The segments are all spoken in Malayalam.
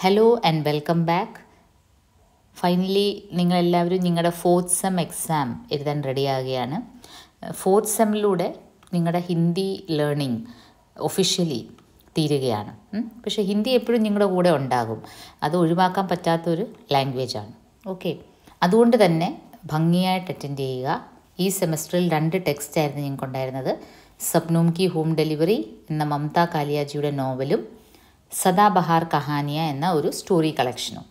Hello and welcome back finally നിങ്ങളെല്ലാവരും നിങ്ങളുടെ ഫോർത്ത് സെം എക്സാം എഴുതാൻ ആകുകയാണ് ഫോർത്ത് സെമ്മിലൂടെ നിങ്ങളുടെ ഹിന്ദി ലേണിംഗ് ഒഫീഷ്യലി തീരുകയാണ് പക്ഷേ ഹിന്ദി എപ്പോഴും നിങ്ങളുടെ കൂടെ ഉണ്ടാകും അത് ഒഴിവാക്കാൻ പറ്റാത്തൊരു ലാംഗ്വേജാണ് ഓക്കെ അതുകൊണ്ട് തന്നെ ഭംഗിയായിട്ട് അറ്റൻഡ് ചെയ്യുക ഈ സെമസ്റ്ററിൽ രണ്ട് ടെക്സ്റ്റ് ആയിരുന്നു ഉണ്ടായിരുന്നത് സപ്നൂം കി ഹോം ഡെലിവറി എന്ന മമത കാലിയാജിയുടെ നോവലും സദാബഹാർ കഹാനിയ എന്ന ഒരു സ്റ്റോറി കളക്ഷനും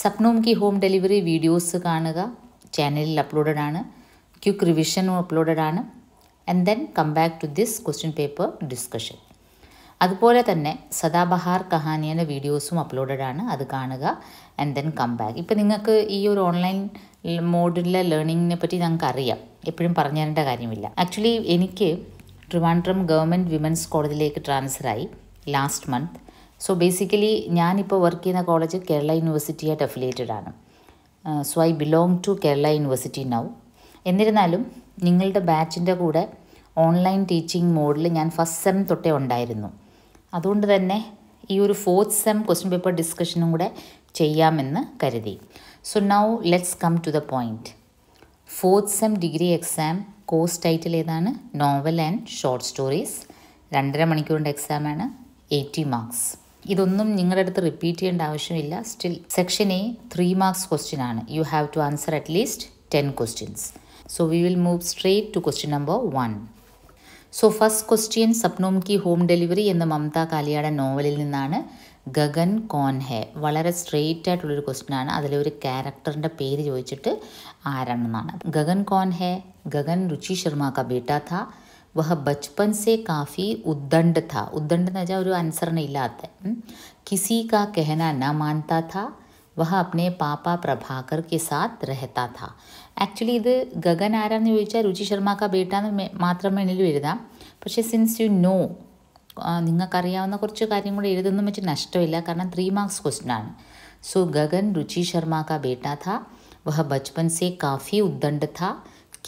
Sapnon ki home delivery videos കാണുക ചാനലിൽ അപ്ലോഡഡ് ആണ് ക്യുക്ക് റിവിഷനും അപ്ലോഡഡ് ആണ് and then come back to this question paper discussion അതുപോലെ തന്നെ സദാബഹാർ കഹാനിയുടെ വീഡിയോസും അപ്ലോഡഡ് ആണ് അത് കാണുക ആൻഡ് ദെൻ കം ബാക്ക് ഇപ്പം നിങ്ങൾക്ക് ഈ ഒരു ഓൺലൈൻ മോഡിലെ ലേണിങ്ങിനെ പറ്റി ഞങ്ങൾക്ക് അറിയാം എപ്പോഴും പറഞ്ഞു തരേണ്ട കാര്യമില്ല ആക്ച്വലി എനിക്ക് ട്രിവാൻഡ്രം ഗവൺമെൻറ് വിമൻസ് കോളേജിലേക്ക് ട്രാൻസ്ഫറായി ലാസ്റ്റ് മന്ത് സോ ബേസിക്കലി ഞാനിപ്പോൾ വർക്ക് ചെയ്യുന്ന കോളേജ് കേരള യൂണിവേഴ്സിറ്റിയായിട്ട് അഫിലിയേറ്റഡ് ആണ് so I belong to Kerala university now എന്നിരുന്നാലും നിങ്ങളുടെ ബാച്ചിൻ്റെ കൂടെ ഓൺലൈൻ ടീച്ചിങ് മോഡിൽ ഞാൻ ഫസ്റ്റ് സെം തൊട്ടേ ഉണ്ടായിരുന്നു അതുകൊണ്ട് തന്നെ ഈ ഒരു ഫോർത്ത് സെം ക്വസ്റ്റ്യൻ പേപ്പർ ഡിസ്കഷനും കൂടെ ചെയ്യാമെന്ന് കരുതി so now let's come to the point fourth sem degree exam course title ഏതാണ് നോവൽ ആൻഡ് ഷോർട്ട് സ്റ്റോറീസ് രണ്ടര മണിക്കൂറിൻ്റെ എക്സാമാണ് എയ്റ്റി മാർക്സ് ഇതൊന്നും നിങ്ങളുടെ അടുത്ത് റിപ്പീറ്റ് ചെയ്യേണ്ട ആവശ്യമില്ല still section A three marks question ആണ് you have to answer at least ten questions so we will move straight to question number one so first question Sapnon ki home delivery యన మమతా కాలియాడా నవలిల్ నిన్నాను గగన్ కాన్ హే వలరే స్ట్రెయిట్ ఐటల్లే క్వశ్చన్ ఆన అదిలే ఒక క్యారెక్టర్ ండే పేర్ జోచిట్ట్ ఆరన్ననాన గగన్ కాన్ హే గగన్ రుచి శర్మ కా బేటా తా వహ బచ్చపన్ సే కాఫీ ఉద్దండ్ థా ఉద్దండ్ నజా ఒరు ఆన్సర్ నే ఇలాతే kisi ka kehna na manta tha waha apne papa prabhakar ke sath rehta tha actually इदे गगन आरन ने योइचा रुचि शर्मा का बेटा मात्र मेंल विरुदा बिकॉज सिंस टू नो ನಿಮಗೆ അറിയാവുന്ന കുറച്ച് കാര്യങ്ങൾ ഇരുന്ന മെച് നഷ്ടമില്ല കാരണം 3 മാർక్స్ क्वेश्चन ആണ് സോ ഗഗൻ രുചി শর্മാ का बेटा था वह बचपन से काफी उद्दंड था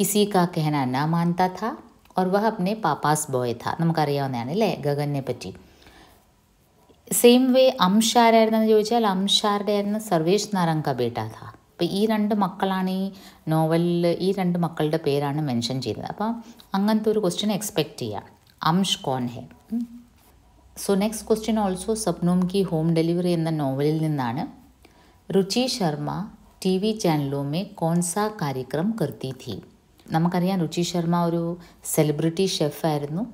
किसी का कहना ना मानता था और वह अपने पापा'स बॉय था നമുക്കറിയാവുന്നാണ് അല്ലേ ഗഗൻ നെ പറ്റി സെയിം വേ അംഷാറ് ആയിരുന്നു എന്ന് ചോദിച്ചാൽ അംഷാറ് ദേർന സർവേശ് നരൻ കാ بیٹാ താ അപ്പോൾ ഈ രണ്ട് മക്കളാണ് ഈ നോവലിൽ ഈ രണ്ട് മക്കളുടെ പേരാണ് മെൻഷൻ ചെയ്തത് അപ്പോൾ അങ്ങനത്തെ ഒരു ക്വസ്റ്റ്യൻ എക്സ്പെക്റ്റ് ചെയ്യാം അംഷ് കോൺ ഹെ so next question also Sapnon ki home delivery എന്ന നോവലിൽ നിന്നാണ് രുചി ശർമ്മ ടി വി ചാനലോ മേ കോൺസാ കാര്യക്രം കൃത്തി തീ നമുക്കറിയാം രുചി ശർമ്മ ഒരു സെലിബ്രിറ്റി ഷെഫായിരുന്നു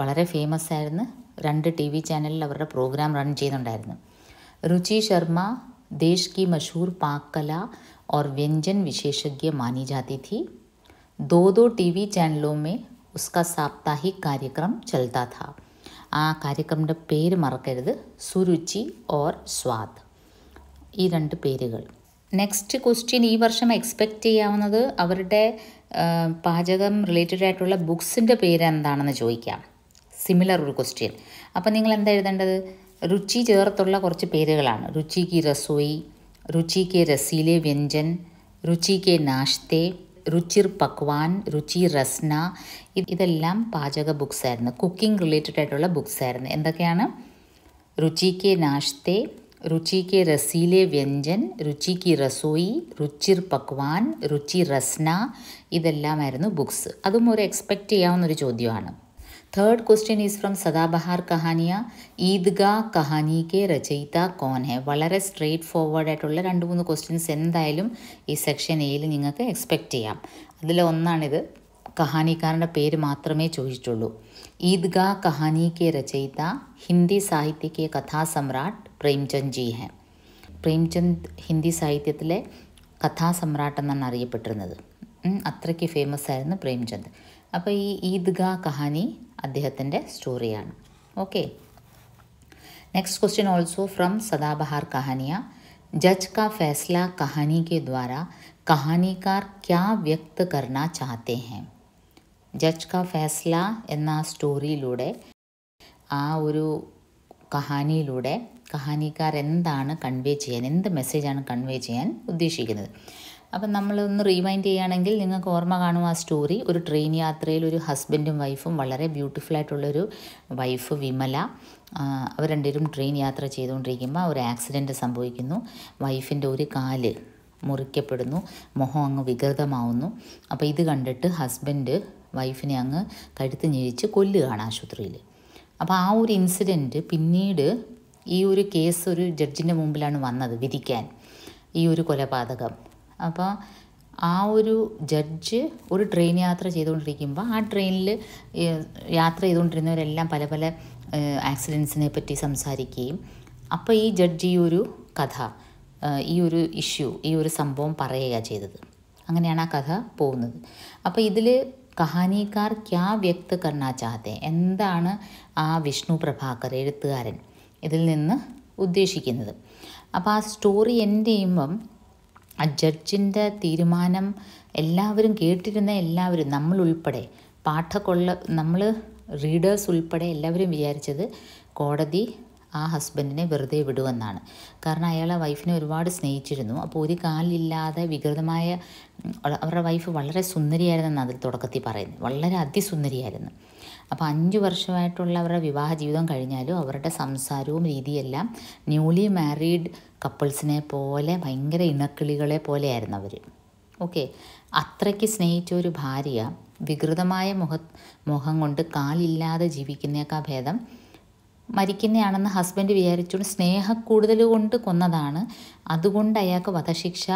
വളരെ ഫേമസ് ആയിരുന്നു രണ്ട് ടി വി ചാനലിൽ അവരുടെ പ്രോഗ്രാം റൺ ചെയ്യുന്നുണ്ടായിരുന്നു രുചി ശർമ്മ देश की मशहूर पाक कला और व्यंजन विशेषज्ञ मानी जाती थी दो दो टीवी ചാനലോं में उसका സാപ്താഹിക് कार्यक्रम चलता था ആ കാര്യക്രമിൻ്റെ പേര് മറക്കരുത് സുരുചി ഓർ സ്വാദ് ഈ രണ്ട് പേരുകൾ നെക്സ്റ്റ് ക്വസ്റ്റ്യൻ ഈ വർഷം എക്സ്പെക്റ്റ് ചെയ്യാവുന്നത് അവരുടെ പാചകം റിലേറ്റഡ് ആയിട്ടുള്ള ബുക്സിൻ്റെ പേര് എന്താണെന്ന് ചോദിക്കാം സിമിലർ ഒരു ക്വസ്റ്റ്യൻ അപ്പം നിങ്ങൾ എന്താ എഴുതേണ്ടത് രുചി ചേർത്തുള്ള കുറച്ച് പേരുകളാണ് രുചി കി രസോയി രുചി കെ രസീലെ വ്യഞ്ജൻ കെ നാഷ്തെ രുചിർ പക്വാൻ രുചി രസ്ന ഇതെല്ലാം പാചക ബുക്സ് ആയിരുന്നു കുക്കിംഗ് റിലേറ്റഡ് ആയിട്ടുള്ള ബുക്സ് ആയിരുന്നു എന്തൊക്കെയാണ് രുചി രുചിക്ക് നാഷ്തെ കെ രസീലെ വ്യഞ്ജൻ കി റസോയി രുചിർ പക്വാൻ രുചി രസ്ന ഇതെല്ലാമായിരുന്നു ബുക്സ് അതും ഒരു എക്സ്പെക്റ്റ് ചെയ്യാവുന്നൊരു ചോദ്യമാണ് थर्ड क्वेश्चन इज़ फ्रॉम सदाबहार കഹാനിയ ഈദ്ഗാ കഹാനിക്ക് രചയിത കോൻ ഹെ വളരെ സ്ട്രെയിറ്റ് ഫോർവേഡ് ആയിട്ടുള്ള രണ്ട് മൂന്ന് ക്വസ്റ്റ്യൻസ് എന്തായാലും ഈ സെക്ഷൻ എയിൽ നിങ്ങൾക്ക് എക്സ്പെക്റ്റ് ചെയ്യാം അതിലൊന്നാണിത് കഹാനിക്കാരൻ്റെ പേര് മാത്രമേ ചോദിച്ചിട്ടുള്ളൂ ഈദ്ഗാ കഹാനിക്ക് രചയിത ഹിന്ദി സാഹിത്യക്ക് കഥാസമ്രാട്ട് പ്രേംചന്ദ് ജി ഹെ പ്രേംചന്ദ് ഹിന്ദി സാഹിത്യത്തിലെ കഥാസമ്രാട്ട് എന്നാണ് അറിയപ്പെട്ടിരുന്നത് അത്രയ്ക്ക് ഫേമസ് ആയിരുന്നു പ്രേംചന്ദ് അപ്പോൾ ഈ ഈദ്ഗാ കഹാനി അദ്ദേഹത്തിൻ്റെ സ്റ്റോറിയാണ് okay next question also from Sadabahar കഹാനിയ ജജ് കാ ഫേസ്ല कहानी के द्वारा കഹാനിക്കാർ ക്യാ വ്യക്ത കർണ ചാത്തേ ഹെ ജഡ്ജ് കാ ഫേസ്ല എന്ന സ്റ്റോറിയിലൂടെ ആ ഒരു കഹാനിയിലൂടെ കഹാനിക്കാർ എന്താണ് കൺവേ ചെയ്യാൻ എന്ത് മെസ്സേജാണ് കൺവേ ചെയ്യാൻ ഉദ്ദേശിക്കുന്നത് അപ്പം നമ്മളൊന്ന് റീവൈൻഡ് ചെയ്യുകയാണെങ്കിൽ നിങ്ങൾക്ക് ഓർമ്മ കാണും ആ സ്റ്റോറി ഒരു ട്രെയിൻ യാത്രയിൽ ഒരു ഹസ്ബൻഡും വൈഫും വളരെ ബ്യൂട്ടിഫുൾ വൈഫ് വിമല അവർ രണ്ടുപേരും ട്രെയിൻ യാത്ര ചെയ്തുകൊണ്ടിരിക്കുമ്പോൾ ഒരു ആക്സിഡൻറ്റ് സംഭവിക്കുന്നു വൈഫിൻ്റെ ഒരു കാല് മുറിക്കപ്പെടുന്നു മുഖം അങ്ങ് വികൃതമാവുന്നു അപ്പോൾ ഇത് കണ്ടിട്ട് ഹസ്ബൻഡ് വൈഫിനെ അങ്ങ് കഴുത്ത് ഞെരിച്ച് കൊല്ലുകയാണ് ആശുപത്രിയിൽ അപ്പോൾ ആ ഒരു ഇൻസിഡൻറ്റ് പിന്നീട് ഈ ഒരു കേസ് ഒരു ജഡ്ജിൻ്റെ മുമ്പിലാണ് വന്നത് വിധിക്കാൻ ഈ ഒരു കൊലപാതകം അപ്പോൾ ആ ഒരു ജഡ്ജ് ഒരു ട്രെയിൻ യാത്ര ചെയ്തുകൊണ്ടിരിക്കുമ്പോൾ ആ ട്രെയിനിൽ യാത്ര ചെയ്തുകൊണ്ടിരുന്നവരെല്ലാം പല പല ആക്സിഡൻസിനെ പറ്റി സംസാരിക്കുകയും അപ്പോൾ ഈ ജഡ്ജ് ഈ ഒരു കഥ ഈ ഒരു ഇഷ്യൂ ഈ ഒരു സംഭവം പറയുക ചെയ്തത് അങ്ങനെയാണ് ആ കഥ പോകുന്നത് അപ്പോൾ ഇതിൽ കഹാനിക്കാർ ക്യാ വ്യക്ത കർണാ ചാത്തെ എന്താണ് ആ വിഷ്ണു പ്രഭാകർ എഴുത്തുകാരൻ ഇതിൽ നിന്ന് ഉദ്ദേശിക്കുന്നത് അപ്പോൾ ആ സ്റ്റോറി എൻഡ് ചെയ്യുമ്പം ജഡ്ജിൻ്റെ തീരുമാനം എല്ലാവരും കേട്ടിരുന്ന എല്ലാവരും നമ്മളുൾപ്പെടെ പാഠക്കൊള്ള നമ്മൾ റീഡേഴ്സ് ഉൾപ്പെടെ എല്ലാവരും വിചാരിച്ചത് കോടതി ആ ഹസ്ബൻഡിനെ വെറുതെ വിടുമെന്നാണ് കാരണം അയാൾ വൈഫിനെ ഒരുപാട് സ്നേഹിച്ചിരുന്നു അപ്പോൾ ഒരു കാലില്ലാതെ വികൃതമായ അവരുടെ വൈഫ് വളരെ സുന്ദരിയായിരുന്നെന്ന് അതിൽ തുടക്കത്തിൽ പറയുന്നത് വളരെ അതിസുന്ദരിയായിരുന്നു അപ്പോൾ അഞ്ച് വർഷമായിട്ടുള്ള അവരുടെ വിവാഹ ജീവിതം കഴിഞ്ഞാലും അവരുടെ സംസാരവും രീതിയെല്ലാം ന്യൂലി മാരീഡ് കപ്പിൾസിനെ പോലെ ഭയങ്കര ഇണക്കിളികളെ പോലെയായിരുന്നു അവർ ഓക്കെ അത്രയ്ക്ക് സ്നേഹിച്ച ഒരു ഭാര്യ വികൃതമായ മുഖ മുഖം കൊണ്ട് കാലില്ലാതെ ജീവിക്കുന്നേക്കാ ഭേദം മരിക്കുന്നയാണെന്ന് ഹസ്ബൻഡ് വിചാരിച്ചുകൊണ്ട് സ്നേഹ കൂടുതൽ കൊണ്ട് കൊന്നതാണ് അതുകൊണ്ട് അയാൾക്ക് വധശിക്ഷ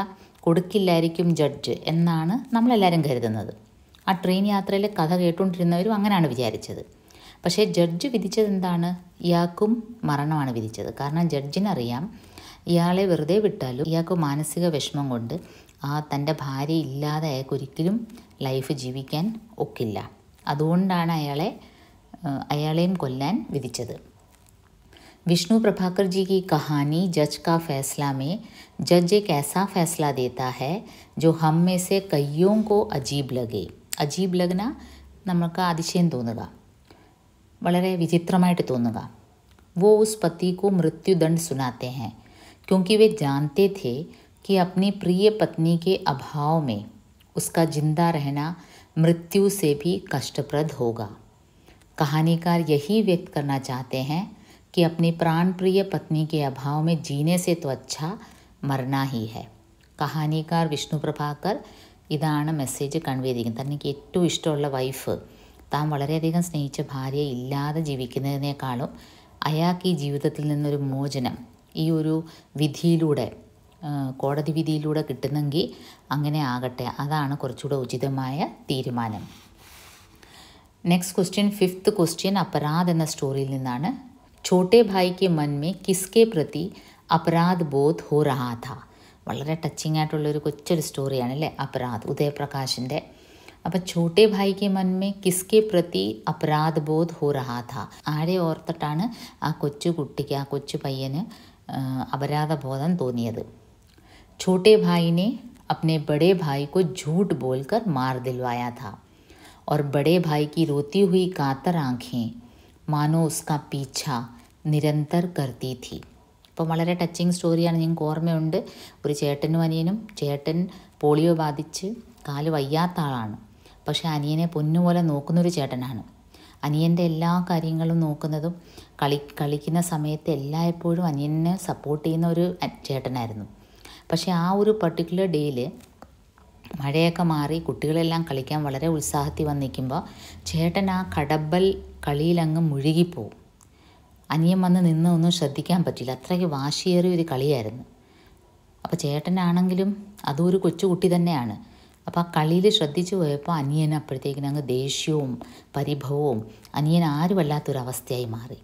കൊടുക്കില്ലായിരിക്കും ജഡ്ജ് എന്നാണ് നമ്മളെല്ലാവരും കരുതുന്നത് ആ ട്രെയിൻ യാത്രയിലെ കഥ കേട്ടുകൊണ്ടിരുന്നവരും അങ്ങനെയാണ് വിചാരിച്ചത് പക്ഷേ ജഡ്ജ് വിധിച്ചത് എന്താണ് ഇയാൾക്കും മരണമാണ് വിധിച്ചത് കാരണം ജഡ്ജിനറിയാം ഇയാളെ വെറുതെ വിട്ടാലും ഇയാൾക്ക് മാനസിക വിഷമം കൊണ്ട് ആ തൻ്റെ ഭാര്യ ഇല്ലാതെ അയാൾക്ക് ഒരിക്കലും ലൈഫ് ജീവിക്കാൻ ഒക്കില്ല അതുകൊണ്ടാണ് അയാളെ അയാളെയും കൊല്ലാൻ വിധിച്ചത് വിഷ്ണു പ്രഭാകർ ജി കി കഹാനി जज കാ फैसला ജജ് जज एक ऐसा फैसला देता ജോ जो हम में കോ അജീബ് ലഗേ അജീബ് ലഗ്ന നമുക്ക് അതിശയം തോന്നുക വളരെ വിചിത്രമായിട്ട് തോന്നുക വോ ഉസ് കോ മൃത്യുദണ്ഡ് സുനാത്തേ ഹേ क्योंकि वे जानते थे कि अपनी प्रिय पत्नी के अभाव में उसका जिंदा रहना मृत्यु से भी कष्टप्रद होगा कहानीकार यही व्यक्त करना चाहते हैं कि अपनी प्राण प्रिय पत्नी के अभाव में जीने से तो अच्छा मरना ही है कहानीकार विष्णु प्रभाकर इधान मेसेज കൺവേ ചെയ്യുന്നത് തന്നെ ഏറ്റവും ഇഷ്ടമുള്ള വൈഫ് താൻ വളരെയധികം സ്നേഹിച്ച ഭാര്യയെ ഇല്ലാതെ ജീവിക്കുന്നതിനേക്കാളും ഈ ഒരു വിധിയിലൂടെ കോടതി വിധിയിലൂടെ കിട്ടുന്നെങ്കിൽ അങ്ങനെ ആകട്ടെ അതാണ് കുറച്ചുകൂടെ ഉചിതമായ തീരുമാനം next question fifth question Apradh എന്ന സ്റ്റോറിയിൽ നിന്നാണ് ഛോട്ടേ ഭായിക്ക് മന്മേ കിസ്കെ പ്രതി അപരാധ് ബോധ് ഹോ രാധ വളരെ ടച്ചിങ് ആയിട്ടുള്ളൊരു കൊച്ചൊരു സ്റ്റോറിയാണ് അല്ലേ അപരാധ് ഉദയപ്രകാശിൻ്റെ അപ്പം ഛോട്ടേ ഭായിക്ക് മന്മേ കിസ്കെ പ്രതി അപരാധ് ബോധ് ഹോ രാധ ആരെ ഓർത്തിട്ടാണ് ആ കൊച്ചു കുട്ടിക്ക് ആ കൊച്ചു പയ്യന് ബോധം തോന്നിയത് छोटे भाई ने अपने बड़े भाई को झूठ बोलकर मार दिलवाया था और बड़े भाई की रोती हुई कातर आंखें मानो उसका पीछा നിരന്തർ കർത്തി തീ ഇപ്പം വളരെ ടച്ചിങ് സ്റ്റോറിയാണ് ഞങ്ങൾക്ക് ഓർമ്മയുണ്ട് ഒരു ചേട്ടനും അനിയനും ചേട്ടൻ പോളിയോ ബാധിച്ച് കാല് വയ്യാത്ത ആളാണ് പക്ഷേ അനിയനെ പൊന്നുപോലെ നോക്കുന്നൊരു ചേട്ടനാണ് അനിയൻ്റെ എല്ലാ കാര്യങ്ങളും നോക്കുന്നതും കളി കളിക്കുന്ന സമയത്ത് എല്ലായ്പ്പോഴും അനിയനെ സപ്പോർട്ട് ചെയ്യുന്ന ഒരു ചേട്ടനായിരുന്നു പക്ഷേ ആ ഒരു പർട്ടിക്കുലർ ഡേയിൽ മഴയൊക്കെ മാറി കുട്ടികളെല്ലാം കളിക്കാൻ വളരെ ഉത്സാഹത്തിൽ വന്ന് നിൽക്കുമ്പോൾ ചേട്ടൻ ആ കടബൽ കളിയിലങ്ങ് മുഴുകിപ്പോവും അനിയൻ വന്ന് നിന്ന് ഒന്നും ശ്രദ്ധിക്കാൻ പറ്റില്ല അത്രയ്ക്ക് വാശിയേറിയ ഒരു കളിയായിരുന്നു അപ്പോൾ ചേട്ടനാണെങ്കിലും അതും ഒരു കൊച്ചുകുട്ടി തന്നെയാണ് അപ്പോൾ ആ കളിയിൽ ശ്രദ്ധിച്ചു പോയപ്പോൾ അനിയൻ അപ്പോഴത്തേക്കിനങ്ങ് ദേഷ്യവും പരിഭവവും അനിയൻ ആരുമല്ലാത്തൊരവസ്ഥയായി മാറി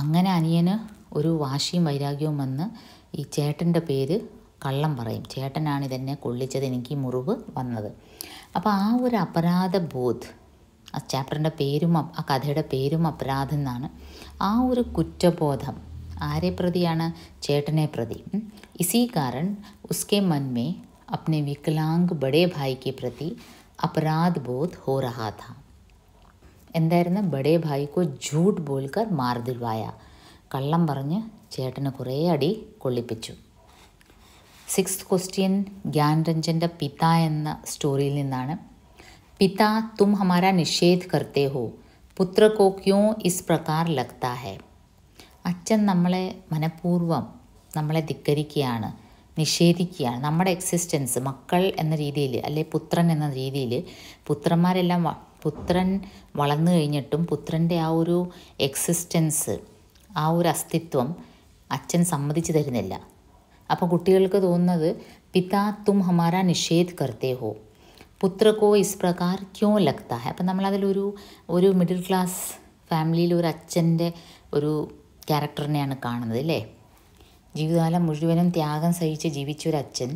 അങ്ങനെ അനിയന് ഒരു വാശിയും വൈരാഗ്യവും വന്ന് ഈ ചേട്ടൻ്റെ പേര് കള്ളം പറയും ചേട്ടനാണ് ഇതെന്നെ കൊള്ളിച്ചത് എനിക്ക് മുറിവ് വന്നത് അപ്പോൾ ആ ഒരു അപരാധ ബോധ് ആ ചാപ്റ്ററിൻ്റെ പേരും ആ കഥയുടെ പേരും അപരാധം എന്നാണ് ആ ഒരു കുറ്റബോധം ആരെ പ്രതിയാണ് ചേട്ടനെ പ്രതി ഇസീ കാരൺ ഉസ്കെ മന്മേ അപ്നെ अपने विकलांग बड़े भाई के प्रति अपराध बोध हो रहा था എന്തായിരുന്നു ബഡേ ഭായിക്കോ ജൂട്ട് ബോൽക്കർ മാർ ദിൽവായ കള്ളം പറഞ്ഞ് ചേട്ടന് കുറേ അടി കൊള്ളിപ്പിച്ചു സിക്സ് ക്വസ്റ്റ്യൻ രഞ്ജൻ്റെ പിത എന്ന സ്റ്റോറിയിൽ നിന്നാണ് പിത തും ഹമാര നിഷേധ് കർത്തേ ഹോ പുത്രക്കോ ക്യോ ഇസ് പ്രകാർ ലക്താ ഹെ അച്ഛൻ നമ്മളെ മനഃപൂർവ്വം നമ്മളെ ധിക്കരിക്കുകയാണ് നിഷേധിക്കുകയാണ് നമ്മുടെ എക്സിസ്റ്റൻസ് മക്കൾ എന്ന രീതിയിൽ അല്ലെ പുത്രൻ എന്ന രീതിയിൽ പുത്രന്മാരെല്ലാം പുത്രൻ വളർന്നു കഴിഞ്ഞിട്ടും പുത്രൻ്റെ ആ ഒരു എക്സിസ്റ്റൻസ് ആ ഒരു അസ്തിത്വം അച്ഛൻ സമ്മതിച്ചു തരുന്നില്ല അപ്പോൾ കുട്ടികൾക്ക് തോന്നുന്നത് പിതാ തും ഹമാര നിഷേധ് കർത്തേ ഹോ പുത്രക്കോ ഇസ് പ്രകാർ ക്യോ ലഗ്താ അപ്പം നമ്മളതിലൊരു ഒരു മിഡിൽ ക്ലാസ് ഫാമിലിയിൽ ഒരു അച്ഛൻ്റെ ഒരു ക്യാരക്ടറിനെയാണ് കാണുന്നത് അല്ലേ ജീവിതകാലം മുഴുവനും ത്യാഗം സഹിച്ച് ജീവിച്ചൊരച്ഛൻ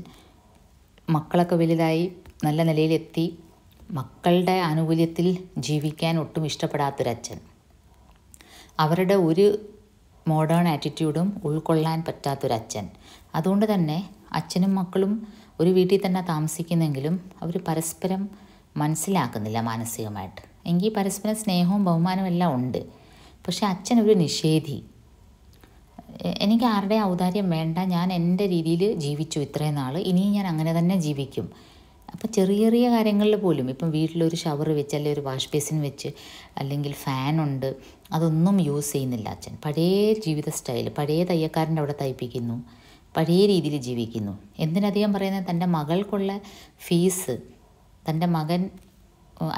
മക്കളൊക്കെ വലുതായി നല്ല നിലയിലെത്തി മക്കളുടെ ആനുകൂല്യത്തിൽ ജീവിക്കാൻ ഒട്ടും ഇഷ്ടപ്പെടാത്തൊരച്ഛൻ അവരുടെ ഒരു മോഡേൺ ആറ്റിറ്റ്യൂഡും ഉൾക്കൊള്ളാൻ പറ്റാത്തൊരച്ഛൻ അതുകൊണ്ട് തന്നെ അച്ഛനും മക്കളും ഒരു വീട്ടിൽ തന്നെ താമസിക്കുന്നെങ്കിലും അവർ പരസ്പരം മനസ്സിലാക്കുന്നില്ല മാനസികമായിട്ട് എങ്കിൽ പരസ്പരം സ്നേഹവും ബഹുമാനവും എല്ലാം ഉണ്ട് പക്ഷേ അച്ഛൻ ഒരു നിഷേധി എനിക്ക് ആരുടെ ഔദാര്യം വേണ്ട ഞാൻ എൻ്റെ രീതിയിൽ ജീവിച്ചു ഇത്രയും നാൾ ഇനിയും ഞാൻ അങ്ങനെ തന്നെ ജീവിക്കും അപ്പോൾ ചെറിയ ചെറിയ കാര്യങ്ങളിൽ പോലും ഇപ്പം വീട്ടിലൊരു ഷവർ വെച്ച് അല്ലെങ്കിൽ ഒരു വാഷ് ബേസിൻ വെച്ച് അല്ലെങ്കിൽ ഫാനുണ്ട് അതൊന്നും യൂസ് ചെയ്യുന്നില്ല അച്ഛൻ പഴയ ജീവിത സ്റ്റൈൽ പഴയ തയ്യക്കാരൻ്റെ അവിടെ തയ്പ്പിക്കുന്നു പഴയ രീതിയിൽ ജീവിക്കുന്നു എന്തിനധികം പറയുന്നത് തൻ്റെ മകൾക്കുള്ള ഫീസ് തൻ്റെ മകൻ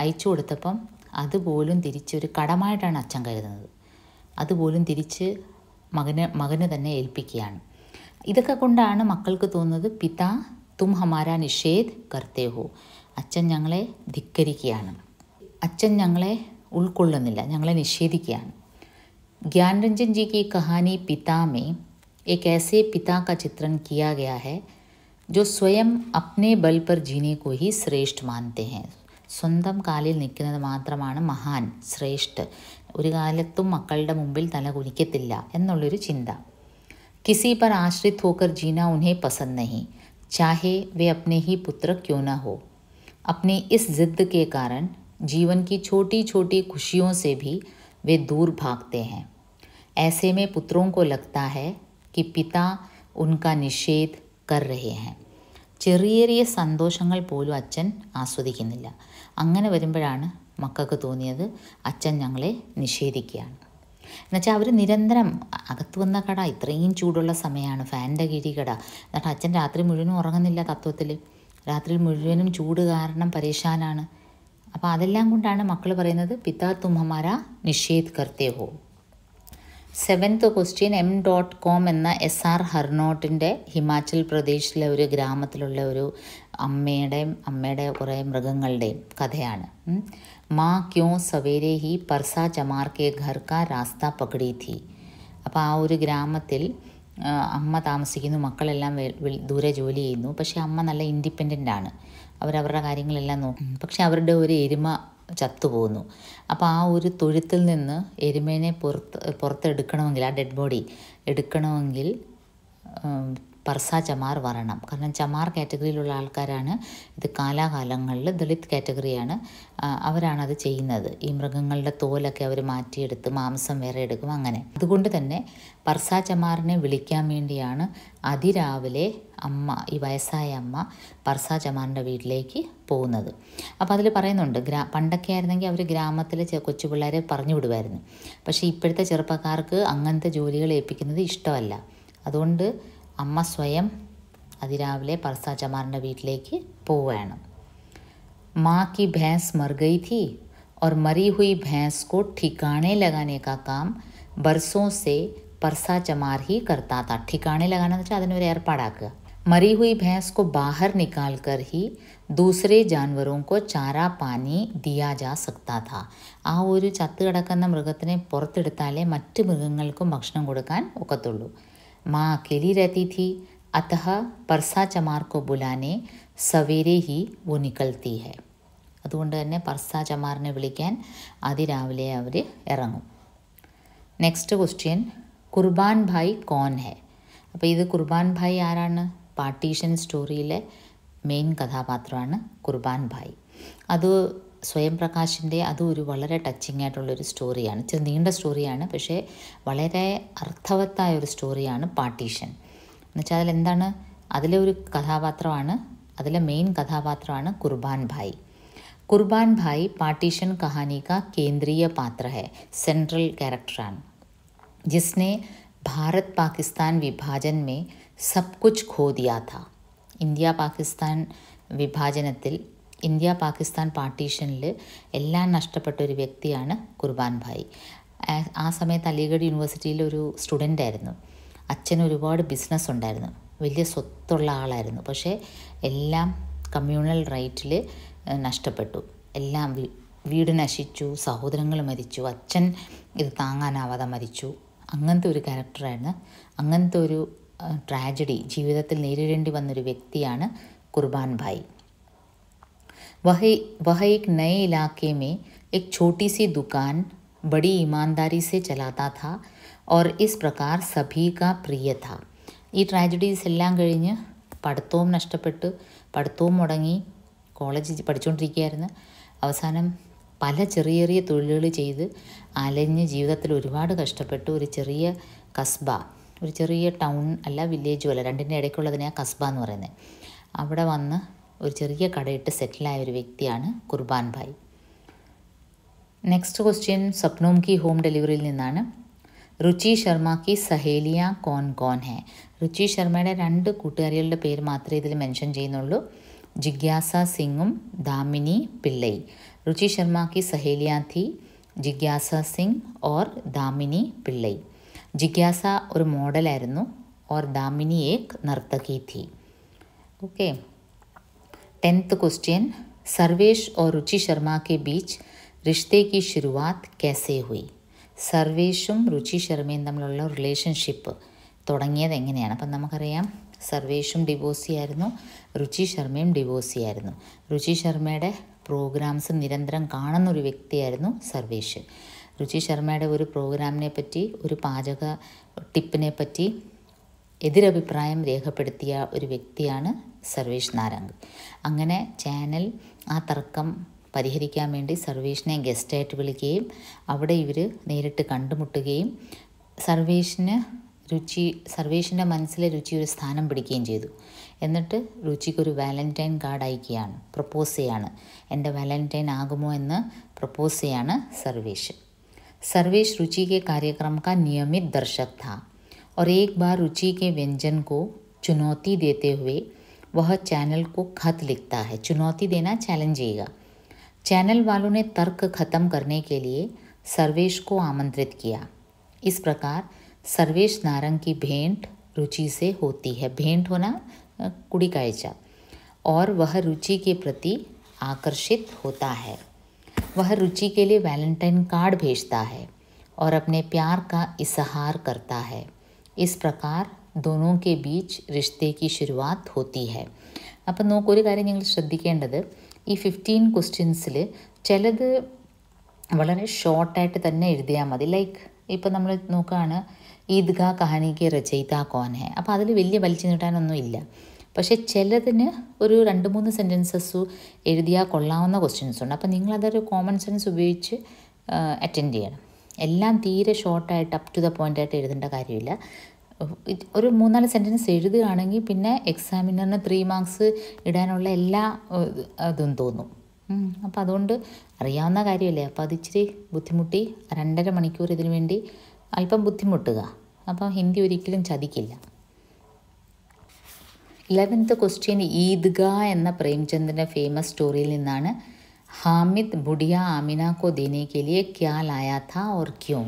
അയച്ചു കൊടുത്തപ്പം അതുപോലും തിരിച്ചൊരു കടമായിട്ടാണ് അച്ഛൻ കരുതുന്നത് അതുപോലും തിരിച്ച് മകന് മകന് തന്നെ ഏൽപ്പിക്കുകയാണ് ഇതൊക്കെ കൊണ്ടാണ് മക്കൾക്ക് തോന്നുന്നത് പിതാ तुम हमारा निषേധ करते हो അച്ഛൻ ഞങ്ങളെ ധിക്കരിക്കുകയാണ് അച്ഛൻ ഞങ്ങളെ ഉൾക്കൊള്ളുന്നില്ല ഞങ്ങളെ നിഷേധിക്കുകയാണ് ज्ञान रंजन जी की कहानी पिता में एक ऐसे पिता का चित्रण किया गया है जो സ്വയം അപ്നെ ബൽ പർ ജീനെ കോ ഹി ശ്രേഷ്ഠ മാനത്തെ ഹെ സ്വന്തം കാലിൽ നിൽക്കുന്നത് മാത്രമാണ് മഹാൻ ശ്രേഷ്ഠ ഒരു കാലത്തും മക്കളുടെ മുമ്പിൽ തല കുനിക്കത്തില്ല എന്നുള്ളൊരു ചിന്ത കിസി പർ ആശ്രിത് ഹോക്കർ ജീന ഉന്നെ പസന്ദ് നഹി चाहे वे अपने ही पुत्र क्यों ना हो अपनी इस जिद्द के कारण जीवन की छोटी छोटी खुशियों से भी वे दूर भागते हैं ऐसे में पुत्रों को लगता है कि पिता उनका निषेध कर रहे हैं ചെറിയ സന്തോഷങ്ങൾ പോലും അച്ഛൻ ആസ്വദിക്കുന്നില്ല അങ്ങനെ വരുമ്പോഴാണ് മക്കൾക്ക് തോന്നിയത് അച്ഛൻ ഞങ്ങളെ എന്നുവെച്ചാൽ അവർ നിരന്തരം അകത്ത് വന്ന കട ഇത്രയും ചൂടുള്ള സമയമാണ് ഫാനിൻ്റെ കിഴി കട എന്നിട്ട് അച്ഛൻ രാത്രി മുഴുവനും ഉറങ്ങുന്നില്ല തത്വത്തിൽ രാത്രി മുഴുവനും ചൂട് കാരണം പരേഷാനാണ് അപ്പോൾ അതെല്ലാം കൊണ്ടാണ് മക്കൾ പറയുന്നത് പിതാ തുമ്മമാര നിഷേധ് കർത്തേഹോ seventh question M dot com എന്ന എസ് ആർ ഹർനോട്ടിൻ്റെ ഹിമാചൽ പ്രദേശിലെ ഒരു ഗ്രാമത്തിലുള്ള ഒരു അമ്മയുടെയും അമ്മയുടെ കുറേ മൃഗങ്ങളുടെയും കഥയാണ് माँ क्यों सवेरे ही परसा चमार के घर का रास्ता पकड़ी थी അപ്പോൾ ആ ഒരു ഗ്രാമത്തിൽ അമ്മ താമസിക്കുന്നു മക്കളെല്ലാം ദൂരെ ജോലി ചെയ്യുന്നു പക്ഷേ അമ്മ നല്ല ഇൻഡിപെൻഡൻ്റ് ആണ് അവരവരുടെ കാര്യങ്ങളെല്ലാം നോക്കും പക്ഷെ അവരുടെ ഒരു എരുമ ചത്തുപോകുന്നു അപ്പോൾ ആ ഒരു തൊഴുത്തിൽ നിന്ന് എരുമേനെ പുറത്ത് പുറത്തെടുക്കണമെങ്കിൽ ആ ഡെഡ് ബോഡി എടുക്കണമെങ്കിൽ പർസ ചമാർ വരണം കാരണം ചമാർ കാറ്റഗറിയിലുള്ള ആൾക്കാരാണ് ഇത് കാലാകാലങ്ങളിൽ ദളിത് കാറ്റഗറിയാണ് അവരാണത് ചെയ്യുന്നത് ഈ മൃഗങ്ങളുടെ തോലൊക്കെ അവർ മാറ്റിയെടുത്ത് മാംസം വേറെ എടുക്കും അങ്ങനെ അതുകൊണ്ട് തന്നെ പർസ ചമാറിനെ വിളിക്കാൻ വേണ്ടിയാണ് അതിരാവിലെ അമ്മ ഈ വയസ്സായ അമ്മ പർസ ചമാറിൻ്റെ വീട്ടിലേക്ക് പോകുന്നത് അപ്പോൾ അതിൽ പറയുന്നുണ്ട് ഗ്രാ പണ്ടൊക്കെ ആയിരുന്നെങ്കിൽ അവർ ഗ്രാമത്തിലെ കൊച്ചു പിള്ളേരെ പറഞ്ഞു വിടുമായിരുന്നു പക്ഷേ ഇപ്പോഴത്തെ ചെറുപ്പക്കാർക്ക് അങ്ങനത്തെ ജോലികൾ ഏൽപ്പിക്കുന്നത് ഇഷ്ടമല്ല അതുകൊണ്ട് അമ്മ സ്വയം അതിരാവിലെ പർസാച്ചമാറിൻ്റെ വീട്ടിലേക്ക് പോവുകയാണ് माँ की भैंस मर गई थी और मरी हुई भैंस को ठिकाने लगाने का काम बरसों से परसा चमार ही करता था ठिकाने लगाना വെച്ചാൽ അതിനൊരു ഏർപ്പാടാക്കുക मरी हुई भैंस को बाहर निकाल कर ही दूसरे जानवरों को चारा पानी दिया जा सकता था ആ ഒരു ചത്തു കിടക്കുന്ന മൃഗത്തിനെ പുറത്തെടുത്താലേ മറ്റ് മൃഗങ്ങൾക്കും ഭക്ഷണം കൊടുക്കാൻ ഒക്കത്തുള്ളൂ माँ अकेली रहती थी अतः परसा चमार को बुलाने सवेरे ही वो निकलती है അതുകൊണ്ട് തന്നെ പർസ ചമാറിനെ വിളിക്കാൻ അതിരാവിലെ അവർ ഇറങ്ങും നെക്സ്റ്റ് ക്വസ്റ്റ്യൻ കുർബാൻ ഭായ് കോൻ ഹെ അപ്പോൾ ഇത് കുർബാൻ ഭായ് ആരാണ് പാർട്ടീഷൻ സ്റ്റോറിയിലെ മെയിൻ കഥാപാത്രമാണ് കുർബാൻ ഭായ് അത് സ്വയം പ്രകാശിൻ്റെ അതും ഒരു വളരെ ടച്ചിങ് ആയിട്ടുള്ളൊരു സ്റ്റോറിയാണ് ഇച്ചിരി നീണ്ട സ്റ്റോറിയാണ് പക്ഷേ വളരെ അർത്ഥവത്തായ ഒരു സ്റ്റോറിയാണ് പാർട്ടീഷൻ എന്നുവെച്ചാൽ അതിലെന്താണ് അതിലെ ഒരു കഥാപാത്രമാണ് അതിലെ മെയിൻ കഥാപാത്രമാണ് കുർബാൻ ഭായ് കുർബാൻ ഭായ് പാർട്ടീഷൻ കഹാനി ക കേന്ദ്രീയ പാത്ര ഹെ സെൻട്രൽ ക്യാരക്ടറാണ് ജിസ്നെ ഭാരത് പാകിസ്ഥാൻ വിഭാജൻ മേ സബ് കുച്ച് खो दिया ഇന്ത്യ പാകിസ്ഥാൻ വിഭാജനത്തിൽ ഇന്ത്യ പാകിസ്ഥാൻ പാർട്ടീഷനിൽ എല്ലാം നഷ്ടപ്പെട്ട ഒരു വ്യക്തിയാണ് കുർബാൻ ഭായി ആ സമയത്ത് അലിഗഡ് യൂണിവേഴ്സിറ്റിയിൽ ഒരു സ്റ്റുഡൻ്റ് ആയിരുന്നു അച്ഛന് ഒരുപാട് ബിസിനസ് ഉണ്ടായിരുന്നു വലിയ സ്വത്തുള്ള ആളായിരുന്നു പക്ഷേ എല്ലാം കമ്മ്യൂണൽ റൈറ്റിൽ നഷ്ടപ്പെട്ടു എല്ലാം വീട് നശിച്ചു സഹോദരങ്ങൾ മരിച്ചു അച്ഛൻ ഇത് താങ്ങാനാവാതെ മരിച്ചു അങ്ങനത്തെ ഒരു ക്യാരക്ടറായിരുന്നു അങ്ങനത്തെ ഒരു ട്രാജഡി ജീവിതത്തിൽ നേരിടേണ്ടി വന്നൊരു വ്യക്തിയാണ് കുർബാൻ ഭായി वह वह एक नए इलाके में एक छोटी सी दुकान बड़ी ईमानदारी से चलाता था और इस प्रकार सभी का പ്രിയ था ഈ ട്രാജഡീസ് എല്ലാം കഴിഞ്ഞ് പഠിത്തവും നഷ്ടപ്പെട്ട് പഠിത്തവും മുടങ്ങി കോളേജ് പഠിച്ചുകൊണ്ടിരിക്കുകയായിരുന്നു അവസാനം പല ചെറിയ ചെറിയ തൊഴിലുകൾ ചെയ്ത് അലഞ്ഞ് ജീവിതത്തിൽ ഒരുപാട് കഷ്ടപ്പെട്ട് ഒരു ചെറിയ കസ്ബ ഒരു ചെറിയ ടൗൺ അല്ല വില്ലേജും അല്ല രണ്ടിൻ്റെ ഇടയ്ക്കുള്ളതിനെ കസ്ബ എന്ന് പറയുന്നത് അവിടെ വന്ന് ഒരു ചെറിയ കടയിട്ട് സെറ്റിലായ ഒരു വ്യക്തിയാണ് Kurban Bhai next question Sapnon ki home ഡെലിവറിയിൽ നിന്നാണ് രുചി ശർമ്മ കി സഹേലിയ കോൺ കോൺ ഹെ രുചി ശർമ്മയുടെ രണ്ട് കൂട്ടുകാരികളുടെ പേര് മാത്രമേ ഇതിൽ മെൻഷൻ ചെയ്യുന്നുള്ളൂ ജിഗ്യാസ സിംഗും ദാമിനി പിള്ളൈ രുചി ശർമ്മ കി സഹേലിയ തി ജിഗ്യാസ സിംഗ് ഓർ ദാമിനി പിള്ളൈ ജിഗ്യാസ ഒരു മോഡലായിരുന്നു ഓർ ദാമിനി ഏക് നർത്തകി തി ഓക്കെ टेंथ क्वेश्चन सर्वेश और रुचि शर्मा के बीच റിഷ്തേ കി ശുരുവാത് കേസേ ഹുയി സർവേഷും രുചി ശർമ്മയും തമ്മിലുള്ള റിലേഷൻഷിപ്പ് തുടങ്ങിയത് എങ്ങനെയാണ് അപ്പം നമുക്കറിയാം സർവേഷും ഡിവോഴ്സിയായിരുന്നു രുചി ശർമ്മയും ഡിവോഴ്സിയായിരുന്നു രുചി ശർമ്മയുടെ പ്രോഗ്രാംസ് നിരന്തരം കാണുന്ന ഒരു വ്യക്തിയായിരുന്നു സർവേഷ് രുചി ശർമ്മയുടെ ഒരു പ്രോഗ്രാമിനെ പറ്റി ഒരു പാചക ടിപ്പിനെ പറ്റി എതിരഭിപ്രായം രേഖപ്പെടുത്തിയ ഒരു വ്യക്തിയാണ് സർവേഷ് നാരംഗ് അങ്ങനെ ചാനൽ ആ തർക്കം പരിഹരിക്കാൻ വേണ്ടി സർവേഷിനെ ഗസ്റ്റായിട്ട് വിളിക്കുകയും അവിടെ ഇവർ നേരിട്ട് കണ്ടുമുട്ടുകയും സർവേഷിന് രുചി സർവേഷിൻ്റെ മനസ്സിലെ രുചി ഒരു സ്ഥാനം പിടിക്കുകയും ചെയ്തു എന്നിട്ട് രുചിക്കൊരു വാലൻറ്റൈൻ കാർഡ് അയക്കുകയാണ് പ്രപ്പോസ് ചെയ്യാണ് എൻ്റെ വാലൻറ്റൈൻ ആകുമോ എന്ന് പ്രപ്പോസ് ചെയ്യാണ് സർവേഷ് സർവേഷ് രുചി के कार्यक्रम का नियमित दर्शक था और एक बार रुचि के व्यंजन को चुनौती देते हुए वह चैनल को खत लिखता है चुनौती देना चैलेंजेगा चैनल वालों ने तर्क खत्म करने के लिए सर्वेश को आमंत्रित किया इस प्रकार सर्वेश नारंग की भेंट रुचि से होती है भेंट होना कुड़ी ऐचा और वह रुचि के प्रति आकर्षित होता है वह रुचि के लिए वैलेंटाइन कार्ड भेजता है और अपने प्यार का इजहार करता है इस प्रकार ദോനോ കെ ബീച്ച് റിഷ്തേ ശുരുവാത്ത് ഹോത്തി ഹൈ അപ്പം നോക്കൂ ഒരു കാര്യം ഞങ്ങൾ ശ്രദ്ധിക്കേണ്ടത് ഈ ഫിഫ്റ്റീൻ ക്വസ്റ്റ്യൻസിൽ ചിലത് വളരെ ഷോർട്ടായിട്ട് തന്നെ എഴുതിയാൽ മതി ലൈക്ക് ഇപ്പം നമ്മൾ നോക്കുകയാണ് ഈദ്ഗ കഹാനിക്ക് രചയിത കോനെ ഹെ അപ്പോൾ അതിൽ വലിയ വലിച്ചു നീട്ടാനൊന്നും ഇല്ല പക്ഷേ ചിലതിന് ഒരു രണ്ട് മൂന്ന് സെൻറ്റൻസസ് എഴുതിയാൽ കൊള്ളാവുന്ന ക്വസ്റ്റ്യൻസ് ഉണ്ട് അപ്പം നിങ്ങളതൊരു കോമൺ സെൻസ് ഉപയോഗിച്ച് അറ്റൻഡ് ചെയ്യണം എല്ലാം തീരെ ഷോർട്ടായിട്ട് അപ് ടു ദ പോയിൻ്റായിട്ട് എഴുതേണ്ട കാര്യമില്ല ഒരു മൂന്നാല് സെൻറ്റൻസ് എഴുതുകയാണെങ്കിൽ പിന്നെ എക്സാമിനറിന് ത്രീ മാർക്സ് ഇടാനുള്ള എല്ലാ ഇതും തോന്നും അപ്പോൾ അതുകൊണ്ട് അറിയാവുന്ന കാര്യമല്ലേ അപ്പോൾ അതിച്ചിരി ബുദ്ധിമുട്ടി രണ്ടര മണിക്കൂർ ഇതിനു വേണ്ടി അല്പം ബുദ്ധിമുട്ടുക അപ്പം ഹിന്ദി ഒരിക്കലും ചതിക്കില്ല ഇലവൻത്ത് ക്വസ്റ്റ്യൻ ഈദ്ഗ എന്ന പ്രേംചന്ദ്രൻ്റെ ഫേമസ് സ്റ്റോറിയിൽ നിന്നാണ് ഹാമിദ് ബുഡിയ ആമിന കോ ദേനെ കെ ഓർക്കിയോ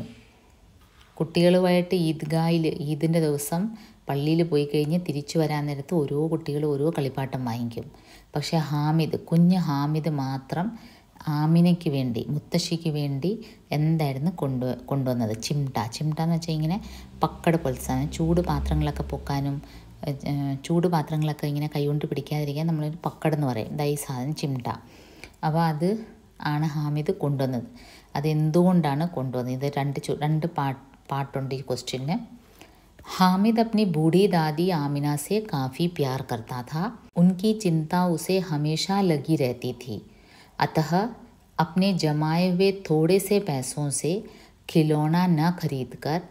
കുട്ടികളുമായിട്ട് ഈദ്ഗായിൽ ഈദിൻ്റെ ദിവസം പള്ളിയിൽ പോയി കഴിഞ്ഞ് തിരിച്ചു വരാൻ നേരത്ത് ഓരോ കുട്ടികൾ ഓരോ കളിപ്പാട്ടം വാങ്ങിക്കും പക്ഷേ ഹാമിദ് കുഞ്ഞ് ഹാമിദ് മാത്രം ആമിനയ്ക്ക് വേണ്ടി മുത്തശ്ശിക്ക് വേണ്ടി എന്തായിരുന്നു കൊണ്ടു കൊണ്ടുവന്നത് ചിംട ചിംട എന്ന് വെച്ചാൽ ഇങ്ങനെ പക്കട പോലത്തെ ചൂട് പാത്രങ്ങളൊക്കെ പൊക്കാനും ചൂട് പാത്രങ്ങളൊക്കെ ഇങ്ങനെ കൈകൊണ്ട് പിടിക്കാതിരിക്കാൻ നമ്മളൊരു പക്കട എന്ന് പറയും ഇതായി സാധനം ചിംട അപ്പോൾ അത് ആണ് ഹാമിദ് കൊണ്ടുവന്നത് അതെന്തുകൊണ്ടാണ് കൊണ്ടുവന്നത് ഇത് രണ്ട് രണ്ട് പാട്ട് पार्ट ट्वेंटी क्वेश्चन में हामिद अपनी बूढ़ी दादी आमिना से काफ़ी प्यार करता था उनकी चिंता उसे हमेशा लगी रहती थी अतः अपने जमाए हुए थोड़े से पैसों से खिलौना न खरीद कर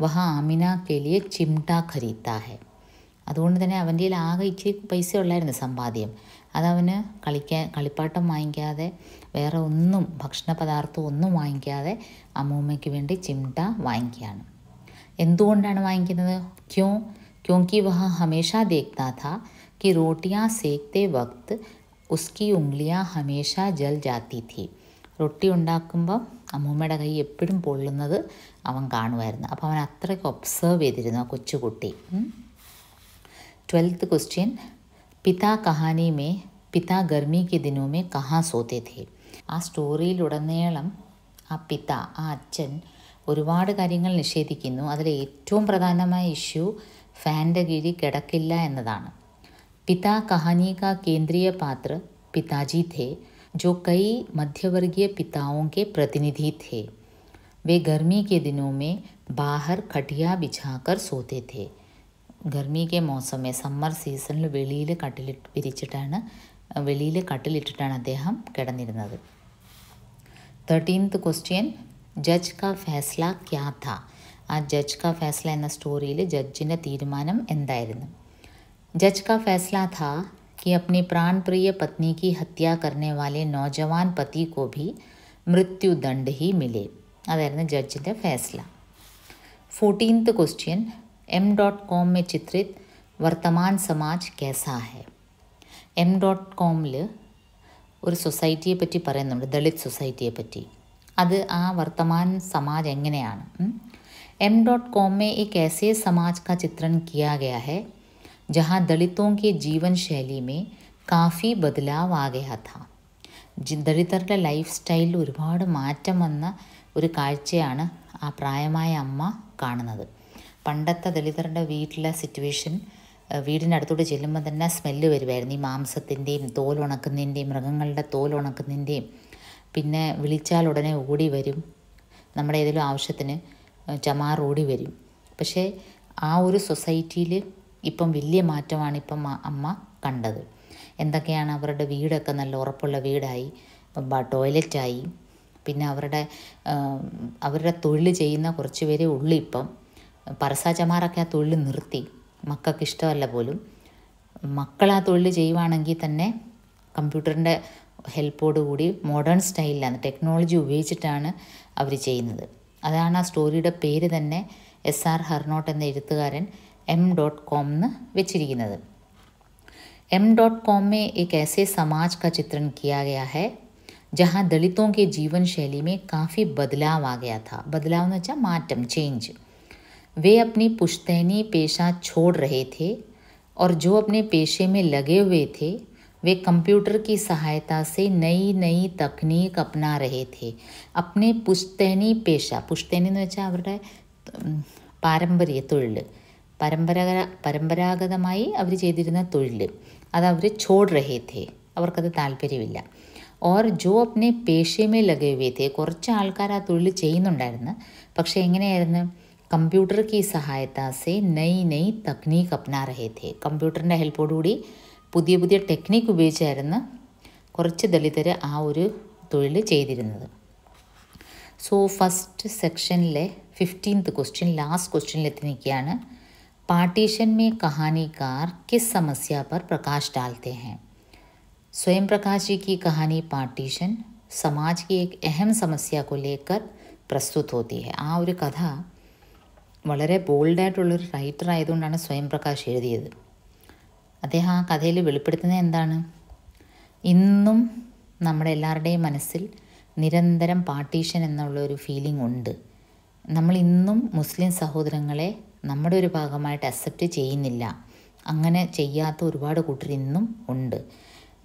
वह आमिना के लिए चिमटा खरीदता है अदे आगे इचि पैसे सपाद्यम अदव कलिपाट वांगे वेरे भदार्थ वांगे അമ്മൂമ്മയ്ക്ക് വേണ്ടി ചിംട വാങ്ങിക്കുകയാണ് എന്തുകൊണ്ടാണ് വാങ്ങിക്കുന്നത് ക്യോ क्योंकि വഹ हमेशा देखता था कि रोटियां सेकते वक्त उसकी ഉംഗ്ലിയാ ഹമേഷ ജൽ ജാത്തി തീ റൊട്ടി ഉണ്ടാക്കുമ്പോൾ അമ്മൂമ്മയുടെ കൈ എപ്പോഴും പൊള്ളുന്നത് അവൻ കാണുമായിരുന്നു അപ്പോൾ അവൻ അത്രയ്ക്ക് ഒബ്സർവ് ചെയ്തിരുന്നു ആ കൊച്ചുകുട്ടി ട്വൽത്ത് ക്വസ്റ്റ്യൻ പിതാ കഹാനി മേ പിതാ ഗർമി കി ദിനോ മേ കഹാ സോതേ തേ ആ സ്റ്റോറിയിലുടനീളം ആ പിത ആ അച്ഛൻ ഒരുപാട് കാര്യങ്ങൾ നിഷേധിക്കുന്നു അതിൽ ഏറ്റവും പ്രധാനമായ ഇഷ്യൂ ഫാൻ്റെ കീഴിൽ കിടക്കില്ല എന്നതാണ് പിതാ കഹാനി കാ കേന്ദ്രീയ പാത്ര പിതാജി थे जो कई मध्यवर्गीय पिताओं के प्रतिनिधि थे वे गर्मी के दिनों में बाहर खटिया बिछाकर सोते थे ഗർമി കെ മോസമേ സമ്മർ സീസണിൽ വെളിയിൽ കട്ടിലിട്ട് വിരിച്ചിട്ടാണ് വെളിയിൽ കട്ടിലിട്ടിട്ടാണ് അദ്ദേഹം കിടന്നിരുന്നത് थर्टीन क्वेश्चन जज का फैसला क्या था आ जज का फैसला स्टोरी जड्जि तीरमान जज का फैसला था कि अपने प्राण प्रिय पत्नी की हत्या करने वाले नौजवान पति को भी मृत्यु दंड ही मिले अदाय जज फैसला fourteen question M dot com में चित्रित वर्तमान समाज कैसा है एम डॉट कॉम ഒരു സൊസൈറ്റിയെ പറ്റി പറയുന്നുണ്ട് ദളിത് സൊസൈറ്റിയെ പറ്റി അത് ആ വർത്തമാൻ സമാജ് എങ്ങനെയാണ് എം ഡോട്ട് कॉम में एक ऐसे समाज का चित्रण किया गया है जहां दलितों के जीवन शैली में काफ़ी ബദലാവ് ആ ഗയാ ദളിതരുടെ ലൈഫ് സ്റ്റൈലിൽ ഒരുപാട് മാറ്റം വന്ന ഒരു കാഴ്ചയാണ് ആ പ്രായമായ അമ്മ കാണുന്നത് പണ്ടത്തെ ദളിതരുടെ വീട്ടിലെ സിറ്റുവേഷൻ വീടിനടുത്തോട്ട് ചെല്ലുമ്പോൾ തന്നെ സ്മെല്ല് വരുമായിരുന്നു ഈ മാംസത്തിൻ്റെയും തോൽ ഉണക്കുന്നതിൻ്റെയും മൃഗങ്ങളുടെ തോൽ ഉണക്കുന്നതിൻ്റെയും പിന്നെ വിളിച്ചാൽ ഉടനെ ഓടി വരും നമ്മുടെ ഏതെങ്കിലും ആവശ്യത്തിന് ചമാറോടി വരും പക്ഷേ ആ ഒരു സൊസൈറ്റിയിൽ ഇപ്പം വലിയ മാറ്റമാണ് ഇപ്പം അമ്മ കണ്ടത് എന്തൊക്കെയാണ് അവരുടെ വീടൊക്കെ നല്ല ഉറപ്പുള്ള വീടായി ടോയ്ലറ്റായി പിന്നെ അവരുടെ അവരുടെ തൊഴിൽ ചെയ്യുന്ന കുറച്ച് പേരെ ഉള്ളു ഇപ്പം പരസാചമാരൊക്കെ ആ തൊഴിൽ നിർത്തി മക്കൾക്ക് ഇഷ്ടമല്ല പോലും മക്കൾ ആ തൊഴിൽ ചെയ്യുവാണെങ്കിൽ തന്നെ കമ്പ്യൂട്ടറിൻ്റെ ഹെൽപ്പോടുകൂടി മോഡേൺ സ്റ്റൈലിലാണ് ടെക്നോളജി ഉപയോഗിച്ചിട്ടാണ് അവർ ചെയ്യുന്നത് അതാണ് ആ സ്റ്റോറിയുടെ പേര് തന്നെ എസ് ആർ ഹർനോട്ട് എന്ന എഴുത്തുകാരൻ എം ഡോട്ട് കോം എന്ന് വെച്ചിരിക്കുന്നത് എം ഡോട്ട് कॉम में एक ऐसे समाज का चित्रण किया गया है जहाँ दलितों के जीवन शैली में काफ़ी बदलाव आ गया था बदलाव എന്ന് വെച്ചാൽ മാറ്റം ചേഞ്ച് वे अपनी पुश्तैनी पेशा छोड़ रहे थे और जो अपने पेशे में लगे हुए थे वे कंप्यूटर की सहायता से नई नई तकनीक अपना रहे थे अपने पुश्तैनी पेशा पुश्तैनी वैचा अवरुदा पारंपरिक तोळ परंपरागत परंपरागत अदावर छोड़ रहे थे तापर्य और जो अपने पेशे में लगे हुए थे कुछ आलका पक्षे एन कंप्यूटर की सहायता से नई नई तकनीक अपना रहे थे कंप्यूटर हेलप कूड़ी टेक्निक उपयोग कुछ दलित आदि so first section fifteen question last question partition में कहानी कार किस समस्या पर प्रकाश डालते हैं स्वयं प्रकाश जी की कहानी पार्टीशन समाज की एक अहम समस्या को लेकर प्रस्तुत होती है आ और कथा വളരെ ബോൾഡായിട്ടുള്ളൊരു റൈറ്റർ ആയതുകൊണ്ടാണ് സ്വയം പ്രകാശ് എഴുതിയത് അദ്ദേഹം ആ കഥയിൽ വെളിപ്പെടുത്തുന്നത് എന്താണ് ഇന്നും നമ്മുടെ എല്ലാവരുടെയും മനസ്സിൽ നിരന്തരം പാർട്ടീഷൻ എന്നുള്ള ഒരു ഫീലിംഗ് ഉണ്ട് നമ്മൾ ഇന്നും മുസ്ലിം സഹോദരങ്ങളെ നമ്മുടെ ഒരു ഭാഗമായിട്ട് അക്സെപ്റ്റ് ചെയ്യുന്നില്ല അങ്ങനെ ചെയ്യാത്ത ഒരുപാട് കൂട്ടർ ഇന്നും ഉണ്ട്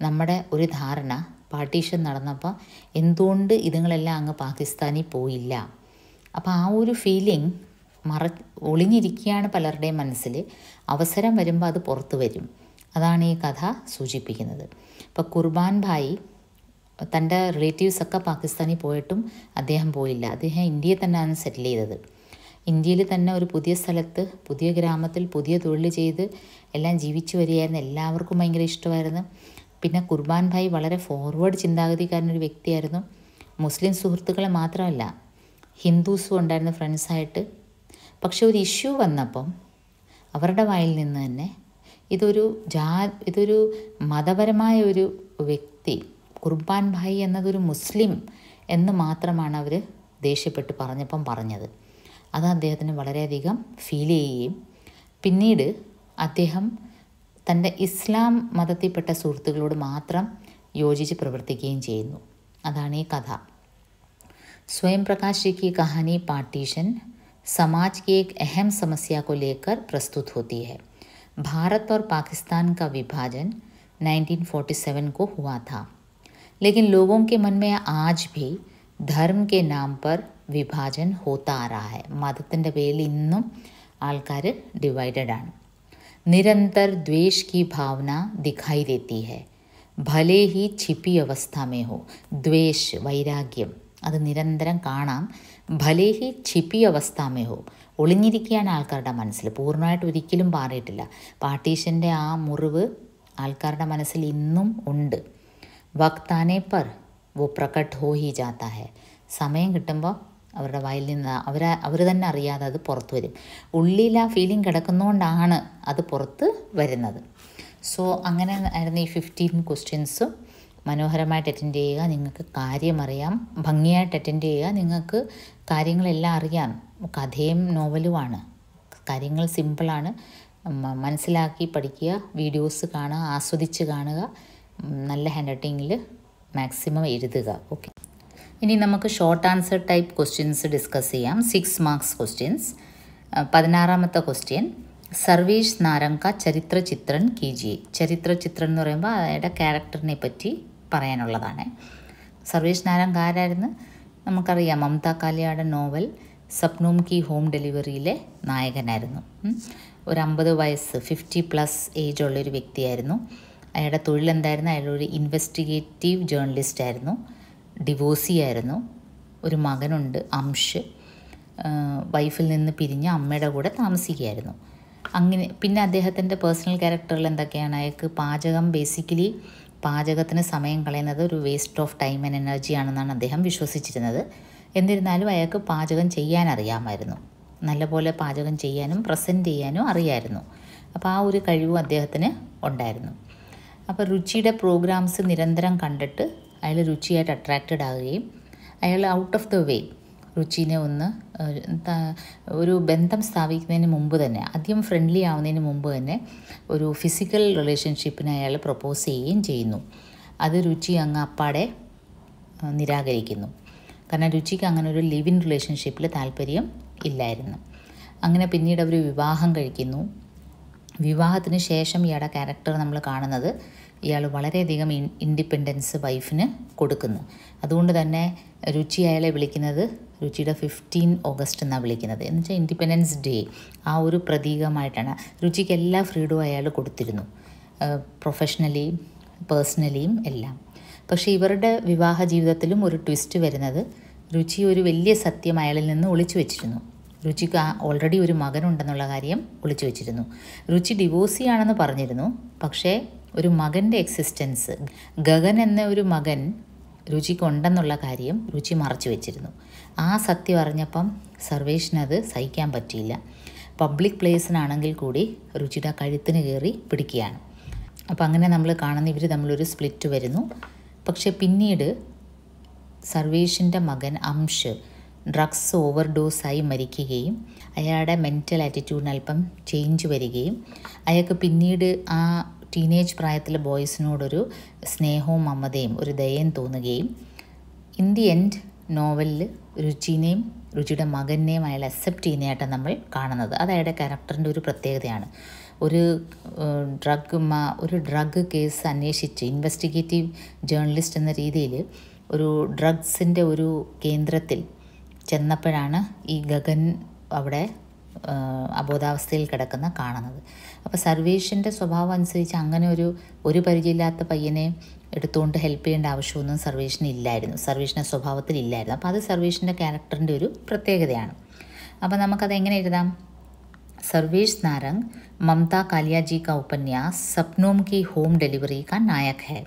നമ്മുടെ ഒരു ധാരണ പാർട്ടീഷൻ നടന്നപ്പോൾ എന്തുകൊണ്ട് ഇതുങ്ങളെല്ലാം അങ്ങ് പാകിസ്ഥാനിൽ പോയില്ല അപ്പോൾ ആ ഒരു ഫീലിംഗ് മറ ഒളിഞ്ഞിരിക്കുകയാണ് പലരുടെയും മനസ്സിൽ അവസരം വരുമ്പോൾ അത് പുറത്തു വരും അതാണ് ഈ കഥ സൂചിപ്പിക്കുന്നത് ഇപ്പോൾ കുർബാൻ ഭായി തൻ്റെ റിലേറ്റീവ്സൊക്കെ പാകിസ്ഥാനിൽ പോയിട്ടും അദ്ദേഹം പോയില്ല അദ്ദേഹം ഇന്ത്യയിൽ തന്നെയാണ് സെറ്റിൽ ചെയ്തത് ഇന്ത്യയിൽ തന്നെ ഒരു പുതിയ സ്ഥലത്ത് പുതിയ ഗ്രാമത്തിൽ പുതിയ തൊഴിൽ ചെയ്ത് എല്ലാം ജീവിച്ചു വരികയായിരുന്നു എല്ലാവർക്കും ഭയങ്കര ഇഷ്ടമായിരുന്നു പിന്നെ കുർബാൻ ഭായ് വളരെ ഫോർവേഡ് ചിന്താഗതിക്കാരനൊരു വ്യക്തിയായിരുന്നു മുസ്ലിം സുഹൃത്തുക്കളെ മാത്രമല്ല ഹിന്ദുസും ഉണ്ടായിരുന്ന ഫ്രണ്ട്സായിട്ട് പക്ഷെ ഒരു ഇഷ്യൂ വന്നപ്പം അവരുടെ വായിൽ നിന്ന് തന്നെ ഇതൊരു ജാ ഇതൊരു മതപരമായ ഒരു വ്യക്തി കുർബാൻ ഭായി എന്നതൊരു മുസ്ലിം എന്ന് മാത്രമാണ് അവർ ദേഷ്യപ്പെട്ട് പറഞ്ഞപ്പം പറഞ്ഞത് അത് അദ്ദേഹത്തിന് വളരെയധികം ഫീൽ ചെയ്യുകയും പിന്നീട് അദ്ദേഹം തൻ്റെ ഇസ്ലാം മതത്തിൽപ്പെട്ട സുഹൃത്തുക്കളോട് മാത്രം യോജിച്ച് പ്രവർത്തിക്കുകയും ചെയ്യുന്നു അതാണ് ഈ കഥ സ്വയം പ്രകാശിക്ക് കഹാനി പാർട്ടീഷൻ समाज की एक अहम समस्या को लेकर प्रस्तुत होती है भारत और पाकिस्तान का विभाजन 1947 को हुआ था लेकिन लोगों के मन में आज भी ധർമ്മ കെ നാം പർ വിഭാജൻ ഹോത്താറായ മതത്തിൻ്റെ പേരിൽ ഇന്നും ആൾക്കാർ ഡിവൈഡഡ് ആണ് നിരന്തർ ദ്വേഷ് കി ഭാവന ദിഖായി ദേത്തി ഹെ ഭലേ ഹി ഛിപ്പി അവസ്ഥ മേ ഹോ ദ്വേഷ് വൈരാഗ്യം അത് നിരന്തരം കാണാം ഭലെ ഹി ഛിപ്പി അവസ്ഥാമേ ഹോ ഒളിഞ്ഞിരിക്കുകയാണ് ആൾക്കാരുടെ മനസ്സിൽ പൂർണ്ണമായിട്ട് ഒരിക്കലും പാറിയിട്ടില്ല പാർട്ടീഷൻ്റെ ആ മുറിവ് ആൾക്കാരുടെ മനസ്സിൽ ഇന്നും ഉണ്ട് വക്താനെ പർ വോ പ്രകട്ട് ഹോ ഹി ജാത്ത ഹെ സമയം കിട്ടുമ്പോൾ അവരുടെ വായിൽ നിന്ന് അവർ അവർ തന്നെ അറിയാതെ അത് പുറത്ത് വരും ഉള്ളിൽ ആ ഫീലിംഗ് കിടക്കുന്നതുകൊണ്ടാണ് അത് പുറത്ത് വരുന്നത് സോ അങ്ങനെ ആയിരുന്നു ഈ ഫിഫ്റ്റീൻ ക്വസ്റ്റ്യൻസും മനോഹരമായിട്ട് അറ്റൻഡ് ചെയ്യുക നിങ്ങൾക്ക് കാര്യമറിയാം ഭംഗിയായിട്ട് അറ്റൻഡ് ചെയ്യുക നിങ്ങൾക്ക് കാര്യങ്ങളെല്ലാം അറിയാം കഥയും നോവലുമാണ് കാര്യങ്ങൾ സിമ്പിളാണ് മനസ്സിലാക്കി പഠിക്കുക വീഡിയോസ് കാണുക ആസ്വദിച്ച് കാണുക നല്ല ഹാൻഡ് റൈറ്റിങ്ങിൽ മാക്സിമം എഴുതുക ഓക്കെ ഇനി നമുക്ക് short answer type questions discuss ചെയ്യാം സിക്സ് മാർക്സ് ക്വസ്റ്റ്യൻസ് പതിനാറാമത്തെ ക്വസ്റ്റ്യൻ സർവീഷ് നാരങ്ക ചരിത്ര ചിത്രൻ ജി ചരിത്ര ചിത്രം എന്ന് പറയുമ്പോൾ അയാളുടെ ക്യാരക്ടറിനെ പറ്റി പറയാനുള്ളതാണ് സർവേഷ് നാരംഗ് ആരായിരുന്നു നമുക്കറിയാം മമത കാലിയാട നോവൽ സപ്നോം കി ഹോം ഡെലിവറിയിലെ നായകനായിരുന്നു ഒരു അമ്പത് വയസ്സ് ഫിഫ്റ്റി പ്ലസ് ഏജ് ഉള്ളൊരു വ്യക്തിയായിരുന്നു അയാളുടെ തൊഴിലെന്തായിരുന്നു അയാളൊരു ഇൻവെസ്റ്റിഗേറ്റീവ് ജേർണലിസ്റ്റ് ആയിരുന്നു ഡിവോഴ്സി ആയിരുന്നു ഒരു മകനുണ്ട് അംഷ് വൈഫിൽ നിന്ന് പിരിഞ്ഞ് അമ്മയുടെ കൂടെ താമസിക്കുകയായിരുന്നു അങ്ങനെ പിന്നെ അദ്ദേഹത്തിൻ്റെ പേഴ്സണൽ ക്യാരക്ടറുകൾ എന്തൊക്കെയാണ് അയാൾക്ക് പാചകം ബേസിക്കലി പാചകത്തിന് സമയം കളയുന്നത് ഒരു വേസ്റ്റ് ഓഫ് ടൈം ആൻഡ് ആണെന്നാണ് അദ്ദേഹം വിശ്വസിച്ചിരുന്നത് എന്നിരുന്നാലും അയാൾക്ക് പാചകം ചെയ്യാൻ നല്ലപോലെ പാചകം ചെയ്യാനും പ്രസൻറ്റ് ചെയ്യാനും അറിയായിരുന്നു അപ്പോൾ ആ ഒരു കഴിവും അദ്ദേഹത്തിന് ഉണ്ടായിരുന്നു അപ്പോൾ രുചിയുടെ പ്രോഗ്രാംസ് നിരന്തരം കണ്ടിട്ട് അയാൾ രുചിയായിട്ട് അട്രാക്റ്റഡ് ആകുകയും അയാൾ ഔട്ട് ഓഫ് ദ വേ രുചിനെ ഒന്ന് ഒരു ബന്ധം സ്ഥാപിക്കുന്നതിന് മുമ്പ് തന്നെ ആദ്യം ഫ്രണ്ട്ലി ആവുന്നതിന് മുമ്പ് തന്നെ ഒരു ഫിസിക്കൽ റിലേഷൻഷിപ്പിന് അയാൾ പ്രപ്പോസ് ചെയ്യുകയും ചെയ്യുന്നു അത് രുചി അങ്ങ് അപ്പാടെ നിരാകരിക്കുന്നു കാരണം രുചിക്ക് അങ്ങനെ ഒരു ലിവിൻ റിലേഷൻഷിപ്പിൽ താല്പര്യം ഇല്ലായിരുന്നു അങ്ങനെ പിന്നീട് അവർ വിവാഹം കഴിക്കുന്നു വിവാഹത്തിന് ശേഷം ഇയാളുടെ ക്യാരക്ടർ നമ്മൾ കാണുന്നത് ഇയാൾ വളരെയധികം ഇൻഡിപെൻഡൻസ് വൈഫിന് കൊടുക്കുന്നു അതുകൊണ്ട് തന്നെ രുചി അയാളെ വിളിക്കുന്നത് രുചിയുടെ ഫിഫ്റ്റീൻ ഓഗസ്റ്റ് എന്നാണ് വിളിക്കുന്നത് എന്ന് വെച്ചാൽ ഇൻഡിപെൻഡൻസ് ഡേ ആ ഒരു പ്രതീകമായിട്ടാണ് രുചിക്ക് എല്ലാ ഫ്രീഡും അയാൾ കൊടുത്തിരുന്നു പ്രൊഫഷണലിയും പേഴ്സണലിയും എല്ലാം പക്ഷേ ഇവരുടെ വിവാഹ ജീവിതത്തിലും ഒരു ട്വിസ്റ്റ് വരുന്നത് രുചി ഒരു വലിയ സത്യം അയാളിൽ നിന്ന് ഒളിച്ചു വെച്ചിരുന്നു രുചിക്ക് ഓൾറെഡി ഒരു മകനുണ്ടെന്നുള്ള കാര്യം ഒളിച്ചു വെച്ചിരുന്നു രുചി ഡിവോഴ്സിയാണെന്ന് പറഞ്ഞിരുന്നു പക്ഷേ ഒരു മകൻ്റെ എക്സിസ്റ്റൻസ് ഗഗൻ എന്ന ഒരു മകൻ രുചിക്കുണ്ടെന്നുള്ള കാര്യം രുചി മറച്ചു വെച്ചിരുന്നു ആ സത്യം അറിഞ്ഞപ്പം സർവേഷിനത് സഹിക്കാൻ പറ്റിയില്ല പബ്ലിക് പ്ലേസിനാണെങ്കിൽ കൂടി രുചിയുടെ കഴുത്തിന് കയറി പിടിക്കുകയാണ് അപ്പം അങ്ങനെ നമ്മൾ കാണുന്ന ഇവർ തമ്മിലൊരു സ്പ്ലിറ്റ് വരുന്നു പക്ഷെ പിന്നീട് സർവേഷിൻ്റെ മകൻ അംഷ് ഡ്രഗ്സ് ഡോസായി മരിക്കുകയും അയാളുടെ മെൻറ്റൽ ആറ്റിറ്റ്യൂഡിന് അല്പം ചേഞ്ച് വരികയും അയാൾക്ക് പിന്നീട് ആ ടീനേജ് പ്രായത്തിലെ ബോയ്സിനോടൊരു സ്നേഹവും മമതയും ഒരു ദയയും തോന്നുകയും ഇൻ ദി എൻഡ് നോവലിൽ രുചിനെയും രുചിയുടെ മകനെയും അയാൾ അക്സെപ്റ്റ് ചെയ്യുന്നതായിട്ടാണ് നമ്മൾ കാണുന്നത് അത് അയാളുടെ ക്യാരക്ടറിൻ്റെ ഒരു പ്രത്യേകതയാണ് ഒരു ഡ്രഗ് ഒരു ഡ്രഗ് കേസ് അന്വേഷിച്ച് ഇൻവെസ്റ്റിഗേറ്റീവ് ജേർണലിസ്റ്റ് എന്ന രീതിയിൽ ഒരു ഡ്രഗ്സിൻ്റെ ഒരു കേന്ദ്രത്തിൽ ചെന്നപ്പോഴാണ് ഈ ഗഗൻ അവിടെ അബോധാവസ്ഥയിൽ കിടക്കുന്ന കാണുന്നത് അപ്പോൾ സർവേഷിൻ്റെ സ്വഭാവം അനുസരിച്ച് അങ്ങനെ ഒരു ഒരു പരിചയമില്ലാത്ത പയ്യനെ എടുത്തുകൊണ്ട് ഹെൽപ്പ് ചെയ്യേണ്ട ആവശ്യമൊന്നും സർവേഷിന് ഇല്ലായിരുന്നു സർവേഷിൻ്റെ സ്വഭാവത്തിൽ ഇല്ലായിരുന്നു അപ്പോൾ അത് സർവേഷിൻ്റെ ക്യാരക്ടറിൻ്റെ ഒരു പ്രത്യേകതയാണ് അപ്പോൾ നമുക്കത് എങ്ങനെ എഴുതാം സർവേഷ് നാരംഗ് ममता കാലിയാജി ക ഉപന്യാസ് സപ്നോം കി ഹോം ഡെലിവറി ക നായക് ഹെ है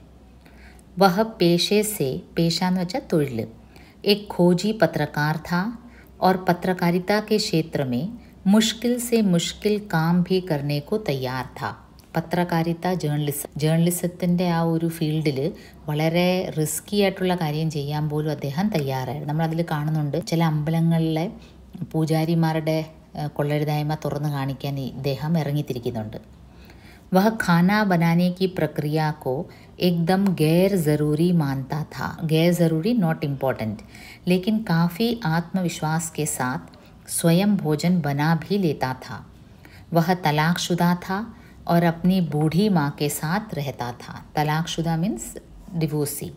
वह पेशे से എന്ന് വെച്ചാൽ തൊഴിൽ एक खोजी पत्रकार था और पत्रकारिता के क्षेत्र में मुश्किल से मुश्किल काम भी करने को तैयार था പത്രകാരിത്ത ജേർണലിസം ജേർണലിസത്തിൻ്റെ ആ ഒരു ഫീൽഡിൽ വളരെ റിസ്കി ആയിട്ടുള്ള കാര്യം ചെയ്യാൻ പോലും അദ്ദേഹം തയ്യാറായിരുന്നു നമ്മളതിൽ കാണുന്നുണ്ട് ചില അമ്പലങ്ങളിലെ പൂജാരിമാരുടെ കൊള്ളരുതായ്മ തുറന്നു കാണിക്കാൻ ഇദ്ദേഹം ഇറങ്ങിത്തിരിക്കുന്നുണ്ട് വഹ ഖാന ബനാനേക്ക് പ്രക്രിയക്കോ एकदम गैर ज़रूरी मानता था गैर ज़रूरी नॉट इम्पॉर्टेंट लेकिन काफ़ी आत्मविश्वास के साथ स्वयं भोजन बना भी लेता था वह तलाकशुदा था और अपनी बूढ़ी माँ के साथ रहता था तलाकशुदा मीन्स डिवोसी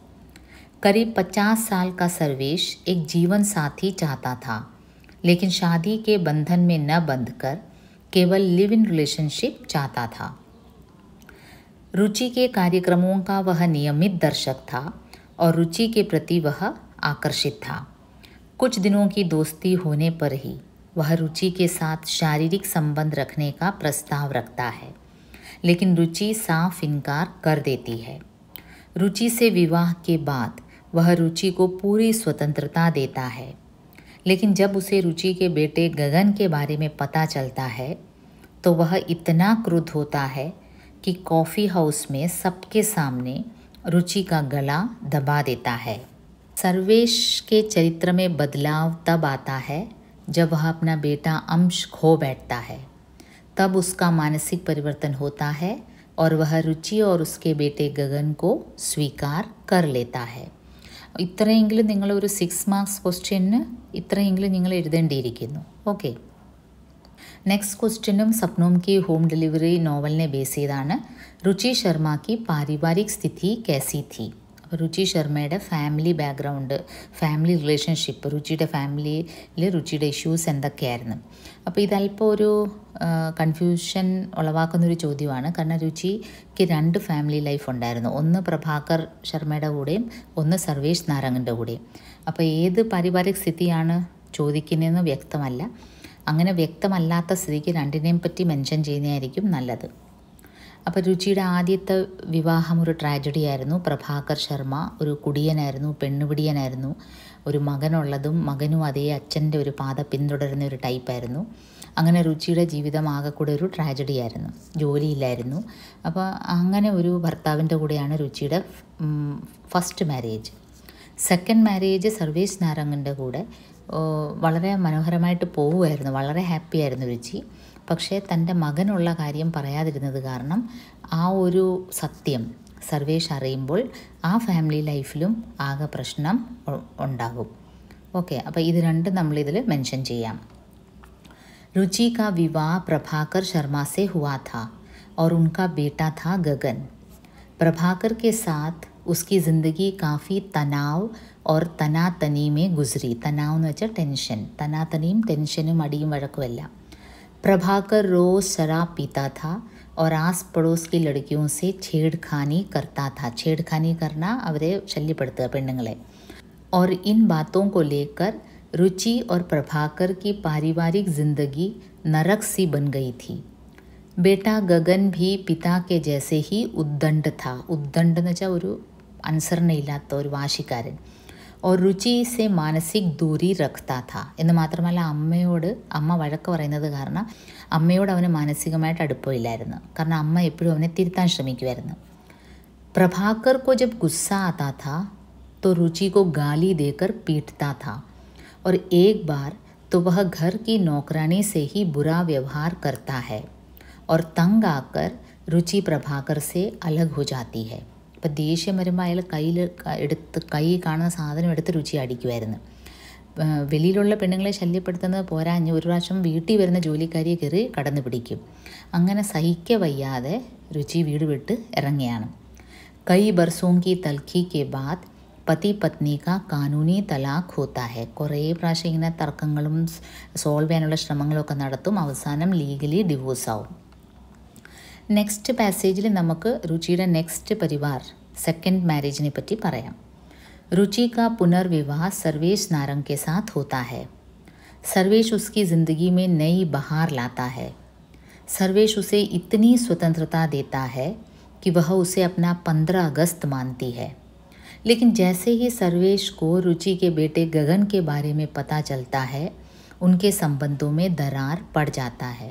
करीब पचास साल का सर्वेश एक जीवन साथी चाहता था लेकिन शादी के बंधन में न बंध कर केवल लिव इन रिलेशनशिप चाहता था रुचि के कार्यक्रमों का वह नियमित दर्शक था और रुचि के प्रति वह आकर्षित था कुछ दिनों की दोस्ती होने पर ही वह रुचि के साथ शारीरिक संबंध रखने का प्रस्ताव रखता है लेकिन रुचि साफ इनकार कर देती है रुचि से विवाह के बाद वह रुचि को पूरी स्वतंत्रता देता है लेकिन जब उसे रुचि के बेटे गगन के बारे में पता चलता है तो वह इतना क्रुद्ध होता है कि कॉफ़ी हाउस में सबके सामने रुचि का गला दबा देता है सर्वेश के चरित्र में बदलाव तब आता है जब वह अपना बेटा अंश खो बैठता है तब उसका मानसिक परिवर्तन होता है और वह रुचि और उसके बेटे गगन को स्वीकार कर लेता है इतने सिक्स मार्क्स क्वेश्चन इतने ओके നിങ്ങൾ നെക്സ്റ്റ് ക്വസ്റ്റ്യനും സപ്നോം കി ഹോം ഡെലിവറി നോവലിനെ ബേസ് ചെയ്താണ് രുചി ശർമ്മ കി പാരിവാരിക് സ്ഥിതി കേസി തി അപ്പോൾ രുചി ശർമ്മയുടെ ഫാമിലി ബാക്ക്ഗ്രൗണ്ട് ഫാമിലി റിലേഷൻഷിപ്പ് രുചിയുടെ ഫാമിലിയിൽ രുചിയുടെ ഇഷ്യൂസ് എന്തൊക്കെയായിരുന്നു അപ്പോൾ ഇതല്പം ഒരു കൺഫ്യൂഷൻ ഉളവാക്കുന്നൊരു ചോദ്യമാണ് കാരണം രുചിക്ക് രണ്ട് ഫാമിലി ലൈഫ് ഉണ്ടായിരുന്നു ഒന്ന് പ്രഭാകർ ശർമ്മയുടെ കൂടെയും ഒന്ന് സർവേഷ് നാരംഗിൻ്റെ കൂടെയും അപ്പോൾ ഏത് പാരിവാരിക സ്ഥിതിയാണ് ചോദിക്കുന്നതെന്ന് വ്യക്തമല്ല അങ്ങനെ വ്യക്തമല്ലാത്ത സ്ത്രീക്ക് രണ്ടിനെയും പറ്റി മെൻഷൻ ചെയ്യുന്നതായിരിക്കും നല്ലത് അപ്പോൾ രുചിയുടെ ആദ്യത്തെ വിവാഹം ഒരു ട്രാജഡി ആയിരുന്നു പ്രഭാകർ ശർമ്മ ഒരു കുടിയനായിരുന്നു പെണ്ണുപിടിയനായിരുന്നു ഒരു മകനുള്ളതും മകനും അതേ അച്ഛൻ്റെ ഒരു പാത പിന്തുടരുന്ന ഒരു ടൈപ്പായിരുന്നു അങ്ങനെ രുചിയുടെ ജീവിതം ആകെക്കൂടെ ഒരു ട്രാജഡി ആയിരുന്നു ജോലിയില്ലായിരുന്നു അപ്പോൾ അങ്ങനെ ഒരു ഭർത്താവിൻ്റെ കൂടെയാണ് രുചിയുടെ first marriage second marriage Sarvesh നാരംഗിൻ്റെ കൂടെ വളരെ മനോഹരമായിട്ട് പോവുമായിരുന്നു വളരെ ഹാപ്പി ആയിരുന്നു രുചി പക്ഷേ തൻ്റെ മകനുള്ള കാര്യം പറയാതിരുന്നത് കാരണം ആ ഒരു സത്യം സർവേഷ് അറിയുമ്പോൾ ആ ഫാമിലി ലൈഫിലും ആകെ പ്രശ്നം ഉണ്ടാകും ഓക്കെ അപ്പോൾ ഇത് രണ്ടും നമ്മളിതിൽ മെൻഷൻ ചെയ്യാം രുചി का विवाह प्रभाकर शर्मा से हुआ था और उनका बेटा था गगन प्रभाकर के साथ उसकी ज़िंदगी काफ़ी तनाव और तना തനാതനിമേ ഗുസ്രി തനാവ് എന്ന് टेंशन तना तनीम टेंशन അടിയും വഴക്കുമെല്ലാം प्रभाकर रोज शराब पीता था और आस पड़ोस की लड़कियों से छेड़खानी करता था छेड़खानी करना അവരെ ശല്യപ്പെടുത്തുക പെണ്ണുങ്ങളെ और इन बातों को लेकर रुचि और प्रभाकर की पारिवारिक जिंदगी नरक सी बन गई थी बेटा गगन भी पिता के जैसे ही उद्दंड था उद्दंड नचा और അനുസരണയില്ലാത്ത ഒരു വാശിക്കാരൻ ഒരു രുചിസെ മാനസിക് ദൂരി രക്താ ഥാ എന്ന് മാത്രമല്ല അമ്മയോട് അമ്മ വഴക്ക് പറയുന്നത് കാരണം അമ്മയോട് അവന് മാനസികമായിട്ട് അടുപ്പമില്ലായിരുന്നു കാരണം അമ്മ എപ്പോഴും അവനെ തിരുത്താൻ ശ്രമിക്കുമായിരുന്നു പ്രഭാകർ കോ ജബ് ഗുസ്സ ആതാ ഥാ तो रुचि को गाली देकर पीटता था और एक बार तो वह घर की नौकरानी से ही बुरा व्यवहार करता है और तंग आकर रुचि प्रभाकर से अलग हो जाती है ഇപ്പം ദേഷ്യം വരുമ്പോൾ അയാൾ കയ്യിൽ എടുത്ത് കൈ കാണുന്ന സാധനം എടുത്ത് രുചി അടിക്കുമായിരുന്നു വെളിയിലുള്ള പെണ്ണുങ്ങളെ ശല്യപ്പെടുത്തുന്നത് പോരാഞ്ഞ് ഒരു പ്രാവശ്യം വീട്ടിൽ വരുന്ന ജോലിക്കാരിയെ കയറി കടന്നു പിടിക്കും അങ്ങനെ സഹിക്ക വയ്യാതെ രുചി വീട് വിട്ട് ഇറങ്ങിയാണ് കൈ ബർസോങ്കി തൽഖി കെ ബാദ് പതി പത്നിക കാനൂനി തലാഖ് ഹോത്താ ഹെ കുറേ പ്രാവശ്യം ഇങ്ങനെ തർക്കങ്ങളും സോൾവ് ചെയ്യാനുള്ള ശ്രമങ്ങളൊക്കെ നടത്തും അവസാനം ലീഗലി ഡിവോഴ്സ് ആവും पैसेज പാസേജിൽ നമുക്ക് नेक्स्ट परिवार പരിവാർ मैरिज ने പറ്റി पर रुचि का पुनर्विवाह सर्वेश नारंग के साथ होता है सर्वेश उसकी ज़िंदगी में नई बहार लाता है सर्वेश उसे इतनी स्वतंत्रता देता है कि वह उसे अपना पंद्रह अगस्त मानती है लेकिन जैसे ही सर्वेश को रुचि के बेटे गगन के बारे में पता चलता है उनके संबंधों में दरार पड़ जाता है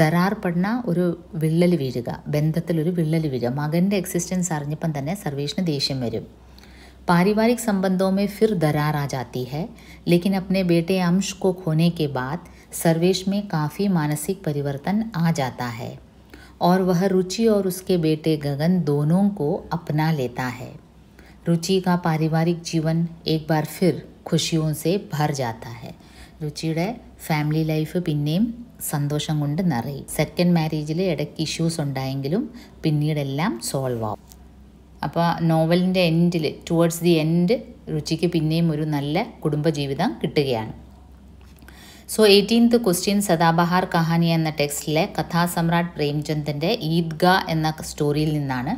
दरार पड़ना और विल വീഴുക बंध विल വീഴുക മകൻ്റെ एक्सीस्ट അറിഞ്ഞപ്പം सर्वेश സർവേഷിന് ദേഷ്യം पारिवारिक संबंधों में फिर दरार आ जाती है लेकिन अपने बेटे अंश को खोने के बाद सर्वेश में काफ़ी मानसिक परिवर्तन आ जाता है और वह रुचि और उसके बेटे गगन दोनों को अपना लेता है रुचि का पारिवारिक जीवन एक बार फिर खुशियों से भर जाता है रुचि फैमिली लाइफ पिन्नेम സന്തോഷം കൊണ്ട് നിറയും സെക്കൻഡ് മാരേജിൽ ഇടയ്ക്ക് ഇഷ്യൂസ് ഉണ്ടായെങ്കിലും പിന്നീടെല്ലാം സോൾവ് ആവും അപ്പോൾ നോവലിൻ്റെ എൻഡിൽ ടുവേർഡ്സ് ദി എൻഡ് രുചിക്ക് പിന്നെയും ഒരു നല്ല കുടുംബജീവിതം കിട്ടുകയാണ് സോ എയ്റ്റീൻത്ത് ക്വസ്റ്റ്യൻ സദാബഹാർ കഹാനി എന്ന ടെക്സ്റ്റിലെ കഥാസമ്രാട്ട് പ്രേംചന്ദിൻ്റെ ഈദ്ഗ എന്ന സ്റ്റോറിയിൽ നിന്നാണ്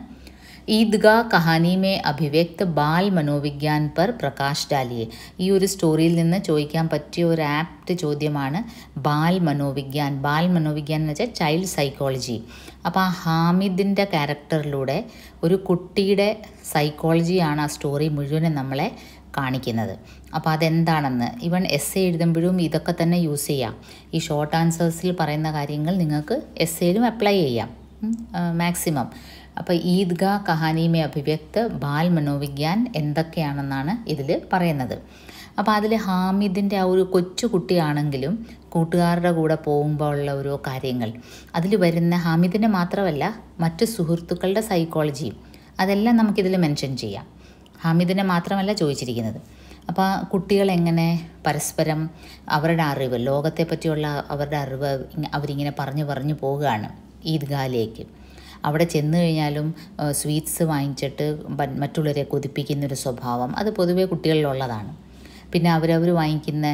ഈദ്ഗാ കഹാനി മേ അഭിവ്യക്ത ബാൽ മനോവിജ്ഞാൻ പർ പ്രകാശ് ഡാലിയെ ഈ ഒരു സ്റ്റോറിയിൽ നിന്ന് ചോദിക്കാൻ പറ്റിയ ഒരു ആപ്റ്റ് ചോദ്യമാണ് ബാൽ മനോവിജ്ഞാൻ ബാൽ മനോവിജ്ഞാൻ എന്ന് വെച്ചാൽ ചൈൽഡ് സൈക്കോളജി അപ്പോൾ ആ ഹാമിദിൻ്റെ ക്യാരക്ടറിലൂടെ ഒരു കുട്ടിയുടെ സൈക്കോളജിയാണ് ആ സ്റ്റോറി മുഴുവനും നമ്മളെ കാണിക്കുന്നത് അപ്പോൾ അതെന്താണെന്ന് ഇവൺ എസ് എ എഴുതുമ്പോഴും ഇതൊക്കെ തന്നെ യൂസ് ചെയ്യാം ഈ ഷോർട്ട് ആൻസേഴ്സിൽ പറയുന്ന കാര്യങ്ങൾ നിങ്ങൾക്ക് എസ് എയിലും അപ്ലൈ ചെയ്യാം മാക്സിമം അപ്പോൾ ഈദ്ഗ കഹാനിമെ അഭിവ്യക്ത ബാൽ മനോവിജ്ഞാൻ എന്തൊക്കെയാണെന്നാണ് ഇതിൽ പറയുന്നത് അപ്പോൾ അതിൽ ഹാമിദിൻ്റെ ആ ഒരു കൊച്ചു കുട്ടിയാണെങ്കിലും കൂട്ടുകാരുടെ കൂടെ പോകുമ്പോൾ ഉള്ള ഓരോ കാര്യങ്ങൾ അതിൽ വരുന്ന ഹാമിദിനെ മാത്രമല്ല മറ്റ് സുഹൃത്തുക്കളുടെ സൈക്കോളജിയും അതെല്ലാം നമുക്കിതിൽ മെൻഷൻ ചെയ്യാം ഹാമിദിനെ മാത്രമല്ല ചോദിച്ചിരിക്കുന്നത് അപ്പോൾ കുട്ടികൾ എങ്ങനെ പരസ്പരം അവരുടെ അറിവ് ലോകത്തെ പറ്റിയുള്ള അവരുടെ അറിവ് അവരിങ്ങനെ പറഞ്ഞു പറഞ്ഞു പോവുകയാണ് ഈദ്ഗാലേക്ക് അവിടെ ചെന്ന് കഴിഞ്ഞാലും സ്വീറ്റ്സ് വാങ്ങിച്ചിട്ട് മറ്റുള്ളവരെ കൊതിപ്പിക്കുന്നൊരു സ്വഭാവം അത് പൊതുവേ കുട്ടികളിലുള്ളതാണ് പിന്നെ അവരവർ വാങ്ങിക്കുന്ന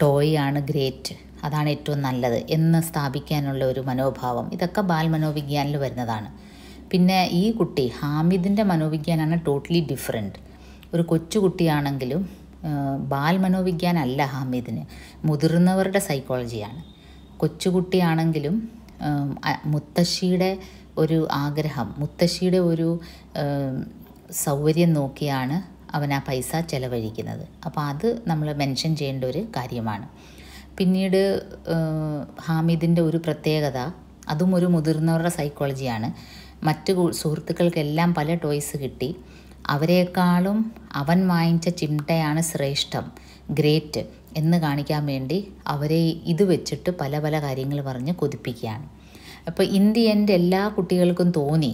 ടോയ് ആണ് ഗ്രേറ്റ് അതാണ് ഏറ്റവും നല്ലത് എന്ന് സ്ഥാപിക്കാനുള്ള ഒരു മനോഭാവം ഇതൊക്കെ ബാൽ മനോവിജ്ഞാനിൽ വരുന്നതാണ് പിന്നെ ഈ കുട്ടി ഹാമിദിൻ്റെ മനോവിജ്ഞാനാണ് ടോട്ടലി ഡിഫറെൻറ്റ് ഒരു കൊച്ചുകുട്ടിയാണെങ്കിലും ബാൽ മനോവിജ്ഞാനല്ല ഹാമിദിന് മുതിർന്നവരുടെ സൈക്കോളജിയാണ് കൊച്ചുകുട്ടിയാണെങ്കിലും മുത്തശ്ശിയുടെ ഒരു ആഗ്രഹം മുത്തശ്ശിയുടെ ഒരു സൗകര്യം നോക്കിയാണ് അവൻ ആ പൈസ ചിലവഴിക്കുന്നത് അപ്പോൾ അത് നമ്മൾ മെൻഷൻ ചെയ്യേണ്ട ഒരു കാര്യമാണ് പിന്നീട് ഹാമിദിൻ്റെ ഒരു പ്രത്യേകത അതും ഒരു മുതിർന്നവരുടെ സൈക്കോളജിയാണ് മറ്റ് സുഹൃത്തുക്കൾക്കെല്ലാം പല ടോയ്സ് കിട്ടി അവരെക്കാളും അവൻ വാങ്ങിച്ച ചിമട്ടയാണ് ശ്രേഷ്ഠം ഗ്രേറ്റ് എന്ന് കാണിക്കാൻ വേണ്ടി അവരെ ഇത് വെച്ചിട്ട് പല പല കാര്യങ്ങൾ പറഞ്ഞ് കൊതിപ്പിക്കുകയാണ് അപ്പോൾ ഇൻ ദി എൻഡ് എല്ലാ കുട്ടികൾക്കും തോന്നി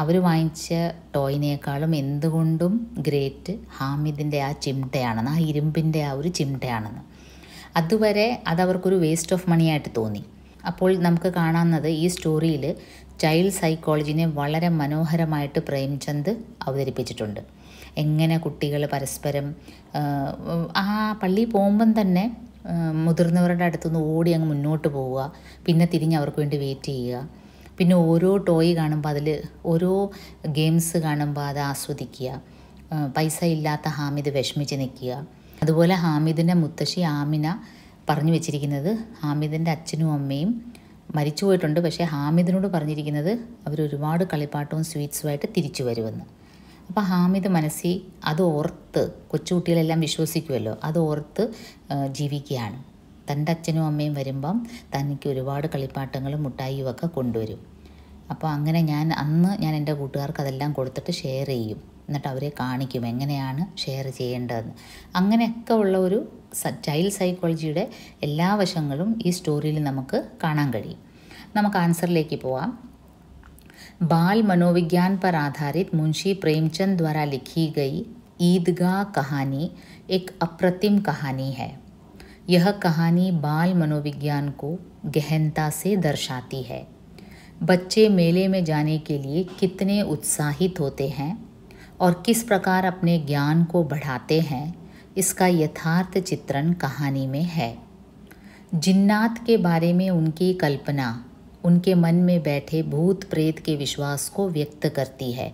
അവർ വാങ്ങിച്ച ടോയിനേക്കാളും എന്തുകൊണ്ടും ഗ്രേറ്റ് ഹാമിദിൻ്റെ ആ ചിമട്ടയാണെന്ന് ആ ഇരുമ്പിൻ്റെ ആ ഒരു ചിമട്ടയാണെന്ന് അതുവരെ അതവർക്കൊരു വേസ്റ്റ് ഓഫ് മണി ആയിട്ട് തോന്നി അപ്പോൾ നമുക്ക് കാണാവുന്നത് ഈ സ്റ്റോറിയിൽ ചൈൽഡ് സൈക്കോളജിനെ വളരെ മനോഹരമായിട്ട് പ്രേംചന്ദ് അവതരിപ്പിച്ചിട്ടുണ്ട് എങ്ങനെ കുട്ടികൾ പരസ്പരം ആ പള്ളിയിൽ പോകുമ്പം തന്നെ മുതിർന്നവരുടെ അടുത്തുനിന്ന് ഓടി അങ്ങ് മുന്നോട്ട് പോവുക പിന്നെ തിരിഞ്ഞ് അവർക്ക് വേണ്ടി വെയിറ്റ് ചെയ്യുക പിന്നെ ഓരോ ടോയ് കാണുമ്പോൾ അതിൽ ഓരോ ഗെയിംസ് കാണുമ്പോൾ അത് ആസ്വദിക്കുക പൈസ ഇല്ലാത്ത ഹാമിദ് വിഷമിച്ച് നിൽക്കുക അതുപോലെ ഹാമിദിൻ്റെ മുത്തശ്ശി ആമിന പറഞ്ഞു വെച്ചിരിക്കുന്നത് ഹാമിദിൻ്റെ അച്ഛനും അമ്മയും മരിച്ചു പോയിട്ടുണ്ട് പക്ഷേ ഹാമിദിനോട് പറഞ്ഞിരിക്കുന്നത് അവർ കളിപ്പാട്ടവും സ്വീറ്റ്സുമായിട്ട് തിരിച്ചു വരുമെന്ന് അപ്പോൾ ഹാമിദ് മനസ്സി അത് ഓർത്ത് കൊച്ചുകുട്ടികളെല്ലാം വിശ്വസിക്കുമല്ലോ അത് ഓർത്ത് ജീവിക്കുകയാണ് തൻ്റെ അച്ഛനും അമ്മയും വരുമ്പം തനിക്ക് ഒരുപാട് കളിപ്പാട്ടങ്ങളും മുട്ടായിയും ഒക്കെ കൊണ്ടുവരും അപ്പോൾ അങ്ങനെ ഞാൻ അന്ന് ഞാൻ എൻ്റെ കൂട്ടുകാർക്ക് അതെല്ലാം കൊടുത്തിട്ട് ഷെയർ ചെയ്യും എന്നിട്ട് അവരെ കാണിക്കും എങ്ങനെയാണ് ഷെയർ ചെയ്യേണ്ടതെന്ന് അങ്ങനെയൊക്കെ ഉള്ള ഒരു ചൈൽഡ് സൈക്കോളജിയുടെ എല്ലാ വശങ്ങളും ഈ സ്റ്റോറിയിൽ നമുക്ക് കാണാൻ കഴിയും നമുക്ക് ആൻസറിലേക്ക് പോവാം बाल मनोविज्ञान पर आधारित मुंशी प्रेमचंद द्वारा लिखी गई ईदगाह कहानी एक अप्रतिम कहानी है यह कहानी बाल मनोविज्ञान को गहनता से दर्शाती है बच्चे मेले में जाने के लिए कितने उत्साहित होते हैं और किस प्रकार अपने ज्ञान को बढ़ाते हैं इसका यथार्थ चित्रण कहानी में है जिन्नात के बारे में उनकी कल्पना उनके मन में बैठे भूत प्रेत के विश्वास को व्यक्त करती है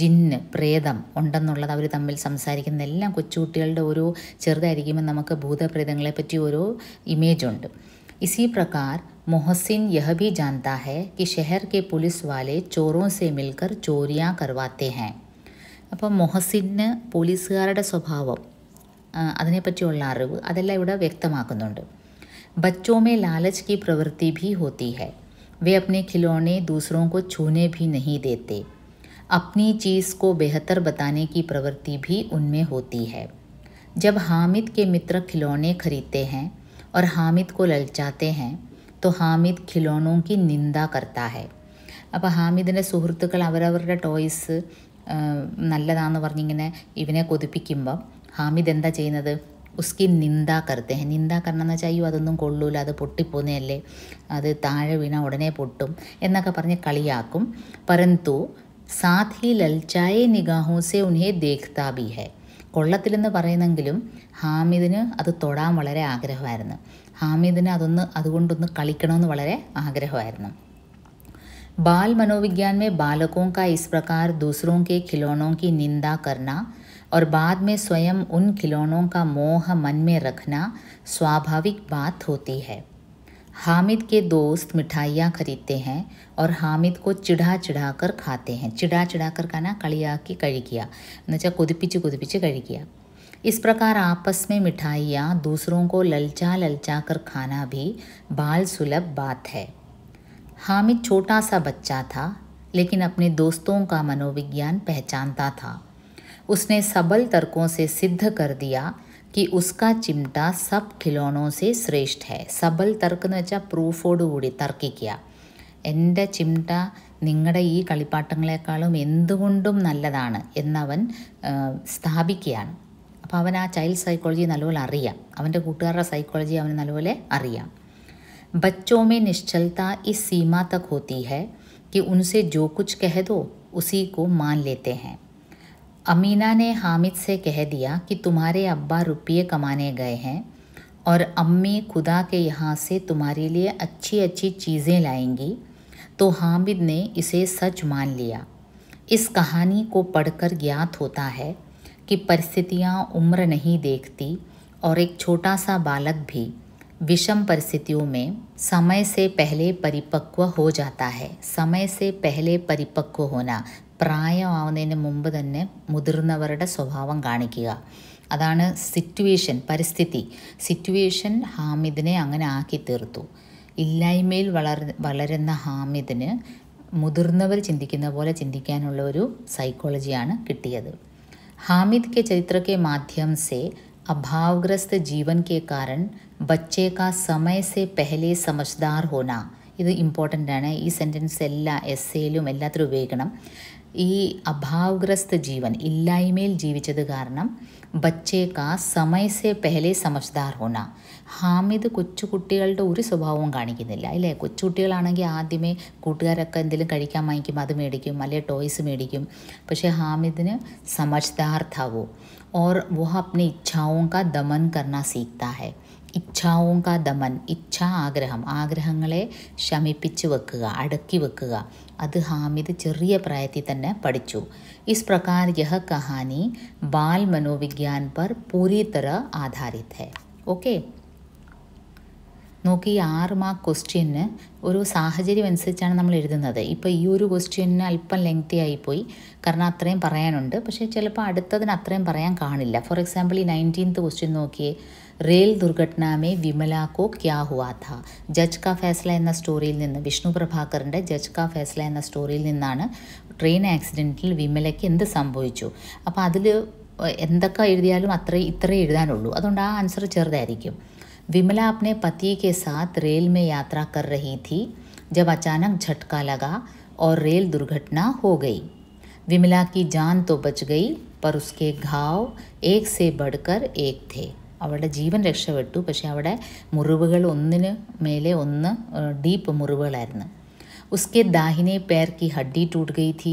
जिन्न प्रेतम ഉണ്ടെന്നുള്ളത് അവർ संसा സംസാരിക്കുന്നതെല്ലാം കൊച്ചുകുട്ടികളുടെ ഓരോ भूत നമുക്ക് ഭൂതപ്രേതങ്ങളെപ്പറ്റി ഓരോ ഇമേജുണ്ട് इसी प्रकार मोहसिन यह भी जानता है कि शहर के पुलिस वाले चोरों से मिलकर चोरियां करवाते हैं अब मोहसिन पुलिस स्वभाव अच्छा अव अव्यक्त बच्चों में लालच की प्रवृत्ति भी होती है वे अपने खिलौने दूसरों को छूने भी नहीं देते अपनी चीज़ को बेहतर बताने की प्रवृत्ति भी उनमें होती है जब हामिद के मित्र खिलौने खरीदते हैं और हामिद को ललचाते हैं तो हामिद खिलौनों की निंदा करता है अब हामिद ने അവരവരുടെ टॉयस നല്ലതാണെന്ന് പറഞ്ഞിങ്ങനെ ഇവനെ കൊതിപ്പിക്കുമ്പം ഹാമിദ് എന്താ ചെയ്യുന്നത് ഉസ്കി നിന്ദ കറുത്തേ നിന്ദ കരണമെന്ന് വെച്ചാൽ അയ്യോ അതൊന്നും കൊള്ളൂല അത് പൊട്ടിപ്പോകുന്നതല്ലേ അത് താഴെ വീണ ഉടനെ പൊട്ടും എന്നൊക്കെ പറഞ്ഞ് കളിയാക്കും പരന്തു സാധി ലൽച്ചായ നിഗാഹോസെ ഉനിയെ ദേഖ്താബി ഹെ കൊള്ളത്തിലെന്ന് പറയുന്നെങ്കിലും ഹാമിദിന് അത് തൊടാൻ വളരെ ആഗ്രഹമായിരുന്നു ഹാമിദിന് അതൊന്ന് അതുകൊണ്ടൊന്ന് കളിക്കണമെന്ന് വളരെ ആഗ്രഹമായിരുന്നു ബാൽ മനോവിജ്ഞാൻ മേ ബാലകോം കാ ഇസ് പ്രകാർ ദൂസറോം കെ ഖിലോണോം കി നിന്ദ കർണ और बाद में स्वयं उन खिलौनों का मोह मन में रखना स्वाभाविक बात होती है हामिद के दोस्त मिठाइयाँ खरीदते हैं और हामिद को चिढ़ा चिढ़ा कर खाते हैं चिढ़ा कर खाना कड़िया കളിയാക്കി കഴിക്കുക എന്നുവെച്ചാൽ कुदपिच कड़ी किया इस प्रकार आपस में मिठाइयाँ दूसरों को ललचा ललचा कर खाना भी बाल सुलभ बात है हामिद छोटा सा बच्चा था लेकिन अपने दोस्तों का मनोविज्ञान पहचानता था उसने सबल तर्कों से सिद्ध कर दिया कि उसका चिमटा सब खिलौनों से श्रेष्ठ है सबल तर्क प्रूफोड़कूड़ी तर्किया ए चिमटा नि कलिपाट नवन स्थापिक अब आ चल सैकोजी नोल कूट सैकोजी नोल अ बच्चों में निश्चलता इस सीमा तक होती है कि उनसे जो कुछ कह दो उसी को मान लेते हैं अमीना ने हामिद से कह दिया कि तुम्हारे अब्बा रुपये कमाने गए हैं और अम्मी खुदा के यहाँ से तुम्हारे लिए अच्छी अच्छी चीज़ें लाएंगी तो हामिद ने इसे सच मान लिया इस कहानी को पढ़कर ज्ञात होता है कि परिस्थितियाँ उम्र नहीं देखती और एक छोटा सा बालक भी विषम परिस्थितियों में समय से पहले परिपक्व हो जाता है समय से पहले परिपक्व होना പ്രായമാവുന്നതിന് മുമ്പ് തന്നെ മുതിർന്നവരുടെ സ്വഭാവം കാണിക്കുക അതാണ് സിറ്റുവേഷൻ പരിസ്ഥിതി സിറ്റുവേഷൻ ഹാമിദിനെ അങ്ങനെ ആക്കി തീർത്തു ഇല്ലായ്മയിൽ വളർ വളരുന്ന ഹാമിദിന് മുതിർന്നവർ ചിന്തിക്കുന്ന പോലെ ചിന്തിക്കാനുള്ള ഒരു സൈക്കോളജിയാണ് കിട്ടിയത് ഹാമിദ് കെ ചരിത്രക്കെ മാധ്യമം माध्यम അഭാവഗ്രസ്ത ജീവൻ കെ के ബച്ചേ കാ സമയ समय പെഹലെ സമജ്ദാർ ഹോന ഇത് ഇമ്പോർട്ടൻ്റ് ആണ് ഈ സെൻറ്റൻസ് എല്ലാ എസ്സേയിലും എല്ലാത്തിലും ഉപയോഗിക്കണം ഈ അഭാവഗ്രസ്ത ജീവൻ ഇല്ലായ്മയിൽ ജീവിച്ചത് കാരണം ബച്ചേക്ക സമയസെ പെഹലെ സമജ്ദാർ ഹോണ ഹാമിദ് കൊച്ചുകുട്ടികളുടെ ഒരു സ്വഭാവവും കാണിക്കുന്നില്ല അല്ലേ കൊച്ചുകുട്ടികളാണെങ്കിൽ ആദ്യമേ കൂട്ടുകാരൊക്കെ എന്തെങ്കിലും കഴിക്കാൻ വാങ്ങിക്കും അത് മേടിക്കും അല്ലെങ്കിൽ ടോയ്സ് മേടിക്കും പക്ഷേ ഹാമിദിന് സമജ്ദാർത്ഥാവോ ഓർ വോ അപ്നെ ഇച്ഛാവും കാ ദമൻ കർണ സീഖ്താ ഹെ ഇച്ഛാവും കാ ദമൻ ഇച്ഛാ ആഗ്രഹം ആഗ്രഹങ്ങളെ ശമിപ്പിച്ച് വെക്കുക അടക്കി വെക്കുക അത് ഹാമിദ് ചെറിയ പ്രായത്തിൽ തന്നെ പഠിച്ചു इस प्रकार यह कहानी बाल मनोविज्ञान पर पूरी तरह आधारित है ओके നോക്കി ആറ് മാർക്ക് ക്വസ്റ്റ്യന് ഒരു സാഹചര്യം അനുസരിച്ചാണ് നമ്മൾ എഴുതുന്നത് ഇപ്പോൾ ഈ ഒരു ക്വസ്റ്റ്യന് അല്പം ലെങ്തി ആയിപ്പോയി കാരണം അത്രയും പറയാനുണ്ട് പക്ഷേ ചിലപ്പോൾ അടുത്തതിന് അത്രയും പറയാൻ കാണില്ല ഫോർ എക്സാമ്പിൾ ഈ നയൻറ്റീൻത്ത് ക്വസ്റ്റ്യൻ നോക്കിയേ റെയിൽ ദുർഘടന മേ വിമലാക്കോ ക്യാ ഹുവാ ഥ ജഡ്ജ് കാ ഫേസ്ല എന്ന സ്റ്റോറിയിൽ നിന്ന് വിഷ്ണു പ്രഭാകറിൻ്റെ ജഡ്ജ് കാ ഫേസ്ല എന്ന സ്റ്റോറിയിൽ നിന്നാണ് ട്രെയിൻ ആക്സിഡൻറ്റിൽ വിമലയ്ക്ക് എന്ത് സംഭവിച്ചു അപ്പോൾ അതിൽ എന്തൊക്കെ എഴുതിയാലും അത്ര ഇത്രേ എഴുതാനുള്ളൂ അതുകൊണ്ട് ആ ആൻസർ ചെറുതായിരിക്കും വിമല അപ്നെ പതി കെ സാത്ത് റെയിൽ മേ യാത്ര കർ റഹി തി ജബ് അച്ചാനക് ഝട്കാ ലഗാ और रेल दुर्घटना हो गई विमला की जान तो बच गई पर उसके घाव एक से बढ़कर एक थे അവളുടെ ജീവൻ രക്ഷപ്പെട്ടു പക്ഷേ അവിടെ മുറിവുകൾ ഒന്നിന് മേലെ ഒന്ന് ഡീപ്പ് മുറിവുകളായിരുന്നു उसके दाहिने पैर की हड्डी टूट गई थी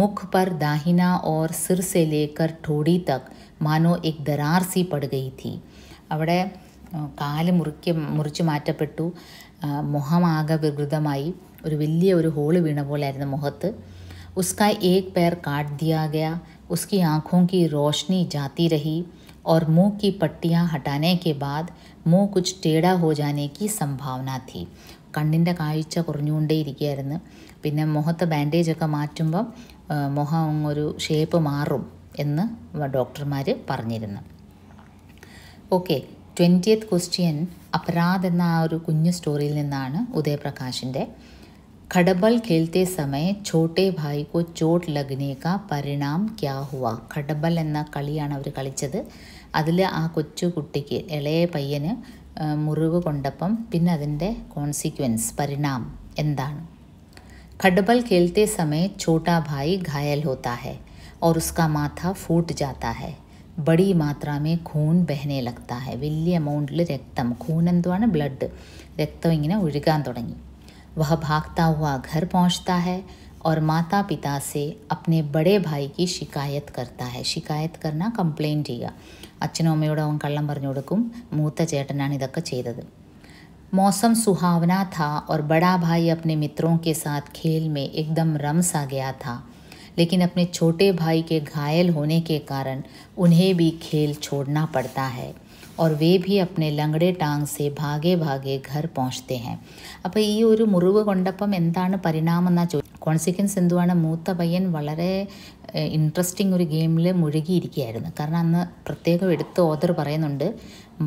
मुख पर दाहिना और सिर से लेकर ठोड़ी तक मानो एक दरार सी पड़ गई थी അവിടെ കാല് മുറിക്ക മുറിച്ച് മാറ്റപ്പെട്ടു മുഖമാകെ വികൃതമായി ഒരു വലിയ ഒരു ഹോള് വീണ പോലായിരുന്നു മുഖത്ത് ഉസ്കായ് ഏക് പേർ കാട്ട് ദിയാ ഗയ ഉസ്കി ആഖോങ്കി റോഷ്നി ജാത്തി രഹി और मुंह की पट्टियां हटाने के बाद മുഖം കുച്ച് ടേഡ ഹോ ജാനേക്ക് സംഭാവന തീ കണ്ണിൻ്റെ കാഴ്ച കുറഞ്ഞുകൊണ്ടേ കുറഞ്ഞുകൊണ്ടേയിരിക്കുകയായിരുന്നു പിന്നെ മുഖത്ത് ബാൻഡേജൊക്കെ മാറ്റുമ്പം മുഖം ഒരു ഷേപ്പ് മാറും എന്ന് ഡോക്ടർമാർ പറഞ്ഞിരുന്നു ഓക്കെ ട്വൻറ്റിയത്ത് ക്വസ്റ്റ്യൻ അപരാധ് എന്ന ആ ഒരു കുഞ്ഞു സ്റ്റോറിയിൽ നിന്നാണ് ഉദയപ്രകാശിൻ്റെ खडबल खेलते समय छोटे ഭായി को चोट लगने का പരിണാം ക്യാ ഹുവ ഖഡബൽ എന്ന കളിയാണ് അവർ കളിച്ചത് अल इले पय्यन मुरीवे कॉन्सीक्वेंस परणाम ए खडबल खेलते समय छोटा भाई घायल होता है और उसका माथा फूट जाता है बड़ी मात्रा में खून बहने लगता है वैलिए अमौंटल रक्तम खून एंान ब्लड रक्तम इन्हें वह भागता हुआ घर पहुंचता है और माता पिता से अपने बड़े भाई की शिकायत करता है शिकायत करना कंप्लेन किया അച്ഛനും അമ്മയോട് അവൻ കള്ളം പറഞ്ഞു കൊടുക്കും മൂത്ത ചേട്ടനാണ് ഇതൊക്കെ मौसम सुहावना था और बड़ा भाई अपने मित्रों के साथ खेल में एकदम रम सा गया था लेकिन अपने छोटे भाई के घायल होने के कारण उन्हें भी खेल छोड़ना पड़ता है और वे भी अपने लंगड़े टांग से ഭാഗെ ഭാഗെ ഘർ പहुँചते हैं അപ്പം ഈ ഒരു മുറിവ് കൊണ്ടപ്പം എന്താണ് പരിണാമം എന്നാ ചോ കോൺസിക്വൻസ് എന്തുവാണ് മൂത്ത പയ്യൻ വളരെ ഇൻട്രസ്റ്റിംഗ് ഒരു ഗെയിമിൽ മുഴുകിയിരിക്കുകയായിരുന്നു കാരണം അന്ന് പ്രത്യേകം എടുത്ത് ഓദർ പറയുന്നുണ്ട്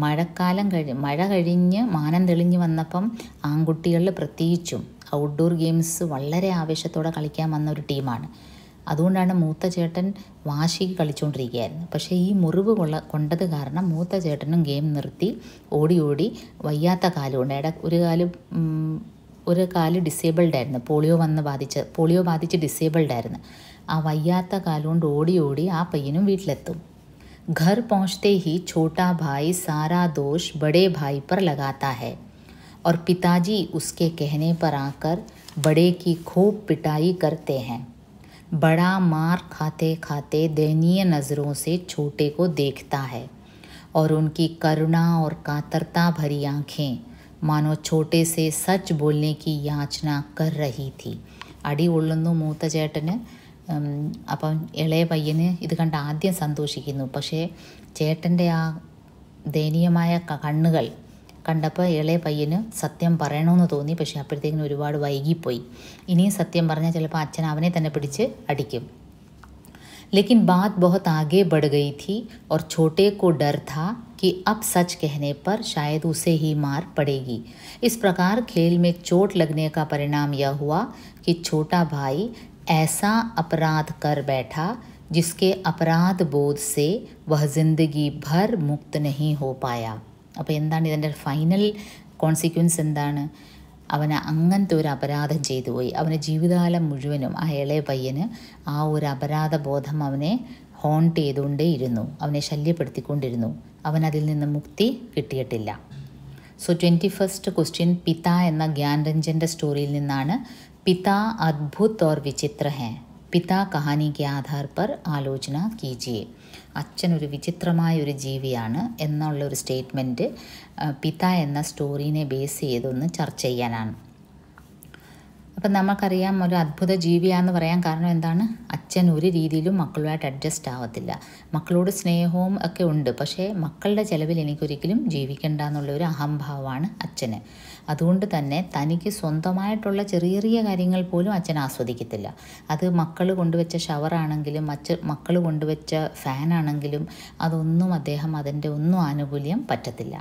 മഴക്കാലം കഴി മഴ കഴിഞ്ഞ് മാനം തെളിഞ്ഞ് വന്നപ്പം ആൺകുട്ടികളിൽ പ്രത്യേകിച്ചും ഔട്ട്ഡോർ ഗെയിംസ് വളരെ ആവേശത്തോടെ കളിക്കാൻ വന്ന ഒരു ടീമാണ് அதுவுண்டான மூத்த சேட்டன் வாஷிக்கு கழிச்சон ด ிரிகையார். പക്ഷേ ಈ ಮುರುವುೊಂಡ ಕಾರಣ மூத்த சேட்டனும் เกม ನಿರ್த்தி ಓಡಿ ಓಡಿ വയ്യാತಾ ಕಾಲೊಂಡೆಡೆ ஒரு ಕಾಲೂ ಒಂದು ಕಾಲೂ ಡಿಸೇಬಲ್ಡ್ ಐರನ. โพลีโอ വന്ന ಬಾದಿಚೆ. โพลีโอ ಬಾದಿಚೆ ಡಿಸೇಬಲ್ಡ್ ಐರನ. ಆ വയ്യാತಾ ಕಾಲೊಂಡ ಓಡಿ ಓಡಿ ಆ ಪையನೂ வீட்டಲೆತ್ತು. گھر ಪೋಂಚ್ತೆ ಹಿ ಚಿೋಟಾ ಭಾಯಿ ಸಾರಾ ದೋಷ ಬಡೆ ಭಾಯಿ ಪರ ಲಗಾತاہے. ಔರ್ ಪಿತಾಜಿ ಉಸ್ಕೆ ಕೆಹನೆ ಪರ ಆಕರ್ ಬಡೆ ಕಿ ಖೂಬ್ ಪಿಟಾಯಿ ಕರ್ತೆ ಹೈ. बड़ा मार खाते खाते दयनीय नज़रों से छोटे को देखता है और उनकी करुणा और कातरता भरी आँखें मानो छोटे से सच बोलने की याचना कर रही थी अड़ी उड़ू मूत चेटन अब इले पय्यन इत कोषिकू पक्षे चेटे आ दयनीय कण ಕಂಡಪ್ಪ ಏಳೇ ಪೈyny ಸತ್ಯಂ ಪರೇಣೋನು ತೋನಿ ಪಶೆ ಅಪರ್ತೇಗಿನ ಒರುವಾಡು ವೈಗಿ ಪೋಯಿ ಇನೀ ಸತ್ಯಂ ಬರ್ಣಾ ಚಲಪ ಅಚ್ಚನ ಅವನೆ ತನ್ನ ಪಿಡಿಚೆ ಅಡಿಕಂ ಲೇಕಿನ್ ಬಾತ್ ಬಹುತ್ ಆಗೇ ಬಡ್ ಗಯಿ ಥಿ ಔರ್ ಛೋಟೆ ಕೋ ಡರ್ ಥಾ ಕಿ ಅಪ್ ಸಚ್ ಕೆಹ್ನೆ ಪರ್ ಶಾಯದ್ ಉಸೇ ಹಿ ಮಾರ್ ಪಡೇಗಿ ಇಸ್ ಪ್ರಕಾರ್ ಖೇಲ್ ಮೇ ಚೋಟ್ ಲಗ್ನೆ ಕಾ ಪರಿಣಾಮ್ ಯಹ ہوا ಕಿ ಛೋಟಾ ಭಾಯಿ ಐಸಾ ಅಪರಾತ್ ಕರ್ ಬೈಠಾ ಜಿಸ್ಕೆ ಅಪರಾತ್ ಬೋಧ್ ಸೇ ವಹ ಜಿಂದಗೀ بھر ಮುಕ್ತ ನಹೀ ಹೋ ಪಾಯಾ അപ്പോൾ എന്താണ് ഇതിൻ്റെ ഫൈനൽ കോൺസിക്വൻസ് എന്താണ് അവന് അങ്ങനത്തെ ഒരു അപരാധം ചെയ്തു പോയി അവന് ജീവിതകാലം മുഴുവനും ആ ഇളയ പയ്യന് ആ ഒരു അപരാധബോധം അവനെ ഹോണ്ട് ചെയ്തുകൊണ്ടേയിരുന്നു അവനെ ശല്യപ്പെടുത്തിക്കൊണ്ടിരുന്നു അവൻ അതിൽ നിന്ന് മുക്തി കിട്ടിയിട്ടില്ല സോ ട്വൻറ്റി ഫസ്റ്റ് ക്വസ്റ്റ്യൻ പിത എന്ന ഗ്യാൻരഞ്ജൻ്റെ സ്റ്റോറിയിൽ നിന്നാണ് പിത അദ്ഭുത് ഓർ വിചിത്ര ഹേ പിത കഹാനി കെ ആധാർ പർ ആലോചന കീജിയേ അച്ഛനൊരു വിചിത്രമായ ഒരു ജീവിയാണ് എന്നുള്ള ഒരു സ്റ്റേറ്റ്മെൻറ്റ് പിത എന്ന സ്റ്റോറീനെ ബേസ് ചെയ്തൊന്ന് ചർച്ച ചെയ്യാനാണ് അപ്പം നമുക്കറിയാം ഒരു അത്ഭുത ജീവിയാന്ന് പറയാൻ കാരണം എന്താണ് അച്ഛൻ ഒരു രീതിയിലും മക്കളുമായിട്ട് അഡ്ജസ്റ്റ് ആവത്തില്ല മക്കളോട് സ്നേഹവും ഒക്കെ ഉണ്ട് പക്ഷേ മക്കളുടെ ചിലവിൽ എനിക്കൊരിക്കലും ജീവിക്കണ്ട എന്നുള്ള ഒരു അഹംഭാവമാണ് അച്ഛന് അതുകൊണ്ട് തന്നെ തനിക്ക് സ്വന്തമായിട്ടുള്ള ചെറിയ ചെറിയ കാര്യങ്ങൾ പോലും അച്ഛൻ ആസ്വദിക്കത്തില്ല അത് മക്കൾ കൊണ്ടുവച്ച ഷവറാണെങ്കിലും അച്ഛൻ മക്കൾ കൊണ്ടുവച്ച ഫാനാണെങ്കിലും അതൊന്നും അദ്ദേഹം അതിൻ്റെ ഒന്നും ആനുകൂല്യം പറ്റത്തില്ല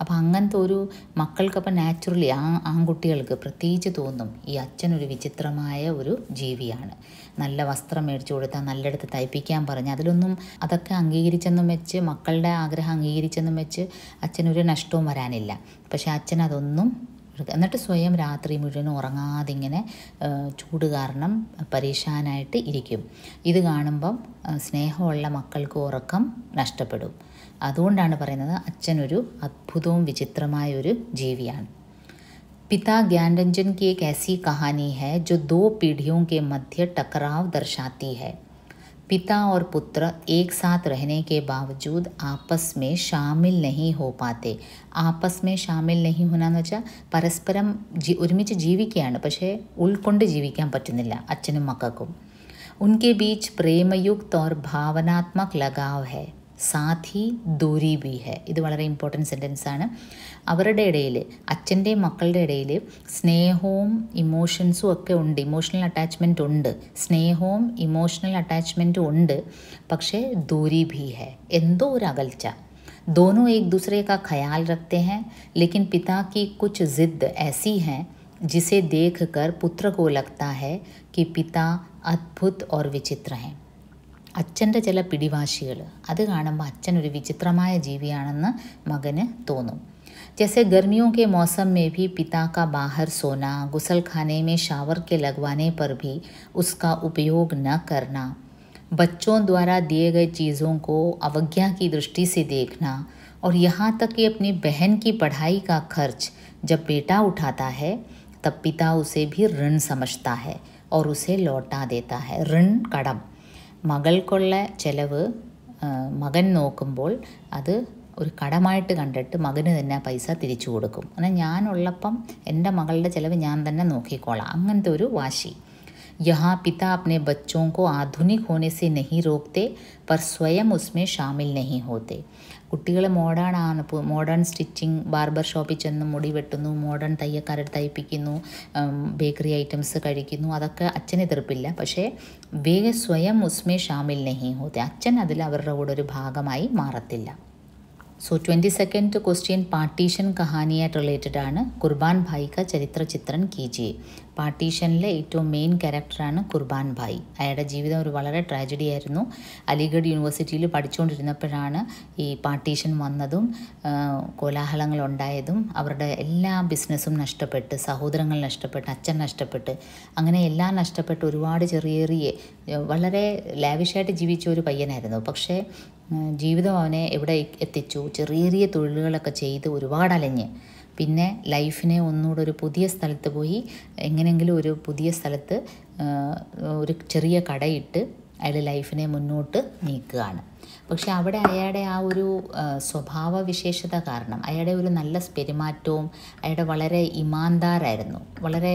അപ്പം അങ്ങനത്തെ ഒരു മക്കൾക്കപ്പം നാച്ചുറലി ആ ആൺകുട്ടികൾക്ക് പ്രത്യേകിച്ച് തോന്നും ഈ അച്ഛനൊരു വിചിത്രമായ ഒരു ജീവിയാണ് നല്ല വസ്ത്രം മേടിച്ചു കൊടുത്താൽ നല്ലയിടത്ത് തയ്പ്പിക്കാൻ പറഞ്ഞ് അതിലൊന്നും അതൊക്കെ അംഗീകരിച്ചെന്നും വെച്ച് മക്കളുടെ ആഗ്രഹം അംഗീകരിച്ചെന്നും വെച്ച് അച്ഛനൊരു നഷ്ടവും വരാനില്ല പക്ഷേ അച്ഛൻ അതൊന്നും എന്നിട്ട് സ്വയം രാത്രി മുഴുവനും ഉറങ്ങാതെ ഇങ്ങനെ ചൂട് കാരണം പരീക്ഷാനായിട്ട് ഇരിക്കും ഇത് കാണുമ്പം സ്നേഹമുള്ള മക്കൾക്ക് ഉറക്കം നഷ്ടപ്പെടും അതുകൊണ്ടാണ് പറയുന്നത് അച്ഛൻ ഒരു അത്ഭുതവും വിചിത്രമായ ഒരു ജീവിയാണ്. പിതാ ഗാന്ധൻജൻ്റെ એક ऐसी कहानी है जो दो पीढ़ियों के मध्य टकराव दर्शाती है. पिता और पुत्र एक साथ रहने के बावजूद आपस में शामिल नहीं हो पाते. आपस में शामिल नहीं होना. പരസ്പരം ഒരുമിച്ച് ജീവിക്കയാണ് പക്ഷേ ഉൾക്കൊണ്ട് ജീവിക്കാൻ പറ്റുന്നില്ല അച്ഛനും മകക്കും. उनके बीच प्रेमयुक्त और भावनात्मक लगाव है. साथ ही दूरी भी है इत वाले इंपॉर्ट सेंटन अच्छे मकड़े स्नेह इमोशनसुके इमोषणल अटाचमेंट स्नेह इमोषणल अटाचमेंट पक्षे दूरी भी है एंरगलच दोनों एक दूसरे का ख्याल रखते हैं लेकिन पिता की कुछ जिद ऐसी हैं जिसे देखकर पुत्र को लगता है कि पिता अद्भुत और विचित्र हैं അച്ഛൻ്റെ चल പിടിവാശികൾ അത് കാണുമ്പോൾ അച്ഛൻ ഒരു വിചിത്രമായ ജീവിയാണെന്ന് മകന് തോന്നും जैसे गर्मियों के मौसम में भी पिता का बाहर सोना गुसल खाने में शावर के लगवाने पर भी उसका उपयोग न करना बच्चों द्वारा दिए गए चीज़ों को अवज्ञा की दृष्टि से देखना और यहाँ तक कि अपनी बहन की पढ़ाई का खर्च जब बेटा उठाता है तब पिता उसे भी ऋण समझता है और उसे लौटा देता है ऋण कड़म മകൾക്കുള്ള ചിലവ് മകൻ നോക്കുമ്പോൾ അത് ഒരു കടമായിട്ട് കണ്ടിട്ട് മകന് തന്നെ പൈസ തിരിച്ചു കൊടുക്കും അങ്ങനെ ഞാനുള്ളപ്പം എൻ്റെ മകളുടെ ചിലവ് ഞാൻ തന്നെ നോക്കിക്കോളാം അങ്ങനത്തെ ഒരു വാശി യഹാ पिता अपने बच्चों को आधुनिक होने से नहीं रोकते पर स्वयं उसमें शामिल नहीं होते കുട്ടികൾ മോഡേൺ ആണ് മോഡേൺ സ്റ്റിച്ചിങ് ബാർബർ ഷോപ്പിൽ ചെന്ന് മുടി വെട്ടുന്നു മോഡേൺ തയ്യക്കാരുടെ തയ്പ്പിക്കുന്നു ബേക്കറി ഐറ്റംസ് കഴിക്കുന്നു അതൊക്കെ അച്ഛനെ എതിർപ്പില്ല പക്ഷേ വേഗ സ്വയം ഉസ്മേ ഷാമിൽ നെഹി ഹോത്തെ അച്ഛൻ അതിൽ അവരുടെ കൂടെ ഒരു ഭാഗമായി മാറത്തില്ല so twenty second question partition കഹാനിയായിട്ട് റിലേറ്റഡ് ആണ് കുർബാൻ ഭായിക്ക ചരിത്ര ചിത്രൻ കീജിയെ പാർട്ടീഷനിലെ ഏറ്റവും മെയിൻ ക്യാരക്ടറാണ് കുർബാൻ ഭായ് അയാളുടെ ജീവിതം ഒരു വളരെ ട്രാജഡി ആയിരുന്നു അലിഗഡ് യൂണിവേഴ്സിറ്റിയിൽ പഠിച്ചുകൊണ്ടിരുന്നപ്പോഴാണ് ഈ പാർട്ടീഷൻ വന്നതും കോലാഹലങ്ങൾ ഉണ്ടായതും അവരുടെ എല്ലാ ബിസിനസ്സും നഷ്ടപ്പെട്ട് സഹോദരങ്ങൾ നഷ്ടപ്പെട്ട് അച്ഛൻ നഷ്ടപ്പെട്ട് അങ്ങനെ എല്ലാം നഷ്ടപ്പെട്ട് ഒരുപാട് ചെറിയ വളരെ ലാവിഷായിട്ട് ജീവിച്ച ഒരു പയ്യനായിരുന്നു പക്ഷേ ജീവിതം അവനെ എവിടെ എത്തിച്ചു ചെറിയ ചെറിയ തൊഴിലുകളൊക്കെ ചെയ്ത് ഒരുപാട് അലഞ്ഞ് പിന്നെ ലൈഫിനെ ഒന്നുകൂടെ ഒരു പുതിയ സ്ഥലത്ത് പോയി എങ്ങനെയെങ്കിലും ഒരു പുതിയ സ്ഥലത്ത് ഒരു ചെറിയ കടയിട്ട് അയാൾ ലൈഫിനെ മുന്നോട്ട് നീക്കുകയാണ് പക്ഷെ അവിടെ അയാളുടെ ആ ഒരു സ്വഭാവ വിശേഷത കാരണം അയാളുടെ ഒരു നല്ല പെരുമാറ്റവും അയാളുടെ വളരെ ഇമാന്താരായിരുന്നു വളരെ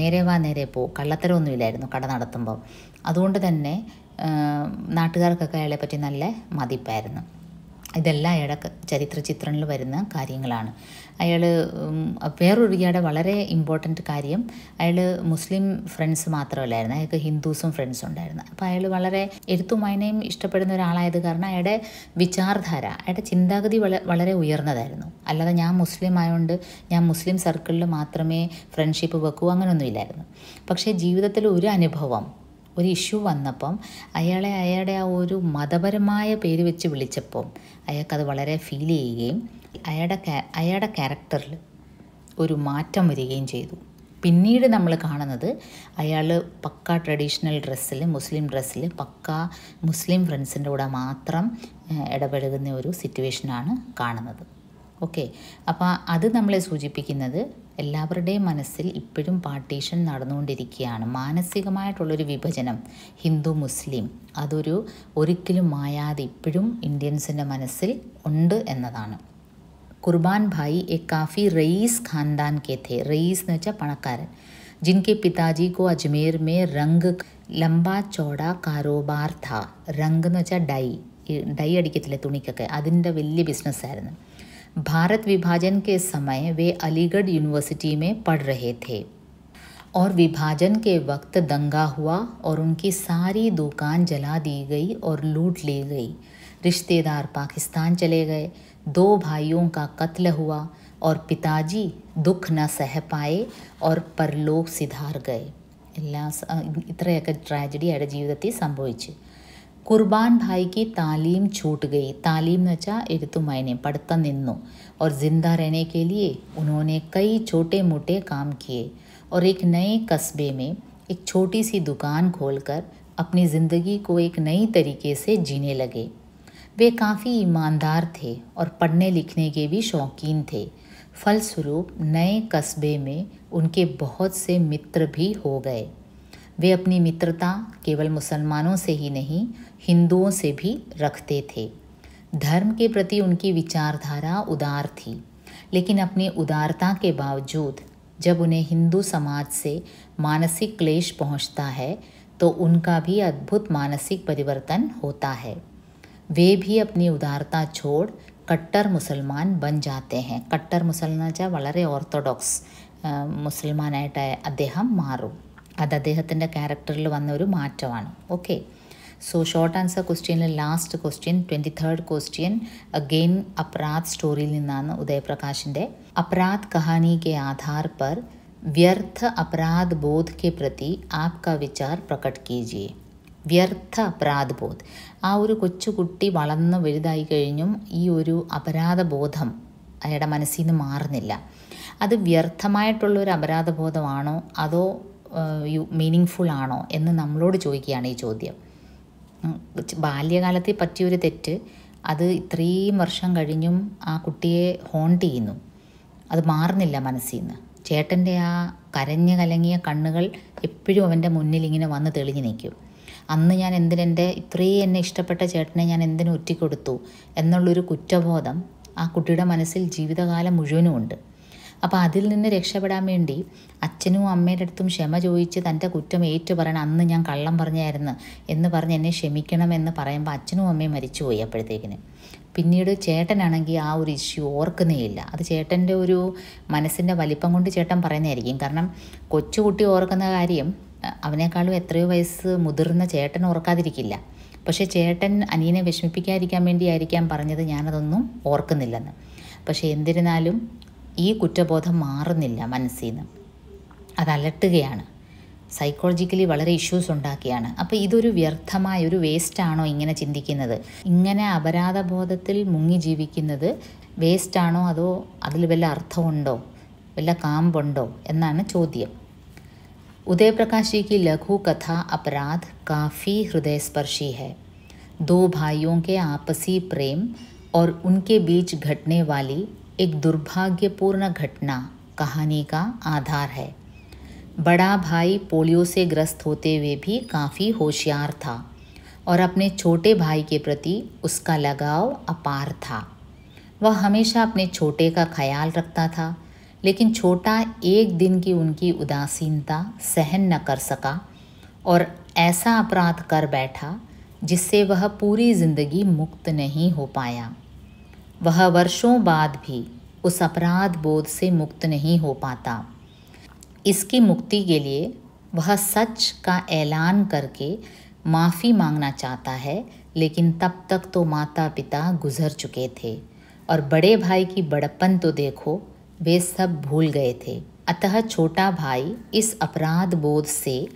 നേരെ വാ നേരെ പോ കള്ളത്തരമൊന്നുമില്ലായിരുന്നു കട നടത്തുമ്പോൾ അതുകൊണ്ട് തന്നെ നാട്ടുകാർക്കൊക്കെ അയാളെ പറ്റി നല്ല മതിപ്പായിരുന്നു ഇതെല്ലാം അയാളുടെ ചരിത്ര ചിത്രങ്ങളിൽ വരുന്ന കാര്യങ്ങളാണ് അയാൾ ഇയാളുടെ വളരെ ഇമ്പോർട്ടൻറ്റ് കാര്യം അയാൾ മുസ്ലിം ഫ്രണ്ട്സ് മാത്രമല്ലായിരുന്നു അയാൾക്ക് ഹിന്ദുസും ഫ്രണ്ട്സ് ഉണ്ടായിരുന്നു അപ്പോൾ അയാൾ വളരെ എഴുത്തും വായനയും ഇഷ്ടപ്പെടുന്ന ഒരാളായത് കാരണം അയാളുടെ വിചാർധാര അയാളുടെ ചിന്താഗതി വളരെ ഉയർന്നതായിരുന്നു അല്ലാതെ ഞാൻ മുസ്ലിം ആയതുകൊണ്ട് ഞാൻ മുസ്ലിം സർക്കിളിൽ മാത്രമേ ഫ്രണ്ട്ഷിപ്പ് വെക്കൂ അങ്ങനെയൊന്നുമില്ലായിരുന്നു പക്ഷേ ജീവിതത്തിൽ ഒരു അനുഭവം ഒരു ഇഷ്യൂ വന്നപ്പം അയാളെ അയാളുടെ ആ ഒരു മതപരമായ പേര് വെച്ച് വിളിച്ചപ്പം അയാൾക്കത് വളരെ ഫീൽ ചെയ്യുകയും അയാളുടെ അയാളുടെ ക്യാരക്ടറിൽ ഒരു മാറ്റം വരികയും ചെയ്തു പിന്നീട് നമ്മൾ കാണുന്നത് അയാൾ പക്ക ട്രഡീഷണൽ ഡ്രസ്സിൽ മുസ്ലിം ഡ്രസ്സിൽ പക്ക മുസ്ലിം ഫ്രണ്ട്സിൻ്റെ കൂടെ മാത്രം ഇടപഴകുന്ന ഒരു സിറ്റുവേഷനാണ് കാണുന്നത് ഓക്കെ അപ്പോൾ അത് നമ്മളെ സൂചിപ്പിക്കുന്നത് എല്ലാവരുടെയും മനസ്സിൽ ഇപ്പോഴും പാർട്ടീഷൻ നടന്നുകൊണ്ടിരിക്കുകയാണ് മാനസികമായിട്ടുള്ളൊരു വിഭജനം ഹിന്ദു മുസ്ലിം അതൊരു ഒരിക്കലും മായാതെ ഇപ്പോഴും ഇന്ത്യൻസിൻ്റെ മനസ്സിൽ ഉണ്ട് എന്നതാണ് कुर्बान भाई एक काफ़ी रईस खानदान के थे रईस न पणकार जिनके पिताजी को अजमेर में रंग लंबा चौड़ा कारोबार था रंग എന്ന് डाई ഡൈ ഡൈ അടിക്കത്തില്ലേ തുണിക്കൊക്കെ അതിൻ്റെ भारत विभाजन के समय वे अलीगढ़ यूनिवर्सिटी में पढ़ रहे थे और विभाजन के वक्त दंगा हुआ और उनकी सारी दुकान जला दी गई और लूट ली गई रिश्तेदार पाकिस्तान चले गए दो भाइयों का कत्ल हुआ और पिताजी दुख न सह पाए और परलोक സിധാർ ഗയ് എല്ലാ ഇത്രയൊക്കെ ട്രാജഡി അയാളുടെ संभव സംഭവിച്ചു भाई की तालीम छूट गई तालीम नचा एक तो എഴുത്തുമായനെ पढ़ता നിന്നു और जिंदा रहने के लिए उन्होंने कई छोटे मोटे काम किए और एक नए कस्बे में एक छोटी सी दुकान खोलकर अपनी ज़िंदगी को एक नई तरीके से जीने लगे वे काफ़ी ईमानदार थे और पढ़ने लिखने के भी शौकीन थे फलस्वरूप नए कस्बे में उनके बहुत से मित्र भी हो गए वे अपनी मित्रता केवल मुसलमानों से ही नहीं हिंदुओं से भी रखते थे धर्म के प्रति उनकी विचारधारा उदार थी लेकिन अपनी उदारता के बावजूद जब उन्हें हिंदू समाज से मानसिक क्लेश पहुंचता है तो उनका भी अद्भुत मानसिक परिवर्तन होता है वे भी अपनी उदारता छोड़ कट्टर मुसलमान बन जाते हैं कट्टर मुसलमान वाले ओर्तडोक्स मुसलमान अद्हम मारू अद क्यारक्टर वह मान okay so short answer question last question twenty third question again Apradh story Uday प्रकाशि अपराध कहानी के आधार पर व्यर्थ अपराध बोध के प्रति आपका विचार प्रकट कीजिए व्यर्थ अपराध बोध ആ ഒരു കൊച്ചുകുട്ടി വളർന്ന് വലുതായി കഴിഞ്ഞും ഈ ഒരു അപരാധബോധം അയാളുടെ മനസ്സിൽ നിന്ന് മാറുന്നില്ല അത് വ്യർത്ഥമായിട്ടുള്ളൊരു അപരാധബോധമാണോ അതോ മീനിങ് ഫുൾ ആണോ എന്ന് നമ്മളോട് ചോദിക്കുകയാണ് ഈ ചോദ്യം ബാല്യകാലത്തെ പറ്റിയൊരു തെറ്റ് അത് ഇത്രയും വർഷം കഴിഞ്ഞും ആ കുട്ടിയെ ഹോണ്ട് ചെയ്യുന്നു അത് മാറുന്നില്ല മനസ്സിൽ നിന്ന് ചേട്ടൻ്റെ ആ കരഞ്ഞ് കലങ്ങിയ കണ്ണുകൾ എപ്പോഴും അവൻ്റെ മുന്നിൽ ഇങ്ങനെ വന്ന് തെളിഞ്ഞു നിൽക്കും അന്ന് ഞാൻ എന്തിനെൻ്റെ ഇത്രയും എന്നെ ഇഷ്ടപ്പെട്ട ചേട്ടനെ ഞാൻ എന്തിനു ഒറ്റിക്കൊടുത്തു എന്നുള്ളൊരു കുറ്റബോധം ആ കുട്ടിയുടെ മനസ്സിൽ ജീവിതകാലം മുഴുവനും ഉണ്ട് അപ്പോൾ അതിൽ നിന്ന് രക്ഷപ്പെടാൻ വേണ്ടി അച്ഛനും അമ്മയുടെ അടുത്തും ക്ഷമ ചോദിച്ച് തൻ്റെ കുറ്റം ഏറ്റു പറയണം അന്ന് ഞാൻ കള്ളം പറഞ്ഞായിരുന്നു എന്ന് പറഞ്ഞ് എന്നെ ക്ഷമിക്കണമെന്ന് പറയുമ്പോൾ അച്ഛനും അമ്മയും മരിച്ചുപോയി അപ്പോഴത്തേക്കിന് പിന്നീട് ചേട്ടനാണെങ്കിൽ ആ ഒരു ഇഷ്യൂ ഓർക്കുന്നേയില്ല അത് ചേട്ടൻ്റെ ഒരു മനസ്സിൻ്റെ വലിപ്പം കൊണ്ട് ചേട്ടൻ പറയുന്നതായിരിക്കും കാരണം കൊച്ചുകുട്ടി ഓർക്കുന്ന കാര്യം അവനേക്കാളും എത്രയോ വയസ്സ് മുതിർന്ന ചേട്ടൻ ഓർക്കാതിരിക്കില്ല പക്ഷേ ചേട്ടൻ അനിയനെ വിഷമിപ്പിക്കാതിരിക്കാൻ വേണ്ടിയായിരിക്കാം പറഞ്ഞത് ഞാനതൊന്നും ഓർക്കുന്നില്ലെന്ന് പക്ഷേ എന്തിരുന്നാലും ഈ കുറ്റബോധം മാറുന്നില്ല മനസ്സിൽ നിന്ന് അത് അലട്ടുകയാണ് സൈക്കോളജിക്കലി വളരെ ഇഷ്യൂസ് ഉണ്ടാക്കിയാണ് അപ്പോൾ ഇതൊരു വ്യർത്ഥമായ ഒരു വേസ്റ്റാണോ ഇങ്ങനെ ചിന്തിക്കുന്നത് ഇങ്ങനെ അപരാധബോധത്തിൽ മുങ്ങി ജീവിക്കുന്നത് വേസ്റ്റാണോ അതോ അതിൽ വല്ല അർത്ഥമുണ്ടോ വല്ല കാമ്പുണ്ടോ എന്നാണ് ചോദ്യം उदय प्रकाश जी की लघु कथा अपराध काफ़ी हृदय स्पर्शी है दो भाइयों के आपसी प्रेम और उनके बीच घटने वाली एक दुर्भाग्यपूर्ण घटना कहानी का आधार है बड़ा भाई पोलियो से ग्रस्त होते हुए भी काफ़ी होशियार था और अपने छोटे भाई के प्रति उसका लगाव अपार था वह हमेशा अपने छोटे का ख्याल रखता था लेकिन छोटा एक दिन की उनकी उदासीनता सहन न कर सका और ऐसा अपराध कर बैठा जिससे वह पूरी ज़िंदगी मुक्त नहीं हो पाया वह वर्षों बाद भी उस अपराध बोध से मुक्त नहीं हो पाता इसकी मुक्ति के लिए वह सच का ऐलान करके माफ़ी मांगना चाहता है लेकिन तब तक तो माता पिता गुजर चुके थे और बड़े भाई की बड़प्पन तो देखो वे सब भूल गए थे अतः छोटा भाई इस अपराध बोध से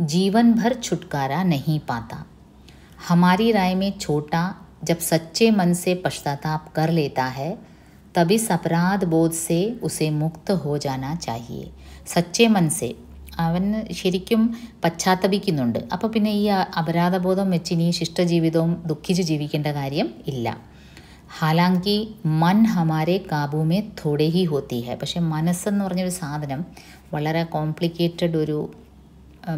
जीवन भर छुटकारा नहीं पाता हमारी राय में छोटा जब सच्चे मन से पश्चाताप कर लेता है तब इस अपराध बोध से उसे मुक्त हो जाना चाहिए സച്ചേ മനസ്സേ അവൻ ശരിക്കും പശ്ചാത്തപിക്കുന്നുണ്ട് അപ്പോൾ പിന്നെ ഈ അപരാധബോധം വെച്ച് ഇനി ശിഷ്ടജീവിതവും ദുഃഖിച്ച് ജീവിക്കേണ്ട കാര്യം ഇല്ല ഹാലാങ്കി മൻ ഹമാരെ കാബൂമേ തോടെ ഹി ഹോത്തി ഹെ പക്ഷെ മനസ്സെന്ന് പറഞ്ഞൊരു സാധനം വളരെ കോംപ്ലിക്കേറ്റഡ് ഒരു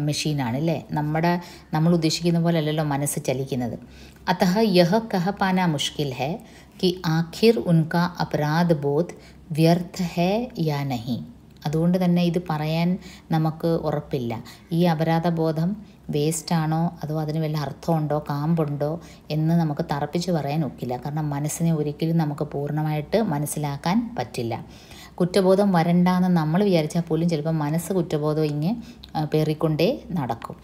മെഷീനാണ് അല്ലേ നമ്മുടെ നമ്മൾ ഉദ്ദേശിക്കുന്ന പോലെ അല്ലല്ലോ മനസ്സ് ചലിക്കുന്നത് അത്തഹ യഹ കഹ പാന മുഷ്കിൽ ഹെ കി ആഖിർ ഉൻക അപരാധ ബോധ് വ്യർത്ഥ ഹെ യാ നഹി അതുകൊണ്ട് തന്നെ ഇത് പറയാൻ നമുക്ക് ഉറപ്പില്ല ഈ അപരാധബോധം വേസ്റ്റാണോ അതോ അതിന് വല്ല അർത്ഥമുണ്ടോ കാമ്പുണ്ടോ എന്ന് നമുക്ക് തറപ്പിച്ച് പറയാൻ ഒക്കില്ല കാരണം മനസ്സിനെ ഒരിക്കലും നമുക്ക് പൂർണ്ണമായിട്ട് മനസ്സിലാക്കാൻ പറ്റില്ല കുറ്റബോധം വരണ്ട എന്ന് നമ്മൾ വിചാരിച്ചാൽ പോലും ചിലപ്പോൾ മനസ്സ് കുറ്റബോധം ഇങ്ങ് പേറിക്കൊണ്ടേ നടക്കും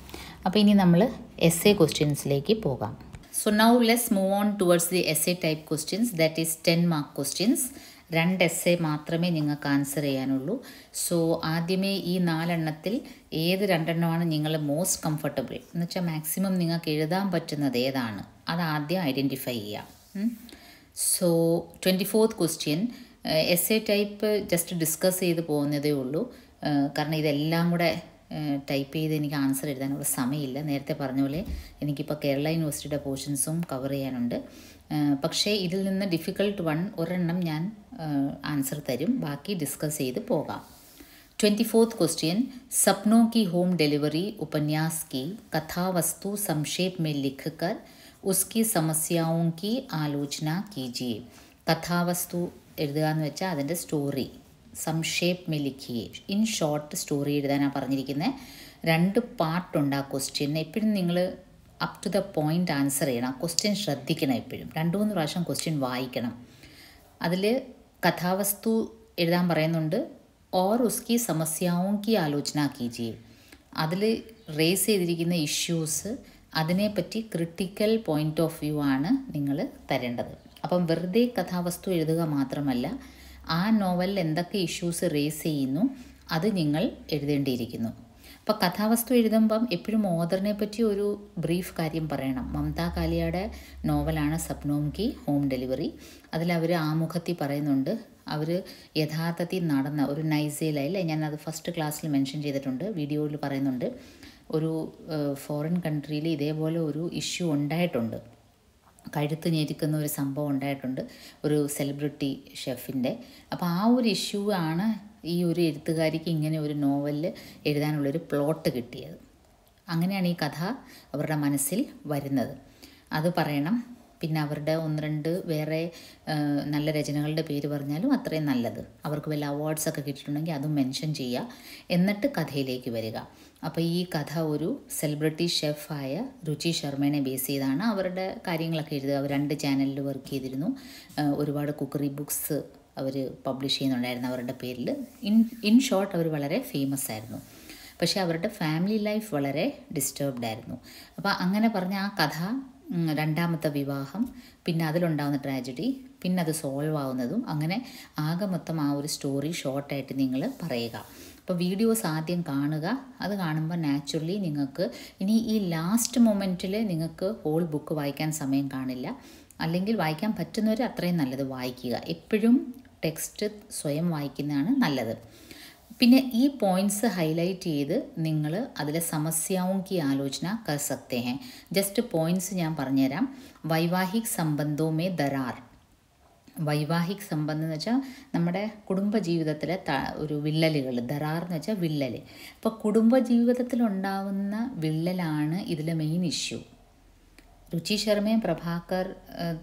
അപ്പോൾ ഇനി നമ്മൾ എസ് എ ക്വസ്റ്റ്യൻസിലേക്ക് പോകാം so now let's move on towards the S A type questions that is ten mark questions രണ്ട് എസ് എ മാത്രമേ നിങ്ങൾക്ക് ആൻസർ ചെയ്യാനുള്ളൂ സോ ആദ്യമേ ഈ നാലെണ്ണത്തിൽ ഏത് രണ്ടെണ്ണമാണ് നിങ്ങൾ മോസ്റ്റ് കംഫർട്ടബിൾ എന്ന് വെച്ചാൽ മാക്സിമം നിങ്ങൾക്ക് എഴുതാൻ പറ്റുന്നത് ഏതാണ് അത് ആദ്യം ഐഡൻറ്റിഫൈ ചെയ്യാം so twenty fourth question S A type just discuss ചെയ്ത് പോകുന്നതേ ഉള്ളൂ കാരണം ഇതെല്ലാം കൂടെ ടൈപ്പ് ചെയ്ത് എനിക്ക് ആൻസർ എഴുതാനുള്ള സമയമില്ല നേരത്തെ പറഞ്ഞ പോലെ എനിക്കിപ്പോൾ കേരള യൂണിവേഴ്സിറ്റിയുടെ പോർഷൻസും കവർ ചെയ്യാനുണ്ട് പക്ഷേ ഇതിൽ നിന്ന് ഡിഫിക്കൾട്ട് വൺ ഒരെണ്ണം ഞാൻ ആൻസർ തരും ബാക്കി ഡിസ്കസ് ചെയ്ത് പോകാം ട്വൻറ്റി फोर्थ क्वेश्चन सपनों की होम डिलीवरी उपन्यास की कथावस्तु संक्षेप में लिखकर उसकी समस्याओं की ആലോചന कीजिए കഥാവസ്തു എഴുതുക എന്ന് വെച്ചാൽ അതിൻ്റെ സ്റ്റോറി സംക്ഷേപ് മേ ലിഖിയെ ഇൻ ഷോർട്ട് സ്റ്റോറി എഴുതാനാണ് പറഞ്ഞിരിക്കുന്നത് രണ്ട് പാർട്ടുണ്ട് ആ ക്വസ്റ്റ്യൻ എപ്പോഴും നിങ്ങൾ up to the point answer ചെയ്യണം ആ ക്വസ്റ്റ്യൻ ശ്രദ്ധിക്കണം എപ്പോഴും രണ്ട് മൂന്ന് പ്രാവശ്യം ക്വസ്റ്റ്യൻ വായിക്കണം അതിൽ കഥാവസ്തു എഴുതാൻ പറയുന്നുണ്ട് ഓർ ഉസ്കി സമസ്യാവും കി ആലോചന കീജിയെ അതിൽ റേസ് ചെയ്തിരിക്കുന്ന ഇഷ്യൂസ് അതിനെപ്പറ്റി ക്രിട്ടിക്കൽ പോയിൻ്റ് ഓഫ് വ്യൂ ആണ് നിങ്ങൾ തരേണ്ടത് അപ്പം വെറുതെ കഥാവസ്തു എഴുതുക മാത്രമല്ല ആ നോവലിൽ എന്തൊക്കെ ഇഷ്യൂസ് റേസ് ചെയ്യുന്നു അത് നിങ്ങൾ എഴുതേണ്ടിയിരിക്കുന്നു അപ്പോൾ കഥാവസ്തു എഴുതുമ്പം എപ്പോഴും ഓദറിനെ പറ്റി ഒരു ബ്രീഫ് കാര്യം പറയണം മമത കാലിയാടെ നോവലാണ് സപ്നോം കി ഹോം ഡെലിവറി അതിൽ അവർ ആമുഖത്തിൽ പറയുന്നുണ്ട് അവർ യഥാർത്ഥത്തിൽ നടന്ന ഒരു ഞാൻ ഞാനത് ഫസ്റ്റ് ക്ലാസ്സിൽ മെൻഷൻ ചെയ്തിട്ടുണ്ട് വീഡിയോയിൽ പറയുന്നുണ്ട് ഒരു ഫോറിൻ കൺട്രിയിൽ ഇതേപോലെ ഒരു ഇഷ്യൂ ഉണ്ടായിട്ടുണ്ട് കഴുത്ത് ഞെരിക്കുന്ന ഒരു സംഭവം ഉണ്ടായിട്ടുണ്ട് ഒരു സെലിബ്രിറ്റി ഷെഫിൻ്റെ അപ്പോൾ ആ ഒരു ഇഷ്യൂ ആണ് ഈ ഒരു എഴുത്തുകാരിക്ക് ഇങ്ങനെ ഒരു നോവലിൽ എഴുതാനുള്ളൊരു പ്ലോട്ട് കിട്ടിയത് അങ്ങനെയാണ് ഈ കഥ അവരുടെ മനസ്സിൽ വരുന്നത് അത് പറയണം പിന്നെ അവരുടെ ഒന്ന് രണ്ട് വേറെ നല്ല രചനകളുടെ പേര് പറഞ്ഞാലും അത്രയും നല്ലത് അവർക്ക് വല്ല അവാർഡ്സൊക്കെ കിട്ടിയിട്ടുണ്ടെങ്കിൽ അതും മെൻഷൻ ചെയ്യുക എന്നിട്ട് കഥയിലേക്ക് വരിക അപ്പോൾ ഈ കഥ ഒരു സെലിബ്രിറ്റി ഷെഫായ രുചി ശർമ്മേനെ ബേസ് ചെയ്താണ് അവരുടെ കാര്യങ്ങളൊക്കെ എഴുതുക അവർ രണ്ട് ചാനലിൽ വർക്ക് ചെയ്തിരുന്നു ഒരുപാട് കുക്കറി ബുക്സ് അവർ പബ്ലിഷ് ചെയ്യുന്നുണ്ടായിരുന്നു അവരുടെ പേരിൽ ഇൻ ഇൻ ഷോർട്ട് അവർ വളരെ ഫേമസ് ആയിരുന്നു പക്ഷേ അവരുടെ ഫാമിലി ലൈഫ് വളരെ ഡിസ്റ്റർബ്ഡ് ആയിരുന്നു അപ്പോൾ അങ്ങനെ പറഞ്ഞ ആ കഥ രണ്ടാമത്തെ വിവാഹം പിന്നെ അതിലുണ്ടാകുന്ന ട്രാജഡി പിന്നെ അത് സോൾവ് ആവുന്നതും അങ്ങനെ ആകെ മൊത്തം ആ ഒരു സ്റ്റോറി ഷോർട്ടായിട്ട് നിങ്ങൾ പറയുക അപ്പോൾ വീഡിയോസ് ആദ്യം കാണുക അത് കാണുമ്പോൾ നാച്ചുറലി നിങ്ങൾക്ക് ഇനി ഈ ലാസ്റ്റ് മൊമെൻറ്റിൽ നിങ്ങൾക്ക് ഹോൾ ബുക്ക് വായിക്കാൻ സമയം കാണില്ല അല്ലെങ്കിൽ വായിക്കാൻ പറ്റുന്നവർ അത്രയും നല്ലത് വായിക്കുക എപ്പോഴും ടെക്സ്റ്റ് സ്വയം വായിക്കുന്നതാണ് നല്ലത് പിന്നെ ഈ പോയിന്റ്സ് ഹൈലൈറ്റ് ചെയ്ത് നിങ്ങൾ അതിലെ സമസ്യാവും കി ആലോചന കർ സക്തേ ഹെ ജസ്റ്റ് പോയിന്റ്സ് ഞാൻ പറഞ്ഞുതരാം വൈവാഹിക് സംബന്ധവുമേ ദരാർ വൈവാഹിക് സംബന്ധം എന്ന് വെച്ചാൽ നമ്മുടെ കുടുംബജീവിതത്തിലെ ത ഒരു വിള്ളലുകൾ ദറാർ എന്ന് വെച്ചാൽ വിള്ളൽ അപ്പോൾ കുടുംബജീവിതത്തിലുണ്ടാവുന്ന വിള്ളലാണ് ഇതിലെ മെയിൻ ഇഷ്യൂ രുചി ശർമ്മയും പ്രഭാകർ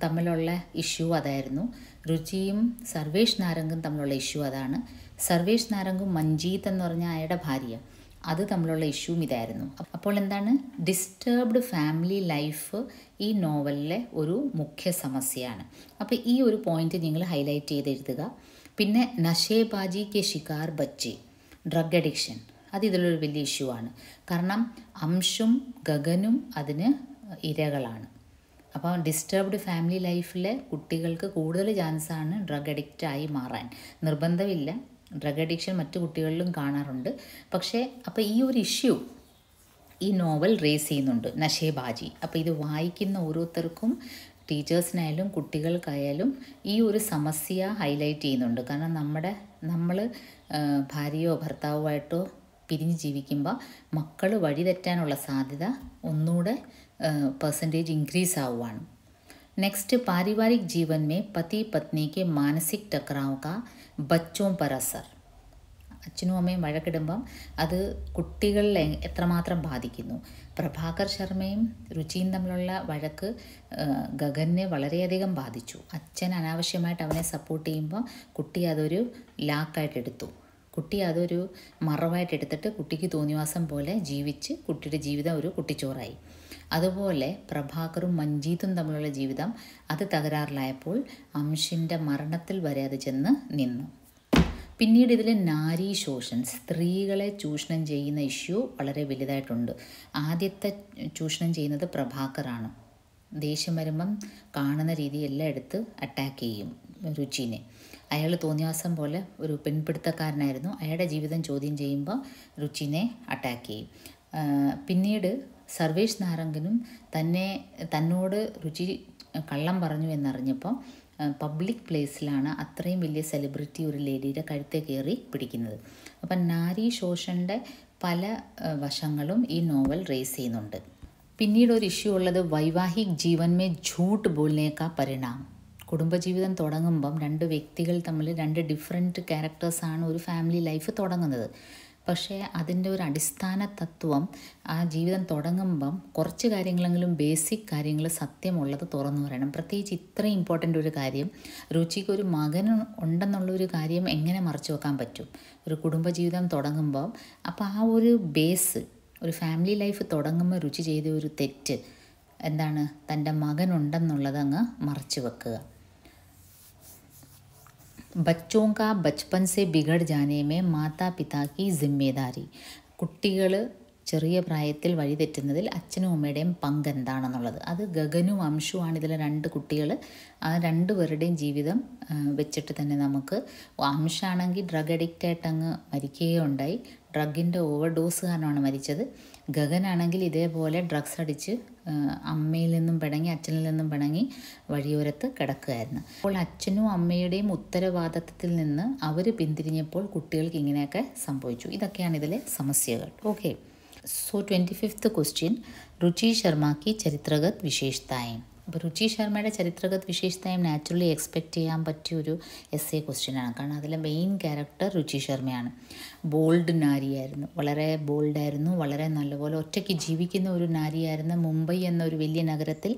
തമ്മിലുള്ള ഇഷ്യൂ അതായിരുന്നു രുചിയും സർവേഷ് നാരംഗും തമ്മിലുള്ള ഇഷ്യൂ അതാണ് സർവേഷ് നാരംഗും മഞ്ജീത് എന്ന് പറഞ്ഞ അയാളുടെ ഭാര്യ അത് തമ്മിലുള്ള ഇഷ്യൂവും ഇതായിരുന്നു അപ്പോൾ എന്താണ് ഡിസ്റ്റർബ്ഡ് ഫാമിലി ലൈഫ് ഈ നോവലിലെ ഒരു മുഖ്യ സമസ്യയാണ് അപ്പോൾ ഈ ഒരു പോയിന്റ് നിങ്ങൾ ഹൈലൈറ്റ് ചെയ്തെഴുതുക പിന്നെ നഷേ ബാജി കെ ഷിക്കാർ ബച്ചി ഡ്രഗ് അഡിക്ഷൻ അത് ഇതിലൊരു വലിയ ഇഷ്യൂ ആണ് കാരണം അംഷും ഗഗനും അതിന് ഇരകളാണ് അപ്പോൾ ഡിസ്റ്റർബ്ഡ് ഫാമിലി ലൈഫിലെ കുട്ടികൾക്ക് കൂടുതൽ ചാൻസാണ് ഡ്രഗ് അഡിക്റ്റായി മാറാൻ നിർബന്ധമില്ല ഡ്രഗ് അഡിക്ഷൻ മറ്റു കുട്ടികളിലും കാണാറുണ്ട് പക്ഷേ അപ്പോൾ ഈ ഒരു ഇഷ്യൂ ഈ നോവൽ റേസ് ചെയ്യുന്നുണ്ട് നഷേബാജി അപ്പോൾ ഇത് വായിക്കുന്ന ഓരോരുത്തർക്കും ടീച്ചേഴ്സിനായാലും കുട്ടികൾക്കായാലും ഈ ഒരു സമസ്യ ഹൈലൈറ്റ് ചെയ്യുന്നുണ്ട് കാരണം നമ്മുടെ നമ്മൾ ഭാര്യയോ ഭർത്താവുമായിട്ടോ പിരിഞ്ഞ് ജീവിക്കുമ്പോൾ മക്കൾ വഴിതെറ്റാനുള്ള സാധ്യത ഒന്നുകൂടെ പെർസെൻറ്റേജ് ഇൻക്രീസ് ആവുകയാണ് നെക്സ്റ്റ് पारिवारिक जीवन में പത്നി पत्नी മാനസിക ടക്കറാവ് കാ ബച്ചോം പർ അസർ അച്ഛനും അമ്മയും വഴക്കിടുമ്പം അത് കുട്ടികളിൽ എത്രമാത്രം ബാധിക്കുന്നു പ്രഭാകർ ശർമ്മയും രുചിയും തമ്മിലുള്ള വഴക്ക് ഗഗനെ വളരെയധികം ബാധിച്ചു അച്ഛൻ അനാവശ്യമായിട്ട് അവനെ സപ്പോർട്ട് ചെയ്യുമ്പോൾ കുട്ടി അതൊരു ലാക്കായിട്ട് എടുത്തു കുട്ടി അതൊരു മറവായിട്ട് എടുത്തിട്ട് കുട്ടിക്ക് തോന്നിവാസം പോലെ ജീവിച്ച് കുട്ടിയുടെ ജീവിതം ഒരു കുട്ടിച്ചോറായി അതുപോലെ പ്രഭാകറും മഞ്ജീതും തമ്മിലുള്ള ജീവിതം അത് തകരാറിലായപ്പോൾ അംഷിൻ്റെ മരണത്തിൽ വരെ അത് ചെന്ന് നിന്നു പിന്നീട് ഇതിൽ നാരി ശോഷൻ സ്ത്രീകളെ ചൂഷണം ചെയ്യുന്ന ഇഷ്യൂ വളരെ വലുതായിട്ടുണ്ട് ആദ്യത്തെ ചൂഷണം ചെയ്യുന്നത് പ്രഭാകറാണ് ദേഷ്യം വരുമ്പം കാണുന്ന രീതി എല്ലാം എടുത്ത് അറ്റാക്ക് ചെയ്യും രുചിനെ അയാൾ തോന്നിയാസം പോലെ ഒരു പെൺപിടുത്തക്കാരനായിരുന്നു അയാളുടെ ജീവിതം ചോദ്യം ചെയ്യുമ്പോൾ രുചിനെ അറ്റാക്ക് ചെയ്യും പിന്നീട് സർവേഷ് നാരംഗനും തന്നെ തന്നോട് രുചി കള്ളം പറഞ്ഞു എന്നറിഞ്ഞപ്പോൾ പബ്ലിക് പ്ലേസിലാണ് അത്രയും വലിയ സെലിബ്രിറ്റി ഒരു ലേഡിയുടെ കഴുത്തെ കയറി പിടിക്കുന്നത് അപ്പം നാരി ശോഷൻ്റെ പല വശങ്ങളും ഈ നോവൽ റേസ് ചെയ്യുന്നുണ്ട് പിന്നീട് ഒരു ഇഷ്യൂ ഉള്ളത് വൈവാഹിക് ജീവൻമേ ഝൂട്ട് ബോലിനേക്കാ പരിണാം കുടുംബജീവിതം തുടങ്ങുമ്പം രണ്ട് വ്യക്തികൾ തമ്മിൽ രണ്ട് ഡിഫറെൻറ്റ് ക്യാരക്ടേഴ്സാണ് ഒരു ഫാമിലി ലൈഫ് തുടങ്ങുന്നത് പക്ഷേ അതിൻ്റെ ഒരു അടിസ്ഥാന തത്വം ആ ജീവിതം തുടങ്ങുമ്പം കുറച്ച് കാര്യങ്ങളെങ്കിലും ബേസിക് കാര്യങ്ങൾ സത്യമുള്ളത് തുറന്നു പറയണം പ്രത്യേകിച്ച് ഇത്ര ഇമ്പോർട്ടൻ്റ് ഒരു കാര്യം രുചിക്ക് ഒരു മകൻ ഉണ്ടെന്നുള്ളൊരു കാര്യം എങ്ങനെ മറച്ചു വെക്കാൻ പറ്റും ഒരു കുടുംബജീവിതം തുടങ്ങുമ്പോൾ അപ്പോൾ ആ ഒരു ബേസ് ഒരു ഫാമിലി ലൈഫ് തുടങ്ങുമ്പോൾ രുചി ചെയ്ത ഒരു തെറ്റ് എന്താണ് തൻ്റെ മകനുണ്ടെന്നുള്ളത് അങ്ങ് മറച്ചു വെക്കുക ബച്ചോങ്ക കാ സെ ബിഗഡ് ജാനേ മാതാപിതാക്കി ജിമ്മേദാരി കുട്ടികൾ ചെറിയ പ്രായത്തിൽ വഴിതെറ്റുന്നതിൽ അച്ഛനും അമ്മയുടെയും പങ്ക് എന്താണെന്നുള്ളത് അത് ഗഗനും അംശുവാണ് ഇതിലെ രണ്ട് കുട്ടികൾ ആ രണ്ട് പേരുടെയും ജീവിതം വെച്ചിട്ട് തന്നെ നമുക്ക് അംശാണെങ്കിൽ ഡ്രഗ് അഡിക്റ്റായിട്ടങ്ങ് അങ്ങ് മരിക്കുകയുണ്ടായി ഡ്രഗിൻ്റെ ഓവർ ഡോസ് കാരണമാണ് മരിച്ചത് ഗഗനാണെങ്കിൽ ഇതേപോലെ ഡ്രഗ്സ് അടിച്ച് അമ്മയിൽ നിന്നും പിണങ്ങി അച്ഛനിൽ നിന്നും പിണങ്ങി വഴിയോരത്ത് കിടക്കുകയായിരുന്നു അപ്പോൾ അച്ഛനും അമ്മയുടെയും ഉത്തരവാദിത്തത്തിൽ നിന്ന് അവർ പിന്തിരിഞ്ഞപ്പോൾ കുട്ടികൾക്ക് ഇങ്ങനെയൊക്കെ സംഭവിച്ചു ഇതൊക്കെയാണ് ഇതിലെ സമസ്യകൾ okay so twenty fifth question Ruchi ശർമ്മക്ക് ചരിത്രഗത് വിശേഷതായും അപ്പോൾ രുചി ശർമ്മയുടെ ചരിത്രഗത വിശേഷത നാച്ചുറലി എക്സ്പെക്റ്റ് ചെയ്യാൻ പറ്റിയ ഒരു എസ് എ ക്വസ്റ്റ്യനാണ് കാരണം അതിലെ മെയിൻ ക്യാരക്ടർ രുചി ശർമ്മയാണ് ബോൾഡ് നാരിയായിരുന്നു വളരെ ബോൾഡായിരുന്നു വളരെ നല്ലപോലെ ഒറ്റയ്ക്ക് ജീവിക്കുന്ന ഒരു നാരിയായിരുന്നു മുംബൈ എന്ന ഒരു വലിയ നഗരത്തിൽ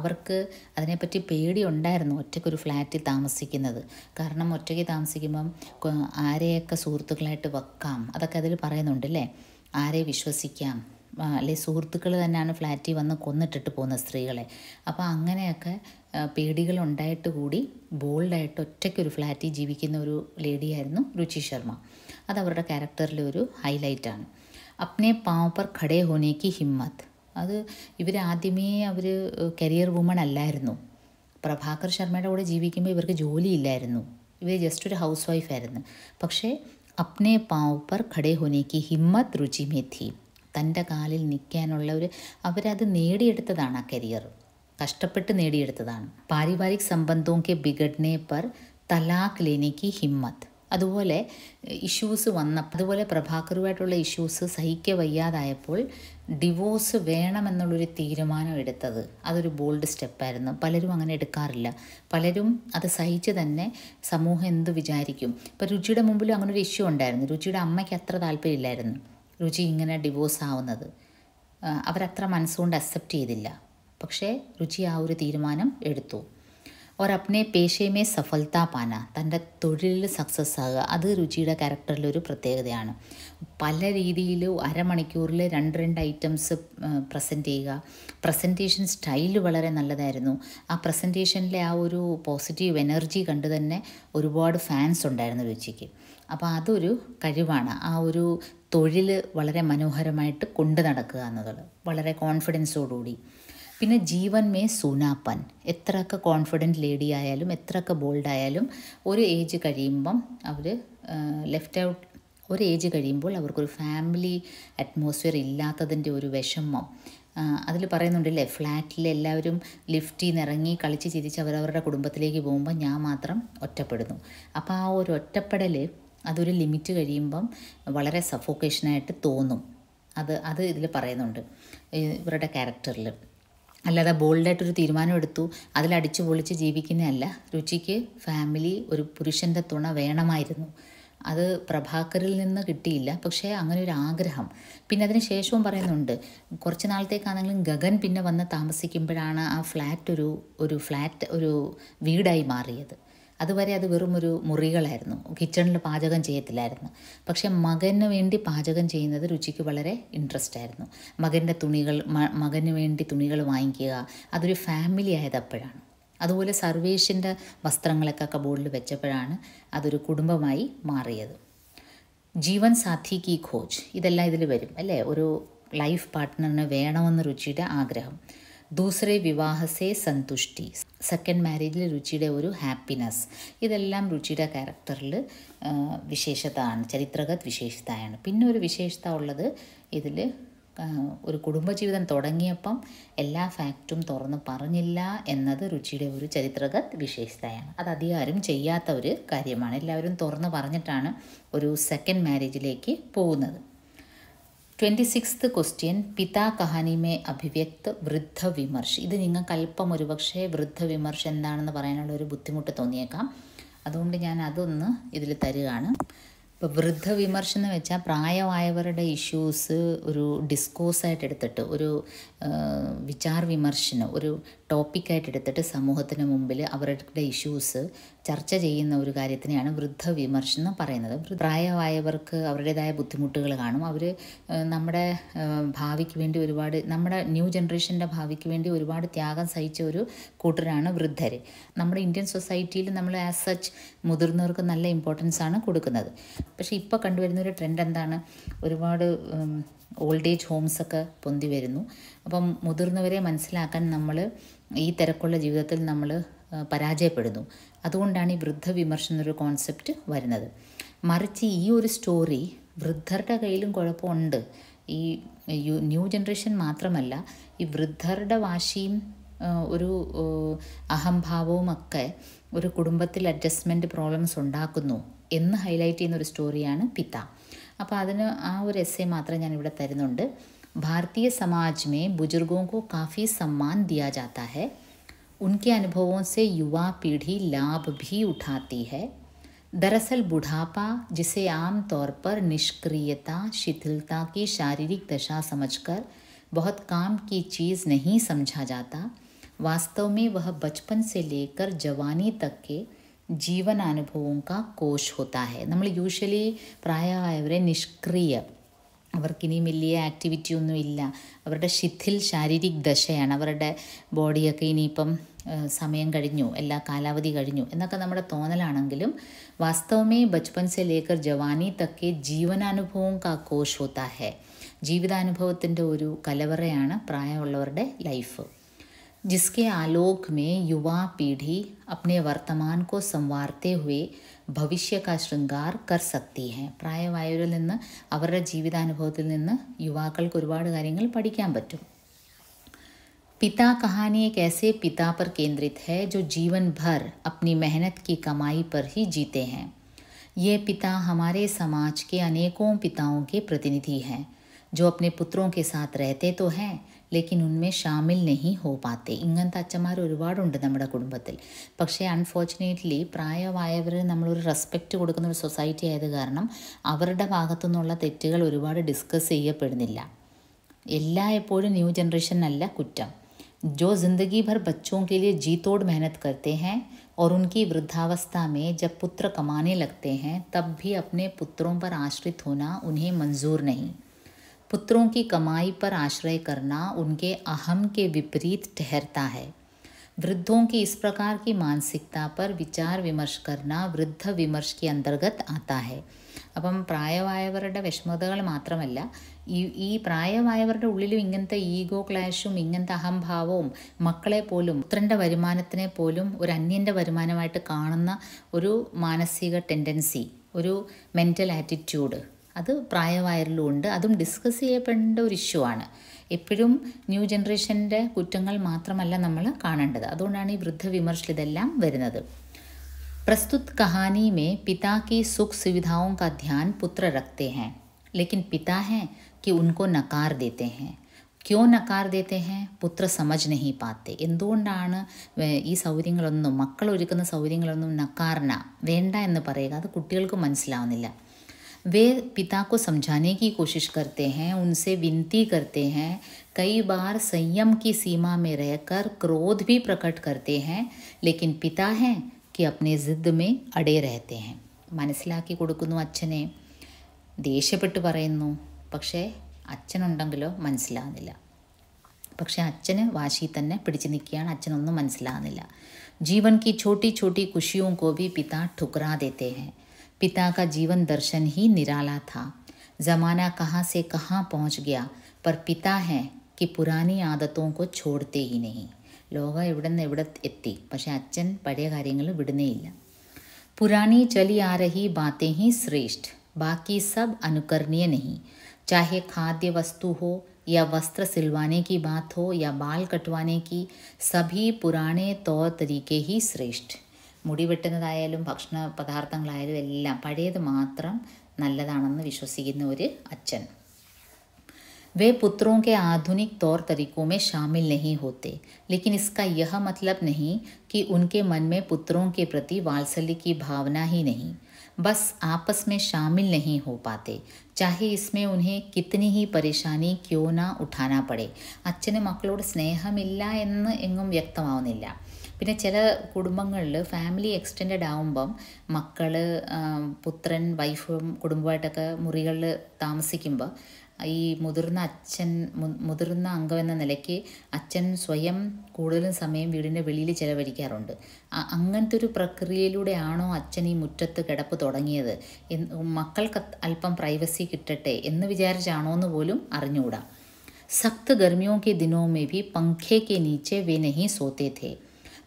അവർക്ക് അതിനെപ്പറ്റി പേടി ഉണ്ടായിരുന്നു ഒറ്റയ്ക്കൊരു ഫ്ലാറ്റിൽ താമസിക്കുന്നത് കാരണം ഒറ്റയ്ക്ക് താമസിക്കുമ്പം ആരെയൊക്കെ സുഹൃത്തുക്കളായിട്ട് വെക്കാം അതൊക്കെ അതിൽ പറയുന്നുണ്ട് അല്ലേ ആരെ വിശ്വസിക്കാം അല്ലെ സുഹൃത്തുക്കൾ തന്നെയാണ് ഫ്ലാറ്റിൽ വന്ന് കൊന്നിട്ടിട്ട് പോകുന്ന സ്ത്രീകളെ അപ്പോൾ അങ്ങനെയൊക്കെ പേടികളുണ്ടായിട്ട് കൂടി ബോൾഡായിട്ട് ഒറ്റയ്ക്കൊരു ഫ്ലാറ്റിൽ ജീവിക്കുന്ന ഒരു ലേഡിയായിരുന്നു രുചി ശർമ്മ അത് അവരുടെ ക്യാരക്ടറിലെ ഒരു ഹൈലൈറ്റാണ് അപ്നെ പാവ് ഖടേ ഹോനേക്ക് ഹിമ്മത്ത് അത് ഇവരാദ്യമേ അവർ കരിയർ വുമൺ അല്ലായിരുന്നു പ്രഭാകർ ശർമ്മയുടെ കൂടെ ജീവിക്കുമ്പോൾ ഇവർക്ക് ജോലിയില്ലായിരുന്നു ഇവർ ജസ്റ്റ് ഒരു ഹൗസ് വൈഫായിരുന്നു പക്ഷേ അപ്നെ പാവപ്പർ ഖടേ ഹോനേക്ക് ഹിമ്മത്ത് രുചി മേ തൻ്റെ കാലിൽ നിൽക്കാനുള്ള ഒരു അവരത് നേടിയെടുത്തതാണ് ആ കരിയർ കഷ്ടപ്പെട്ട് നേടിയെടുത്തതാണ് പാരിവാരിക് സംബന്ധവും കെ ബിഗഡ്നെ പർ തലാഖ് ലേനേക്ക് ഹിമ്മത്ത് അതുപോലെ ഇഷ്യൂസ് വന്ന അതുപോലെ പ്രഭാകറുമായിട്ടുള്ള ഇഷ്യൂസ് സഹിക്ക വയ്യാതായപ്പോൾ ഡിവോഴ്സ് വേണമെന്നുള്ളൊരു തീരുമാനം എടുത്തത് അതൊരു ബോൾഡ് സ്റ്റെപ്പായിരുന്നു പലരും അങ്ങനെ എടുക്കാറില്ല പലരും അത് സഹിച്ച് തന്നെ സമൂഹം എന്ത് വിചാരിക്കും ഇപ്പം രുചിയുടെ മുമ്പിലും അങ്ങനെ ഒരു ഇഷ്യൂ ഉണ്ടായിരുന്നു രുചിയുടെ അമ്മയ്ക്ക് അത്ര താല്പര്യമില്ലായിരുന്നു രുചി ഇങ്ങനെ ഡിവോഴ്സ് ആവുന്നത് അവരത്ര മനസ്സുകൊണ്ട് അക്സെപ്റ്റ് ചെയ്തില്ല പക്ഷേ രുചി ആ ഒരു തീരുമാനം എടുത്തു ഓർ അപ്നെ പേശയമേ സഫലത പാന തൻ്റെ തൊഴിലിൽ സക്സസ് ആകുക അത് രുചിയുടെ ക്യാരക്ടറിലൊരു പ്രത്യേകതയാണ് പല രീതിയിൽ അരമണിക്കൂറിൽ രണ്ട് രണ്ട് ഐറ്റംസ് പ്രസൻറ്റ് ചെയ്യുക പ്രസൻറ്റേഷൻ സ്റ്റൈൽ വളരെ നല്ലതായിരുന്നു ആ പ്രസൻറ്റേഷനിലെ ആ ഒരു പോസിറ്റീവ് എനർജി കണ്ട് തന്നെ ഒരുപാട് ഫാൻസ് ഉണ്ടായിരുന്നു രുചിക്ക് അപ്പോൾ അതൊരു കഴിവാണ് ആ ഒരു തൊഴിൽ വളരെ മനോഹരമായിട്ട് കൊണ്ടു നടക്കുക എന്നുള്ളത് വളരെ കോൺഫിഡൻസോടുകൂടി പിന്നെ ജീവൻ മേ സുനാപ്പൻ എത്രയൊക്കെ കോൺഫിഡൻറ്റ് ലേഡി ആയാലും എത്രയൊക്കെ ബോൾഡ് ആയാലും ഒരു ഏജ് കഴിയുമ്പം അവർ ലെഫ്റ്റ് ഔട്ട് ഒരു ഏജ് കഴിയുമ്പോൾ അവർക്കൊരു ഫാമിലി അറ്റ്മോസ്ഫിയർ ഇല്ലാത്തതിൻ്റെ ഒരു വിഷമം അതിൽ പറയുന്നുണ്ടല്ലേ ഫ്ലാറ്റിൽ എല്ലാവരും ലിഫ്റ്റിൽ നിന്ന് ഇറങ്ങി കളിച്ച് ചിരിച്ച് അവരവരുടെ കുടുംബത്തിലേക്ക് പോകുമ്പോൾ ഞാൻ മാത്രം ഒറ്റപ്പെടുന്നു അപ്പോൾ ആ ഒരു ഒറ്റപ്പെടൽ അതൊരു ലിമിറ്റ് കഴിയുമ്പം വളരെ സഫോക്കേഷനായിട്ട് തോന്നും അത് അത് ഇതിൽ പറയുന്നുണ്ട് ഇവരുടെ ക്യാരക്ടറിൽ അല്ലാതെ ബോൾഡായിട്ടൊരു തീരുമാനം എടുത്തു അതിലടിച്ചു പൊളിച്ച് ജീവിക്കുന്നതല്ല രുചിക്ക് ഫാമിലി ഒരു പുരുഷൻ്റെ തുണ വേണമായിരുന്നു അത് പ്രഭാകറിൽ നിന്ന് കിട്ടിയില്ല പക്ഷേ അങ്ങനെ ഒരു ആഗ്രഹം പിന്നെ അതിന് ശേഷവും പറയുന്നുണ്ട് കുറച്ച് നാളത്തേക്കാണെങ്കിലും ഗഗൻ പിന്നെ വന്ന് താമസിക്കുമ്പോഴാണ് ആ ഫ്ലാറ്റ് ഒരു ഒരു ഫ്ലാറ്റ് ഒരു വീടായി മാറിയത് അതുവരെ അത് വെറുമൊരു മുറികളായിരുന്നു കിച്ചണിൽ പാചകം ചെയ്യത്തില്ലായിരുന്നു പക്ഷേ മകന് വേണ്ടി പാചകം ചെയ്യുന്നത് രുചിക്ക് വളരെ ഇൻട്രസ്റ്റ് ആയിരുന്നു മകൻ്റെ തുണികൾ മകന് വേണ്ടി തുണികൾ വാങ്ങിക്കുക അതൊരു ഫാമിലി ആയതപ്പോഴാണ് അതുപോലെ സർവേഷിൻ്റെ വസ്ത്രങ്ങളൊക്കെ കബോർഡിൽ വെച്ചപ്പോഴാണ് അതൊരു കുടുംബമായി മാറിയത് ജീവൻ സാധി കി ഖോജ് ഇതെല്ലാം ഇതിൽ വരും അല്ലേ ഒരു ലൈഫ് പാർട്ട്ണറിന് വേണമെന്ന രുചിയുടെ ആഗ്രഹം ദൂസറെ വിവാഹസേ സന്തുഷ്ടി സെക്കൻഡ് മാരേജിൽ രുചിയുടെ ഒരു ഹാപ്പിനെസ് ഇതെല്ലാം രുചിയുടെ ക്യാരക്ടറിൽ വിശേഷതയാണ് ചരിത്രഗത് വിശേഷതയാണ് പിന്നെ ഒരു വിശേഷത ഉള്ളത് ഇതിൽ ഒരു കുടുംബജീവിതം തുടങ്ങിയപ്പം എല്ലാ ഫാക്റ്റും തുറന്ന് പറഞ്ഞില്ല എന്നത് രുചിയുടെ ഒരു ചരിത്രഗത് വിശേഷതയാണ് അത് അധികാരം ചെയ്യാത്ത ഒരു കാര്യമാണ് എല്ലാവരും തുറന്ന് പറഞ്ഞിട്ടാണ് ഒരു സെക്കൻഡ് മാരേജിലേക്ക് പോകുന്നത് ട്വൻറ്റി സിക്സ്ത് ക്വസ്റ്റ്യൻ പിതാ കഹാനിമേ അഭിവ്യക്ത വൃദ്ധ വിമർശ് ഇത് നിങ്ങൾക്ക് അല്പം ഒരുപക്ഷെ വൃദ്ധ വിമർശ് എന്താണെന്ന് പറയാനുള്ള ഒരു ബുദ്ധിമുട്ട് തോന്നിയേക്കാം അതുകൊണ്ട് ഞാൻ അതൊന്ന് ഇതിൽ തരികയാണ് ഇപ്പോൾ വിമർശനം എന്ന് വെച്ചാൽ പ്രായമായവരുടെ ഇഷ്യൂസ് ഒരു ഡിസ്കോസായിട്ട് എടുത്തിട്ട് ഒരു വിചാർ വിമർശനം ഒരു ടോപ്പിക്കായിട്ട് എടുത്തിട്ട് സമൂഹത്തിന് മുമ്പിൽ അവരുടെ ഇഷ്യൂസ് ചർച്ച ചെയ്യുന്ന ഒരു കാര്യത്തിനെയാണ് വൃദ്ധ എന്ന് പറയുന്നത് പ്രായമായവർക്ക് അവരുടേതായ ബുദ്ധിമുട്ടുകൾ കാണും അവർ നമ്മുടെ ഭാവിക്ക് വേണ്ടി ഒരുപാട് നമ്മുടെ ന്യൂ ജനറേഷൻ്റെ ഭാവിക്ക് വേണ്ടി ഒരുപാട് ത്യാഗം സഹിച്ച ഒരു കൂട്ടരാണ് വൃദ്ധർ നമ്മുടെ ഇന്ത്യൻ സൊസൈറ്റിയിൽ നമ്മൾ ആസ് സച്ച് മുതിർന്നവർക്ക് നല്ല ഇമ്പോർട്ടൻസ് ആണ് കൊടുക്കുന്നത് പക്ഷേ ഇപ്പോൾ കണ്ടുവരുന്നൊരു ട്രെൻഡ് എന്താണ് ഒരുപാട് ഓൾഡ് ഏജ് ഹോംസൊക്കെ പൊന്തി വരുന്നു അപ്പം മുതിർന്നവരെ മനസ്സിലാക്കാൻ നമ്മൾ ഈ തിരക്കുള്ള ജീവിതത്തിൽ നമ്മൾ പരാജയപ്പെടുന്നു അതുകൊണ്ടാണ് ഈ വൃദ്ധ വിമർശനം എന്നൊരു കോൺസെപ്റ്റ് വരുന്നത് മറിച്ച് ഈ ഒരു സ്റ്റോറി വൃദ്ധരുടെ കയ്യിലും കുഴപ്പമുണ്ട് ഈ ന്യൂ ജനറേഷൻ മാത്രമല്ല ഈ വൃദ്ധരുടെ വാശിയും ഒരു അഹംഭാവവും ഒക്കെ ഒരു കുടുംബത്തിൽ അഡ്ജസ്റ്റ്മെൻറ്റ് പ്രോബ്ലംസ് ഉണ്ടാക്കുന്നു इन ഹൈലൈറ്റ് स्टोरी ഒരു സ്റ്റോറിയാണ് പിത്ത അപ്പോൾ അതിന് भारतीय समाज में बुजुर्गों को काफ़ी सम्मान दिया जाता है उनके अनुभवों से युवा पीढ़ी लाभ भी उठाती है दरअसल बुढ़ापा जिसे आम तौर पर निष्क्रियता शिथिलता की शारीरिक दशा समझकर बहुत काम की चीज़ नहीं समझा जाता वास्तव में वह बचपन से लेकर जवानी तक के ജീവനാനുഭവവും കാ കോശ് ഹോത്താ ഹെ നമ്മൾ യൂഷ്വലി പ്രായമായവരെ നിഷ്ക്രിയ അവർക്കിനിയും വലിയ ആക്ടിവിറ്റി ഒന്നുമില്ല അവരുടെ ശിഥിൽ ശാരീരിക് ദശയാണ് അവരുടെ ബോഡിയൊക്കെ ഇനിയിപ്പം സമയം കഴിഞ്ഞു എല്ലാ കാലാവധി കഴിഞ്ഞു എന്നൊക്കെ നമ്മുടെ തോന്നലാണെങ്കിലും വാസ്തവമേ ബച്പൻ സെ ലേക്കർ ജവാനി തക്കെ ജീവനാനുഭവം കാ കോശ് ഹോത്താ ഹെ ജീവിതാനുഭവത്തിൻ്റെ ഒരു കലവറയാണ് പ്രായമുള്ളവരുടെ ലൈഫ് जिसके आलोक में युवा पीढ़ी अपने वर्तमान को संवारते हुए भविष्य का श्रृंगार कर सकती है प्राय അവരുടെ ജീവിതാനുഭവത്തിൽ നിന്ന് യുവാക്കൾക്ക് ഒരുപാട് കാര്യങ്ങൾ पिता कहानी एक ऐसे पिता पर केंद्रित है जो जीवन भर अपनी मेहनत की कमाई पर ही जीते हैं ये पिता हमारे समाज के अनेकों पिताओं के प्रतिनिधि हैं जो अपने पुत्रों के साथ रहते तो हैं लेकिन उनमें शामिल नहीं हो पाते ഇങ്ങനത്തെ അച്ഛന്മാർ ഒരുപാടുണ്ട് നമ്മുടെ കുടുംബത്തിൽ പക്ഷേ അൺഫോർച്ചുനേറ്റ്ലി പ്രായമായവർ നമ്മളൊരു റെസ്പെക്റ്റ് കൊടുക്കുന്ന ഒരു സൊസൈറ്റി ആയത് കാരണം അവരുടെ ഭാഗത്തു നിന്നുള്ള തെറ്റുകൾ ഒരുപാട് ഡിസ്കസ് ചെയ്യപ്പെടുന്നില്ല എല്ലാ എപ്പോഴും ന്യൂ ജനറേഷനല്ല കുറ്റം जो जिंदगी भर बच्चों के लिए जी तोड़ मेहनत करते हैं और उनकी वृद्धावस्था में जब पुत्र कमाने लगते हैं तब भी अपने पुत्रों पर आश्रित होना उन्हें मंजूर नहीं पुत्रों की कमाई पर आश्रय करना उनके अहम के विपरीत ठहरता है वृद्धों की इस प्रकार की मानसिकता पर വിചാർ विमर्श करना വൃദ്ധ विमर्श കി അന്തർഗത് ആതാ है അപ്പം പ്രായമായവരുടെ വിഷമതകൾ മാത്രമല്ല ഈ ഈ പ്രായമായവരുടെ ഉള്ളിലും ഇങ്ങനത്തെ ഈഗോ ക്ലാഷും ഇങ്ങനത്തെ അഹംഭാവവും മക്കളെ പോലും പുത്രൻ്റെ വരുമാനത്തിനെ പോലും ഒരു അന്യൻ്റെ വരുമാനമായിട്ട് കാണുന്ന ഒരു മാനസിക ടെൻഡൻസി ഒരു മെൻ്റൽ ആറ്റിറ്റ്യൂഡ് അത് പ്രായമായാലും ഉണ്ട് അതും ഡിസ്കസ് ചെയ്യപ്പെടേണ്ട ഒരു ഇഷ്യൂ ആണ് എപ്പോഴും ന്യൂ ജനറേഷൻ്റെ കുറ്റങ്ങൾ മാത്രമല്ല നമ്മൾ കാണേണ്ടത് അതുകൊണ്ടാണ് ഈ വൃദ്ധ ഇതെല്ലാം വരുന്നത് പ്രസ്തുത് കഹാനി മേ പിതാ കി സുഖ സുവിധാവും ക ധ്യാൻ പുത്ര രക്തെ ഹെ ലേക്കിൻ പിതാ ഹെ കി ഉൻകോ നക്കാർ ദേത്തെ ഹെ ക്യോ നക്കാർ ദേത്തെ ഹെ പുത്ര സമജ് നഹി പാത്തെ എന്തുകൊണ്ടാണ് ഈ സൗകര്യങ്ങളൊന്നും മക്കൾ ഒരുക്കുന്ന സൗകര്യങ്ങളൊന്നും നക്കാറിന വേണ്ട എന്ന് പറയുക അത് കുട്ടികൾക്ക് മനസ്സിലാവുന്നില്ല वे पिता को समझाने की कोशिश करते हैं उनसे विनती करते हैं कई बार संयम की सीमा में रहकर क्रोध भी प्रकट करते हैं लेकिन पिता हैं कि अपने ज़िद्द में अड़े रहते हैं മനസ്സിലാക്കി കൊടുക്കുന്നു അച്ഛനെ ദേഷ്യപ്പെട്ട് പറയുന്നു पक्षे അച്ഛനുണ്ടെങ്കിലോ മനസ്സിലാകുന്നില്ല പക്ഷേ അച്ഛന് വാശി തന്നെ പിടിച്ചു നിൽക്കുകയാണ് അച്ഛനൊന്നും जीवन की छोटी छोटी खुशियों को भी पिता ठुकरा देते हैं पिता का जीवन दर्शन ही निराला था ज़माना कहाँ से कहाँ पहुँच गया पर पिता है कि पुरानी आदतों को छोड़ते ही नहीं लोग ഇവിടെ നിന്ന് ഇവിടെ എത്തി പക്ഷേ അച്ഛൻ विडने കാര്യങ്ങൾ पुरानी चली आ रही बातें ही श्रेष्ठ बाकी सब अनुकरणीय नहीं चाहे खाद्य वस्तु हो या वस्त्र सिलवाने की बात हो या बाल कटवाने की सभी पुराने तौर तरीके ही श्रेष्ठ മുടി വെട്ടുന്നതായാലും ഭക്ഷണ പദാർത്ഥങ്ങളായാലും എല്ലാം പഴയത് മാത്രം നല്ലതാണെന്ന് വിശ്വസിക്കുന്ന ഒരു അച്ഛൻ वे पुत्रों के आधुनिक तौर तरीकों में शामिल नहीं होते लेकिन इसका यह मतलब नहीं कि उनके मन में पुत्रों के प्रति वात्सल्य की भावना ही नहीं बस आपस में शामिल नहीं हो पाते ചാഹെ ഇസ്മേ ഉന്നെ കിത്തനി ഹി പരേഷാനി ക്യോന ഉഠാന പടേ അച്ഛന് മക്കളോട് സ്നേഹമില്ല എന്ന് എങ്ങും വ്യക്തമാവുന്നില്ല പിന്നെ ചില കുടുംബങ്ങളിൽ ഫാമിലി എക്സ്റ്റെൻഡ് ആവുമ്പം മക്കൾ പുത്രൻ വൈഫും കുടുംബമായിട്ടൊക്കെ മുറികളിൽ താമസിക്കുമ്പോൾ ഈ മുതിർന്ന അച്ഛൻ മുതിർന്ന അംഗം എന്ന നിലയ്ക്ക് അച്ഛൻ സ്വയം കൂടുതലും സമയം വീടിൻ്റെ വെളിയിൽ ചിലവഴിക്കാറുണ്ട് അങ്ങനത്തെ ഒരു പ്രക്രിയയിലൂടെയാണോ അച്ഛൻ ഈ മുറ്റത്ത് കിടപ്പ് തുടങ്ങിയത് മക്കൾക്ക് അല്പം പ്രൈവസി കിട്ടട്ടെ എന്ന് വിചാരിച്ചാണോ എന്ന് പോലും അറിഞ്ഞുകൂടാ സഖ്ത് ഗർമിയോ കെ ദിനോ മേ ഭി പങ്കേ കെ നീച്ചെ വേ നഹി സോത്തെ ഥേ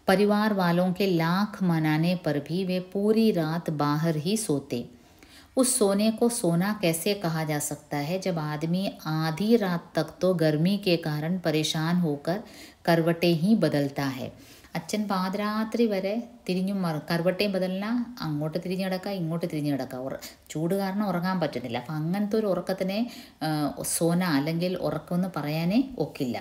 परिवार वालों के लाख मनाने पर भी वे पूरी रात बाहर ही सोते उस सोने को सोना कैसे कहा जा सकता है जब आदमी आधी रात तक तो गर्मी के कारण परेशान होकर करवटें ही बदलता है അച്ഛൻ പാതിരാത്രി വരെ തിരിഞ്ഞും കറുവട്ടയും ബദലിന അങ്ങോട്ട് തിരിഞ്ഞ് കിടക്കുക ഇങ്ങോട്ട് തിരിഞ്ഞ് കിടക്കുക ഉറ ചൂട് കാരണം ഉറങ്ങാൻ പറ്റുന്നില്ല അപ്പം അങ്ങനത്തെ ഒരു ഉറക്കത്തിനെ സോന അല്ലെങ്കിൽ ഉറക്കമെന്ന് പറയാനേ ഒക്കില്ല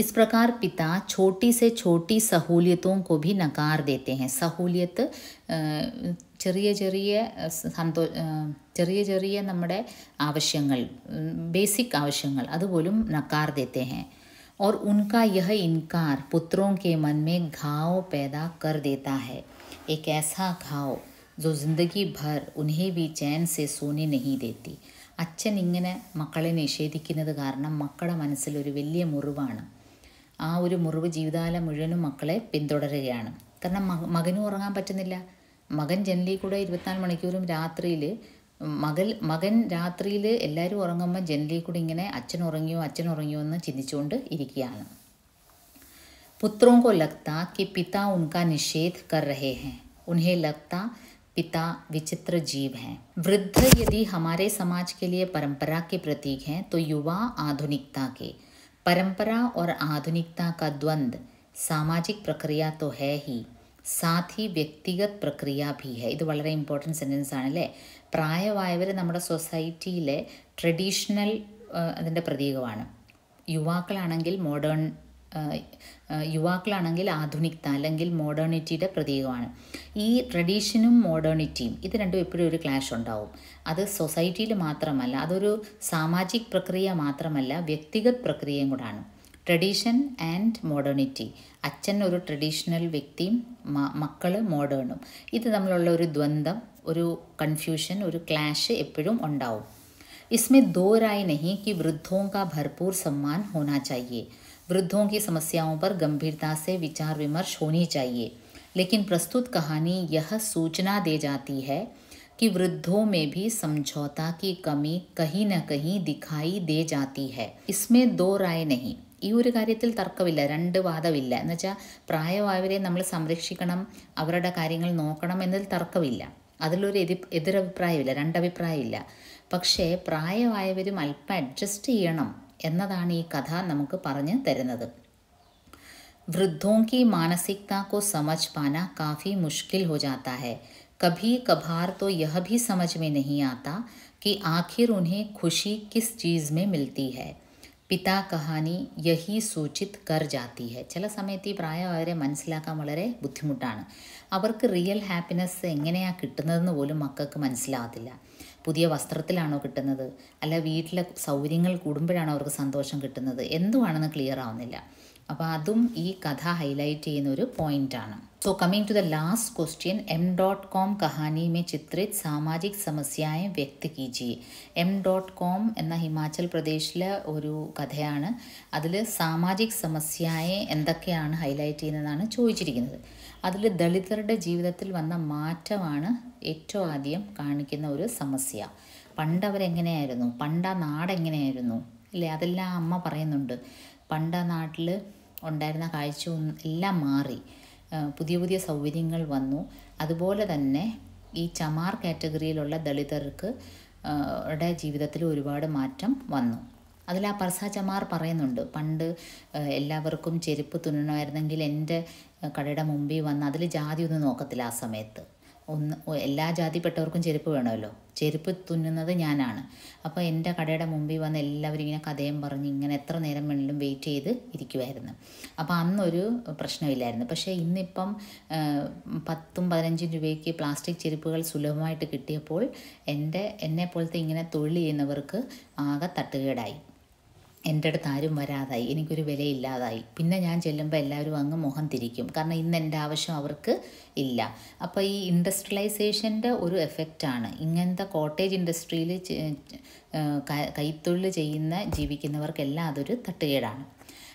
इस प्रकार पिता छोटी से छोटी सहूलियतों को भी नकार देते हैं सहूलियत चरिए चरिए सो चरिए चरिए नम्बे आवश्यक बेसिक आवश्यक अदलू नकार देते हैं और उनका यह इनकार पुत्रों के मन में घाव पैदा कर देता है एक ऐसा घाव जो जिंदगी भर उन्हें भी चैन से सोने नहीं देती अच्छन इंगे मकड़े निषेधिक कम मकड़ मनसल वैलिए मुड़ ആ ഒരു മുറിവ് ജീവിതകാലം മുഴുവനും മക്കളെ പിന്തുടരുകയാണ് കാരണം മകനും ഉറങ്ങാൻ പറ്റുന്നില്ല മകൻ ജനലിൽ കൂടെ ഇരുപത്തിനാല് മണിക്കൂറും രാത്രിയിൽ മകൾ മകൻ രാത്രിയിൽ എല്ലാവരും ഉറങ്ങുമ്പോൾ ജനലിൽ കൂടി ഇങ്ങനെ അച്ഛൻ ഉറങ്ങിയോ അച്ഛൻ ഉറങ്ങിയോ എന്ന് ചിന്തിച്ചുകൊണ്ട് ഇരിക്കുകയാണ് പുത്രോ को लगता कि पिता उनका निषेध कर रहे हैं उन्हें लगता पिता विचित्र जीव हैं वृद्ध यदि हमारे समाज के लिए परंपरा के प्रतीक हैं तो युवा आधुनिकता के परंपरा और आधुनिकता का द्वंद्व सामाजिक പ്രക്രിയ तो है ही സാധി വ്യക്തിഗത് പ്രക്രിയ ഭി ഹെ ഇത് വളരെ ഇമ്പോർട്ടൻറ്റ് സെൻറ്റൻസ് ആണല്ലേ പ്രായമായവർ നമ്മുടെ സൊസൈറ്റിയിലെ ട്രഡീഷണൽ അതിൻ്റെ പ്രതീകമാണ് യുവാക്കളാണെങ്കിൽ മോഡേൺ യുവാക്കളാണെങ്കിൽ ആധുനികത അല്ലെങ്കിൽ മോഡേണിറ്റിയുടെ പ്രതീകമാണ് ഈ ട്രഡീഷനും മോഡേണിറ്റിയും ഇത് രണ്ടും എപ്പോഴും ഒരു ക്ലാഷ് ഉണ്ടാവും അത് സൊസൈറ്റിയിൽ മാത്രമല്ല അതൊരു സാമാജിക് പ്രക്രിയ മാത്രമല്ല വ്യക്തിഗത പ്രക്രിയയും കൂടാണ് ട്രഡീഷൻ ആൻഡ് മോഡേണിറ്റി അച്ഛൻ ഒരു ട്രഡീഷണൽ വ്യക്തിയും മക്കൾ മോഡേണും ഇത് തമ്മിലുള്ള ഒരു ദ്വന്ദ്വം ഒരു കൺഫ്യൂഷൻ ഒരു ക്ലാഷ് എപ്പോഴും ഉണ്ടാവും इसमें दो राय नहीं कि वृद्धों का भरपूर सम्मान होना चाहिए वृद्धों की समस्याओं पर गंभीरता से विचार विमर्श होनी चाहिए लेकिन प्रस्तुत कहानी यह सूचना दे जाती है कि वृद्धों में भी समझौता की कमी कहीं न कहीं दिखाई दे जाती है इसमें दो राय नहीं ഈ ഒരു കാര്യത്തിൽ തർക്കമില്ല രണ്ട് വാദമില്ല എന്ന് വെച്ചാൽ പ്രായമായവരെ നമ്മൾ സംരക്ഷിക്കണം അവരുടെ കാര്യങ്ങൾ നോക്കണം എന്നതിൽ തർക്കമില്ല അതിലൊരു എതി എതിരഭിപ്രായമില്ല രണ്ടഭിപ്രായമില്ല പക്ഷേ പ്രായമായവരും അല്പം അഡ്ജസ്റ്റ് ചെയ്യണം कथ नमुक पर वृद्धों की मानसिकता को समझ पाना काफ़ी मुश्किल हो जाता है कभी कभार तो यह भी समझ में नहीं आता कि आखिर उन्हें खुशी किस चीज़ में मिलती है पिता कहानी यही सूचित कर जाती है चल समय प्राय मनसा वाले बुद्धिमुटान रियल हापिन एन कॉलू मनसा പുതിയ വസ്ത്രത്തിലാണോ കിട്ടുന്നത് അല്ല വീട്ടിലെ സൗകര്യങ്ങൾ കൂടുമ്പോഴാണോ അവർക്ക് സന്തോഷം കിട്ടുന്നത് എന്തുവാണെന്ന് ക്ലിയർ ആവുന്നില്ല അപ്പോൾ അതും ഈ കഥ ഹൈലൈറ്റ് ചെയ്യുന്ന ഒരു പോയിൻ്റാണ് so coming to the last question M dot com कहानी में ചിത്രിത് സാമാജിക് സമസ്യയെ വ്യക്ത കീജിയെ എം ഡോട്ട് കോം എന്ന ഹിമാചൽ പ്രദേശിലെ ഒരു കഥയാണ് അതിൽ സാമാജിക് സമസ്യയെ എന്തൊക്കെയാണ് ഹൈലൈറ്റ് ചെയ്യുന്നതാണ് ചോദിച്ചിരിക്കുന്നത് അതിൽ ദളിതരുടെ ജീവിതത്തിൽ വന്ന മാറ്റമാണ് ഏറ്റവും ആദ്യം കാണിക്കുന്ന ഒരു സമസ്യ പണ്ട് അവരെങ്ങനെയായിരുന്നു പണ്ട നാടെങ്ങനെയായിരുന്നു അല്ലേ അതെല്ലാം അമ്മ പറയുന്നുണ്ട് പണ്ട നാട്ടിൽ ഉണ്ടായിരുന്ന കാഴ്ച എല്ലാം മാറി പുതിയ പുതിയ സൗകര്യങ്ങൾ വന്നു അതുപോലെ തന്നെ ഈ ചമാർ കാറ്റഗറിയിലുള്ള ദളിതർക്ക് ടെ ജീവിതത്തിൽ ഒരുപാട് മാറ്റം വന്നു അതിൽ ആ പർസ ചമാർ പറയുന്നുണ്ട് പണ്ട് എല്ലാവർക്കും ചെരുപ്പ് തുന്നണമായിരുന്നെങ്കിൽ എൻ്റെ കടയുടെ മുമ്പിൽ വന്ന് അതിൽ ജാതി ഒന്നും നോക്കത്തില്ല ആ സമയത്ത് ഒന്ന് എല്ലാ ജാതിപ്പെട്ടവർക്കും ചെരുപ്പ് വേണമല്ലോ ചെരുപ്പ് തുന്നുന്നത് ഞാനാണ് അപ്പോൾ എൻ്റെ കടയുടെ മുമ്പിൽ വന്ന് എല്ലാവരും ഇങ്ങനെ കഥയും പറഞ്ഞ് ഇങ്ങനെ എത്ര നേരം വേണമെങ്കിലും വെയിറ്റ് ചെയ്ത് ഇരിക്കുമായിരുന്നു അപ്പോൾ അന്നൊരു പ്രശ്നമില്ലായിരുന്നു പക്ഷേ ഇന്നിപ്പം പത്തും പതിനഞ്ചും രൂപയ്ക്ക് പ്ലാസ്റ്റിക് ചെരുപ്പുകൾ സുലഭമായിട്ട് കിട്ടിയപ്പോൾ എൻ്റെ എന്നെ പോലത്തെ ഇങ്ങനെ തൊഴിൽ ചെയ്യുന്നവർക്ക് ആകെ തട്ടുകേടായി എൻ്റെ അടുത്ത് ആരും വരാതായി എനിക്കൊരു വിലയില്ലാതായി പിന്നെ ഞാൻ ചെല്ലുമ്പോൾ എല്ലാവരും അങ്ങ് മുഖം തിരിക്കും കാരണം ഇന്ന് എൻ്റെ ആവശ്യം അവർക്ക് ഇല്ല അപ്പോൾ ഈ ഇൻഡസ്ട്രിയലൈസേഷൻ്റെ ഒരു എഫക്റ്റാണ് ഇങ്ങനത്തെ കോട്ടേജ് ഇൻഡസ്ട്രിയിൽ കൈത്തൊഴിൽ ചെയ്യുന്ന ജീവിക്കുന്നവർക്കെല്ലാം അതൊരു തട്ടുകേടാണ്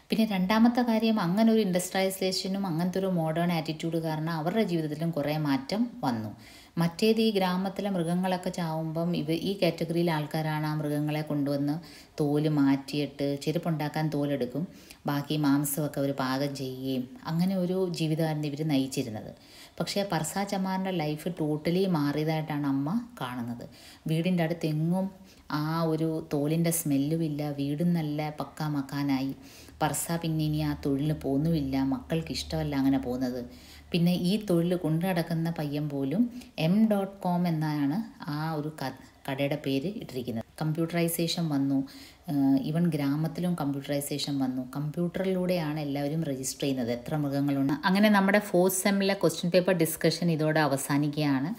പിന്നെ രണ്ടാമത്തെ കാര്യം അങ്ങനെ ഒരു ഇൻഡസ്ട്രിയലൈസേഷനും അങ്ങനത്തെ ഒരു മോഡേൺ ആറ്റിറ്റ്യൂഡ് കാരണം അവരുടെ ജീവിതത്തിലും കുറേ മാറ്റം വന്നു മറ്റേത് ഈ ഗ്രാമത്തിലെ മൃഗങ്ങളൊക്കെ ചാവുമ്പം ഇവ ഈ കാറ്റഗറിയിലെ ആൾക്കാരാണ് ആ മൃഗങ്ങളെ കൊണ്ടുവന്ന് തോല് മാറ്റിയിട്ട് ചെരുപ്പുണ്ടാക്കാൻ തോലെടുക്കും ബാക്കി മാംസമൊക്കെ അവർ പാകം ചെയ്യുകയും അങ്ങനെ ഒരു ജീവിതമായിരുന്നു ഇവർ നയിച്ചിരുന്നത് പക്ഷേ പർസാ ചമാറിൻ്റെ ലൈഫ് ടോട്ടലി മാറിയതായിട്ടാണ് അമ്മ കാണുന്നത് വീടിൻ്റെ അടുത്ത് എങ്ങും ആ ഒരു തോലിൻ്റെ സ്മെല്ലും ഇല്ല വീടും നല്ല പക്കാ മക്കാനായി പർസ പിന്നെ ഇനി ആ തൊഴിലിന് പോകുന്നുമില്ല മക്കൾക്ക് ഇഷ്ടമല്ല അങ്ങനെ പോകുന്നത് പിന്നെ ഈ തൊഴിൽ കൊണ്ടുനടക്കുന്ന പയ്യൻ പോലും എം ഡോട്ട് കോം എന്നാണ് ആ ഒരു കടയുടെ പേര് ഇട്ടിരിക്കുന്നത് കമ്പ്യൂട്ടറൈസേഷൻ വന്നു ഈവൻ ഗ്രാമത്തിലും കമ്പ്യൂട്ടറൈസേഷൻ വന്നു കമ്പ്യൂട്ടറിലൂടെയാണ് എല്ലാവരും രജിസ്റ്റർ ചെയ്യുന്നത് എത്ര മൃഗങ്ങളുണ്ട് അങ്ങനെ നമ്മുടെ ഫോർത്ത് സെമ്മിലെ ക്വസ്റ്റ്യൻ പേപ്പർ ഡിസ്കഷൻ ഇതോടെ അവസാനിക്കുകയാണ്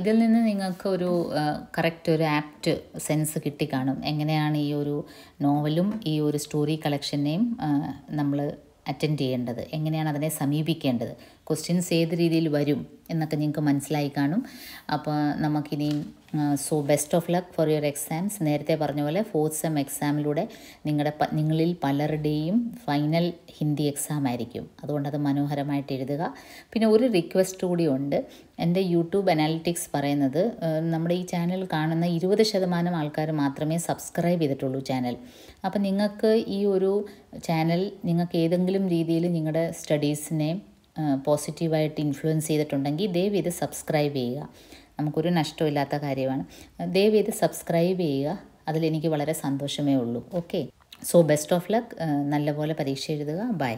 ഇതിൽ നിന്ന് നിങ്ങൾക്ക് ഒരു കറക്റ്റ് ഒരു ആപ്റ്റ് സെൻസ് കിട്ടിക്കാണും എങ്ങനെയാണ് ഈ ഒരു നോവലും ഈ ഒരു സ്റ്റോറി കളക്ഷനെയും നമ്മൾ അറ്റൻഡ് ചെയ്യേണ്ടത് എങ്ങനെയാണ് അതിനെ സമീപിക്കേണ്ടത് ക്വസ്റ്റ്യൻസ് ഏത് രീതിയിൽ വരും എന്നൊക്കെ നിങ്ങൾക്ക് മനസ്സിലായി കാണും അപ്പോൾ നമുക്കിനിയും so best of luck for your exams നേരത്തെ പറഞ്ഞ പോലെ ഫോർത്ത് സെം എക്സാമിലൂടെ നിങ്ങളുടെ നിങ്ങളിൽ പലരുടെയും ഫൈനൽ ഹിന്ദി എക്സാം ആയിരിക്കും അതുകൊണ്ട് അത് മനോഹരമായിട്ട് എഴുതുക പിന്നെ ഒരു റിക്വസ്റ്റ് കൂടി ഉണ്ട് എൻ്റെ യൂട്യൂബ് അനാലിറ്റിക്സ് പറയുന്നത് നമ്മുടെ ഈ ചാനൽ കാണുന്ന ഇരുപത് ശതമാനം ആൾക്കാർ മാത്രമേ സബ്സ്ക്രൈബ് ചെയ്തിട്ടുള്ളൂ ചാനൽ അപ്പം നിങ്ങൾക്ക് ഈ ഒരു ചാനൽ നിങ്ങൾക്ക് ഏതെങ്കിലും രീതിയിൽ നിങ്ങളുടെ സ്റ്റഡീസിനെയും പോസിറ്റീവായിട്ട് ഇൻഫ്ലുവൻസ് ചെയ്തിട്ടുണ്ടെങ്കിൽ ദയവ് ഇത് സബ്സ്ക്രൈബ് ചെയ്യുക നമുക്കൊരു നഷ്ടമില്ലാത്ത കാര്യമാണ് ദയവ് ഇത് സബ്സ്ക്രൈബ് ചെയ്യുക അതിലെനിക്ക് വളരെ സന്തോഷമേ ഉള്ളൂ okay so best of luck നല്ലപോലെ പരീക്ഷ എഴുതുക ബൈ